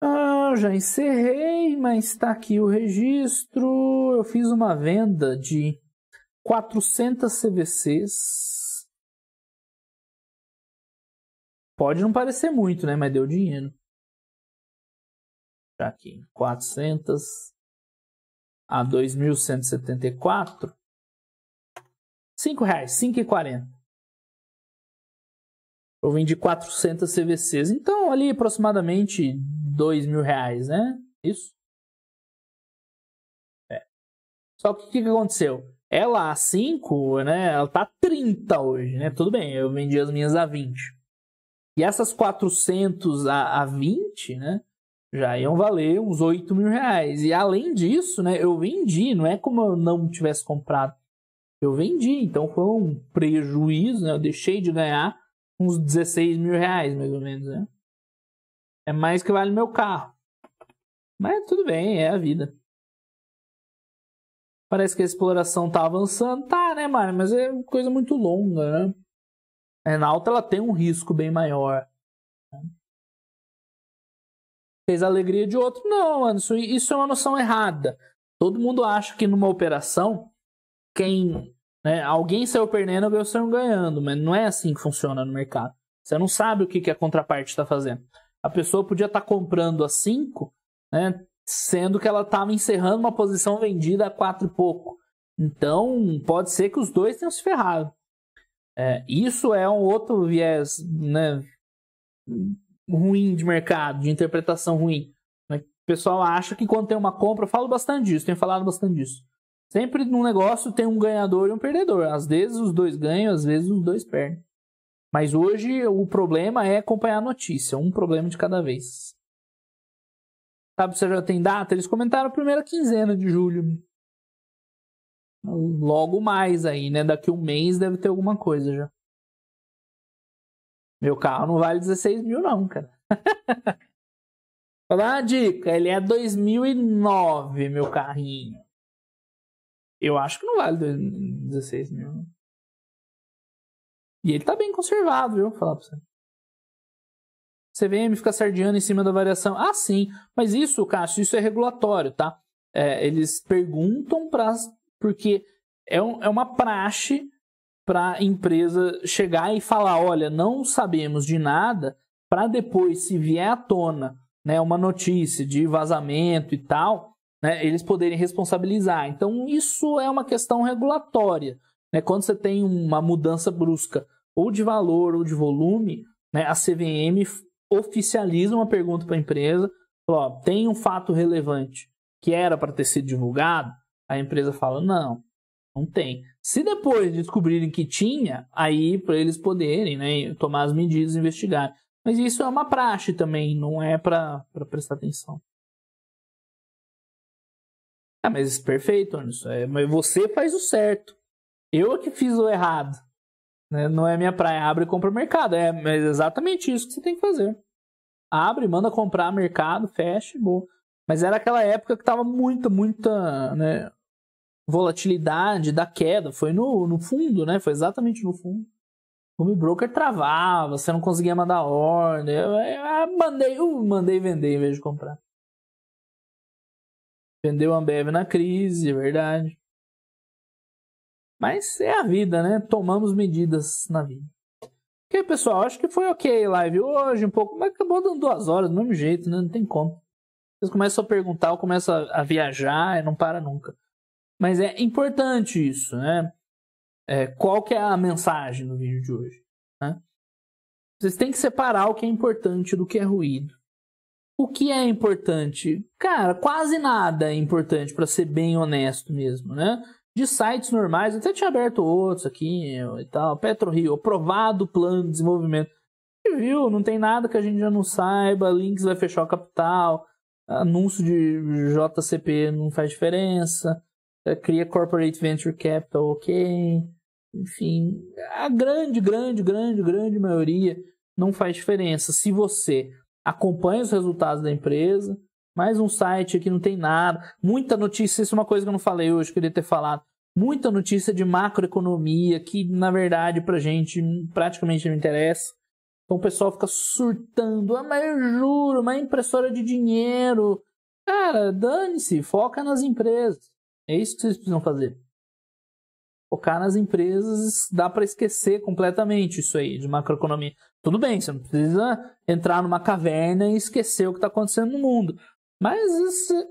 Ah, já encerrei, mas está aqui o registro. Eu fiz uma venda de 400 CVCs. Pode não parecer muito, né? Mas deu dinheiro. Está aqui, 400 a 2.174. cinco reais, cinco e quarenta. Eu vendi 400 CVCs, então ali aproximadamente dois mil reais, né? Isso. É. Só que o que, que aconteceu? Ela a 5, né? Ela tá 30 hoje, né? Tudo bem, eu vendi as minhas a 20. E essas 400 a, a 20, né? já iam valer uns 8 mil reais. E além disso, né, eu vendi, não é como eu não tivesse comprado. Eu vendi, então foi um prejuízo, né? Eu deixei de ganhar uns 16 mil reais, mais ou menos, né? É mais que vale meu carro. Mas tudo bem, é a vida. Parece que a exploração tá avançando. Tá, né, mano? Mas é coisa muito longa, né? A Enalta, ela tem um risco bem maior fez a alegria de outro. Não, mano, isso, é uma noção errada. Todo mundo acha que numa operação, quem. Né, alguém saiu perdendo, eu saiu ganhando, mas não é assim que funciona no mercado. Você não sabe o que, que a contraparte está fazendo. A pessoa podia estar tá comprando a 5, né, sendo que ela estava encerrando uma posição vendida a 4 e pouco. Então, pode ser que os dois tenham se ferrado. É, isso é um outro viés né, ruim de mercado, de interpretação ruim. Né? O pessoal acha que quando tem uma compra, eu falo bastante disso, tenho falado bastante disso. Sempre num negócio tem um ganhador e um perdedor. Às vezes os dois ganham, às vezes os dois perdem. Mas hoje o problema é acompanhar a notícia, um problema de cada vez. Sabe, você já tem data? Eles comentaram a primeira quinzena de julho. Logo mais aí, né? Daqui um mês deve ter alguma coisa já. Meu carro não vale 16 mil, não, cara. Vou dar uma dica. Ele é 2009, meu carrinho. Eu acho que não vale 16 mil. E ele tá bem conservado, viu? Vou falar pra você. CVM fica sardiando em cima da variação. Ah, sim. Mas isso, Cássio, isso é regulatório, tá? É, eles perguntam para porque é, um, é uma praxe para a empresa chegar e falar: olha, não sabemos de nada, para depois, se vier à tona né, uma notícia de vazamento e tal, né, eles poderem responsabilizar. Então, isso é uma questão regulatória. Né? Quando você tem uma mudança brusca, ou de valor ou de volume, né, a CVM oficializa uma pergunta para a empresa: ó, tem um fato relevante que era para ter sido divulgado? A empresa fala: não, não tem. Se depois descobrirem que tinha, aí para eles poderem né, tomar as medidas e investigar. Mas isso é uma praxe também, não é para prestar atenção. Ah, mas perfeito, Anderson. É, mas você faz o certo. Eu é que fiz o errado. Né? Não é minha praia. Abre e compra o mercado. É mas é exatamente isso que você tem que fazer. Abre, manda comprar mercado, fecha boa. Mas era aquela época que tava muita, muita, né, volatilidade da queda. Foi no, no fundo, né? Foi exatamente no fundo. O broker travava, você não conseguia mandar ordem. Eu, eu, eu mandei, eu mandei vender em vez de comprar. Vendeu a Ambev na crise, é verdade. Mas é a vida, né? Tomamos medidas na vida. Ok, pessoal, acho que foi ok live hoje um pouco, mas acabou dando duas horas do mesmo jeito, né? Não tem como. Vocês começam a perguntar, eu começo a, a viajar e não para nunca. Mas é importante isso, né? É, qual que é a mensagem no vídeo de hoje? Né? Vocês têm que separar o que é importante do que é ruído. O que é importante? Cara, quase nada é importante, para ser bem honesto mesmo, né? De sites normais, até tinha aberto outros aqui e tal. PetroRio, aprovado o plano de desenvolvimento. E viu, não tem nada que a gente já não saiba. Links vai fechar o capital. Anúncio de JCP não faz diferença. Eh, cria corporate venture capital, ok. Enfim, a grande, grande, grande, grande maioria não faz diferença. Se você acompanha os resultados da empresa, mais um site que não tem nada, muita notícia, isso é uma coisa que eu não falei hoje, queria ter falado. Muita notícia de macroeconomia que, na verdade, para gente praticamente não interessa. Então o pessoal fica surtando. Ah, mas eu juro, uma é impressora de dinheiro. Cara, dane-se, foca nas empresas. É isso que vocês precisam fazer. Focar nas empresas, dá para esquecer completamente isso aí de macroeconomia. Tudo bem, você não precisa entrar numa caverna e esquecer o que está acontecendo no mundo. Mas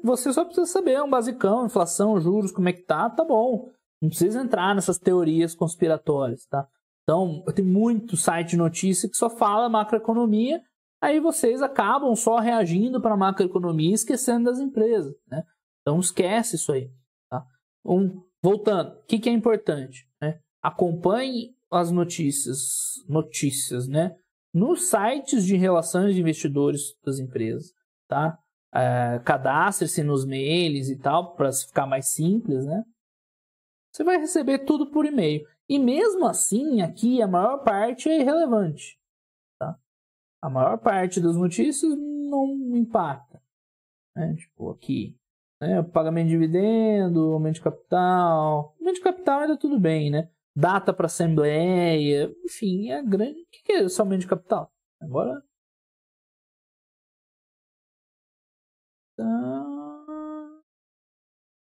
você só precisa saber um basicão, inflação, juros, como é que tá, tá bom. Não precisa entrar nessas teorias conspiratórias, tá? Então, tem muito site de notícia que só fala macroeconomia, aí vocês acabam só reagindo para a macroeconomia e esquecendo das empresas, né? Então, esquece isso aí. Um, voltando, o que, que é importante? Né? Acompanhe as notícias, notícias, né? Nos sites de relações de investidores das empresas, tá? É, cadastre-se nos mails e tal, para ficar mais simples, né? Você vai receber tudo por e-mail. E mesmo assim, aqui a maior parte é irrelevante. Tá? A maior parte das notícias não impacta. Né? Tipo, aqui, né? Pagamento de dividendo, aumento de capital. Aumento de capital ainda tudo bem, né? Data para assembleia, enfim, é grande. O que é esse aumento de capital? Agora. Ah,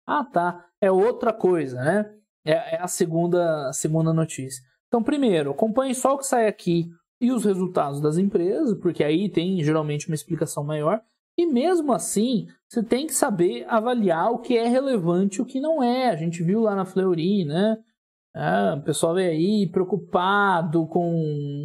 ah tá. É outra coisa, né? É, é, a segunda, a segunda notícia. Então, primeiro, acompanhe só o que sai aqui e os resultados das empresas, porque aí tem geralmente uma explicação maior. E mesmo assim, você tem que saber avaliar o que é relevante e o que não é. A gente viu lá na Fleury, né? Ah, o pessoal vem aí preocupado com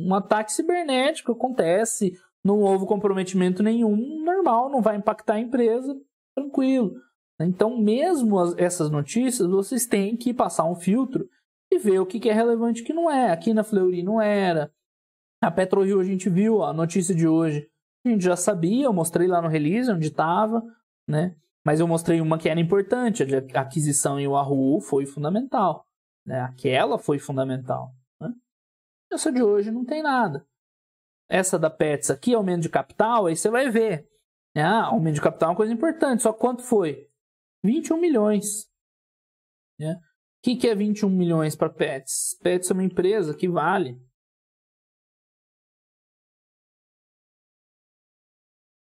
um ataque cibernético, acontece, não houve comprometimento nenhum, normal, não vai impactar a empresa, tranquilo. Então, mesmo as, essas notícias, vocês têm que passar um filtro e ver o que, que é relevante e o que não é. Aqui na Fleury não era. A PetroRio a gente viu, ó, a notícia de hoje, a gente já sabia, eu mostrei lá no release onde estava né? Mas eu mostrei uma que era importante, a aquisição em Wahoo foi fundamental, né? Aquela foi fundamental, né? Essa de hoje não tem nada. Essa da Pets aqui, aumento de capital, aí você vai ver. Né? Ah, aumento de capital é uma coisa importante, só quanto foi? 21 milhões. Né? O que, que é 21 milhões para Pets? Pets é uma empresa que vale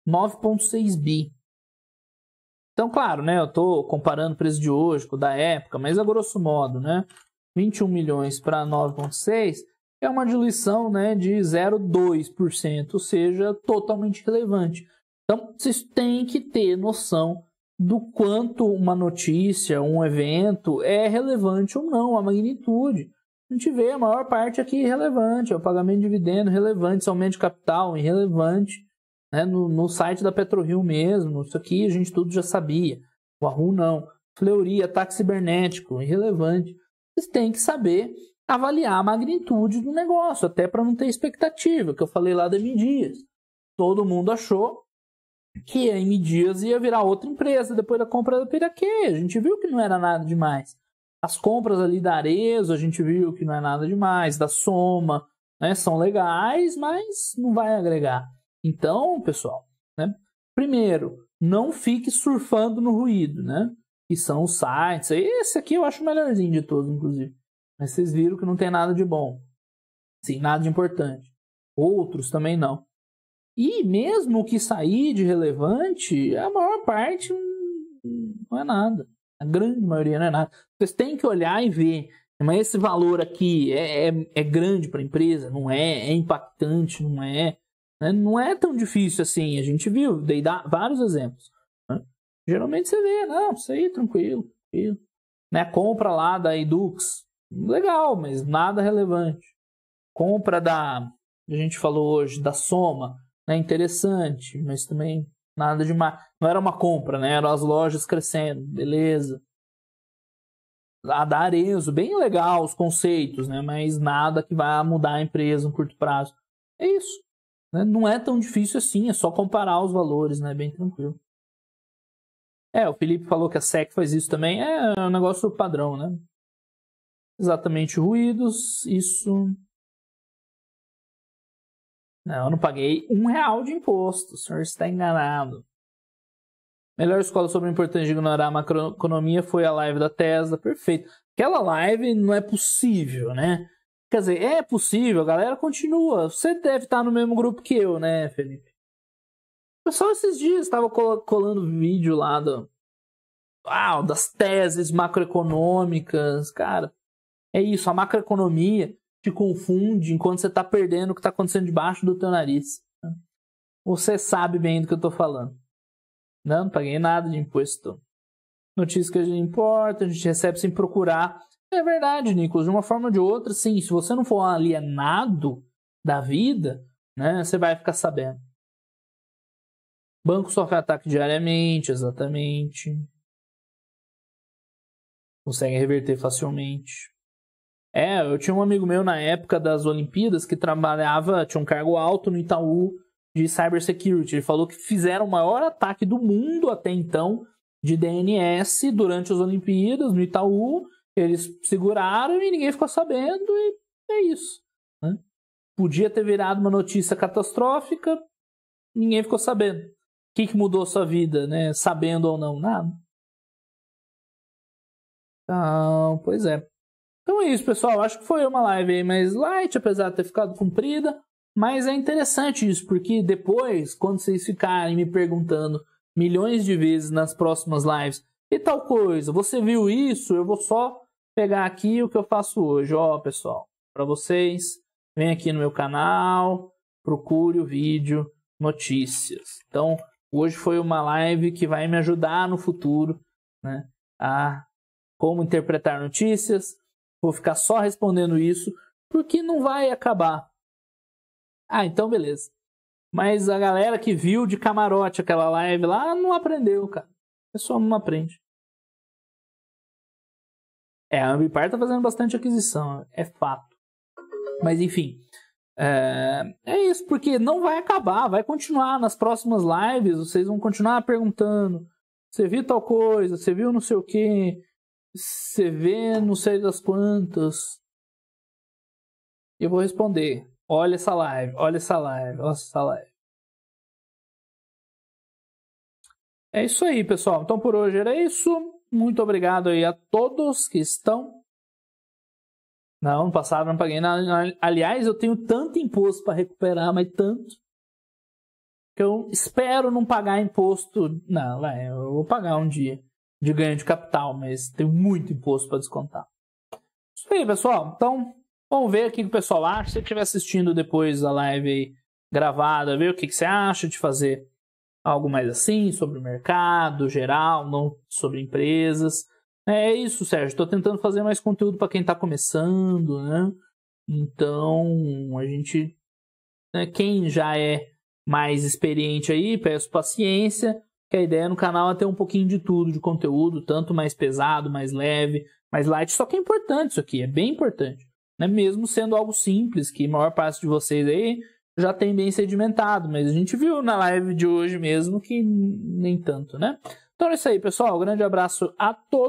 9,6 bi. Então, claro, né, eu estou comparando o preço de hoje com o da época, mas a grosso modo, né, 21 milhões para 9,6 é uma diluição né, de 0,2%, ou seja, totalmente relevante. Então, vocês têm que ter noção do quanto uma notícia, um evento é relevante ou não, a magnitude. A gente vê a maior parte aqui relevante, é o pagamento de dividendo relevante, aumento de capital irrelevante né, no, no, site da PetroRio mesmo, isso aqui a gente tudo já sabia. O Arru não. Fleury, ataque cibernético, irrelevante. Vocês têm que saber avaliar a magnitude do negócio, até para não ter expectativa, que eu falei lá da M. Dias. Todo mundo achou que a M. Dias ia virar outra empresa depois da compra da Piraquê. A gente viu que não era nada demais. As compras ali da Arezo, a gente viu que não é nada demais, da Soma, né, são legais, mas não vai agregar. Então, pessoal, né? primeiro, não fique surfando no ruído, né? Que são os sites. Esse aqui eu acho o melhorzinho de todos, inclusive. Mas vocês viram que não tem nada de bom. Sim, nada de importante. Outros também não. E mesmo o que sair de relevante, a maior parte não é nada. A grande maioria não é nada. Vocês têm que olhar e ver. Mas esse valor aqui é, é, é grande para a empresa? Não é? É impactante? Não é? Né? Não é tão difícil assim, a gente viu, dei vários exemplos. Né? Geralmente você vê, não, isso aí, tranquilo. tranquilo. Né? Compra lá da Edux, legal, mas nada relevante. Compra da, a gente falou hoje, da Soma, né? interessante, mas também nada de Não era uma compra, né? Eram as lojas crescendo, beleza. A da Arezzo bem legal os conceitos, né? Mas nada que vá mudar a empresa no curto prazo. É isso. Né? Não é tão difícil assim, é só comparar os valores, né? Bem tranquilo. É, o Felipe falou que a SEC faz isso também. É um negócio padrão, né? Exatamente ruídos, isso. Não, eu não paguei um real de imposto. O senhor está enganado. Melhor escola sobre a importância de ignorar a macroeconomia foi a live da Tesla. Perfeito. Aquela live não é possível, né? Quer dizer, é possível, a galera continua. Você deve estar no mesmo grupo que eu, né, Felipe? Eu só esses dias estava colando vídeo lá do, uau, das teses macroeconômicas. Cara, é isso, a macroeconomia te confunde enquanto você está perdendo o que está acontecendo debaixo do teu nariz. Você sabe bem do que eu estou falando. Não, não paguei nada de imposto. Notícias que a gente importa, a gente recebe sem procurar é verdade, Nicolas. De uma forma ou de outra, sim. Se você não for alienado da vida, né, você vai ficar sabendo. Banco sofre ataque diariamente, exatamente. Consegue reverter facilmente. É, eu tinha um amigo meu na época das Olimpíadas que trabalhava, tinha um cargo alto no Itaú de cybersecurity. Ele falou que fizeram o maior ataque do mundo até então de DNS durante as Olimpíadas no Itaú eles seguraram e ninguém ficou sabendo, e é isso. Né? Podia ter virado uma notícia catastrófica, ninguém ficou sabendo. O que, que mudou sua vida, né? Sabendo ou não? Nada. Então, pois é. Então é isso, pessoal. Acho que foi uma live aí mais light, apesar de ter ficado comprida. Mas é interessante isso, porque depois, quando vocês ficarem me perguntando milhões de vezes nas próximas lives e tal coisa. Você viu isso? Eu vou só pegar aqui o que eu faço hoje, ó, pessoal, para vocês. Vem aqui no meu canal, procure o vídeo notícias. Então, hoje foi uma live que vai me ajudar no futuro, né, a como interpretar notícias. Vou ficar só respondendo isso, porque não vai acabar. Ah, então beleza. Mas a galera que viu de camarote aquela live lá não aprendeu, cara pessoa não aprende. É, a Ambipar está fazendo bastante aquisição, é fato. Mas enfim, é, é, isso, porque não vai acabar, vai continuar. Nas próximas lives, vocês vão continuar perguntando. Você viu tal coisa, você viu não sei o que, você vê não sei das quantas. Eu vou responder. Olha essa live, olha essa live, olha essa live. É isso aí, pessoal. Então por hoje era isso. Muito obrigado aí a todos que estão. Não, no passado não paguei nada. Aliás, eu tenho tanto imposto para recuperar, mas tanto. Que eu espero não pagar imposto. Não, eu vou pagar um dia de ganho de capital, mas tenho muito imposto para descontar. Isso aí, pessoal. Então, vamos ver o que o pessoal acha. Se você estiver assistindo depois da live aí, gravada, ver o que, que você acha de fazer algo mais assim, sobre o mercado geral, não sobre empresas. É isso, Sérgio. Estou tentando fazer mais conteúdo para quem está começando, né? Então, a gente. Né, quem já é mais experiente aí, peço paciência, que a ideia no canal é ter um pouquinho de tudo, de conteúdo, tanto mais pesado, mais leve, mais light. Só que é importante isso aqui, é bem importante. Né? Mesmo sendo algo simples, que a maior parte de vocês aí já tem bem sedimentado, mas a gente viu na live de hoje mesmo que nem tanto, né? Então é isso aí, pessoal. Um grande abraço a todos.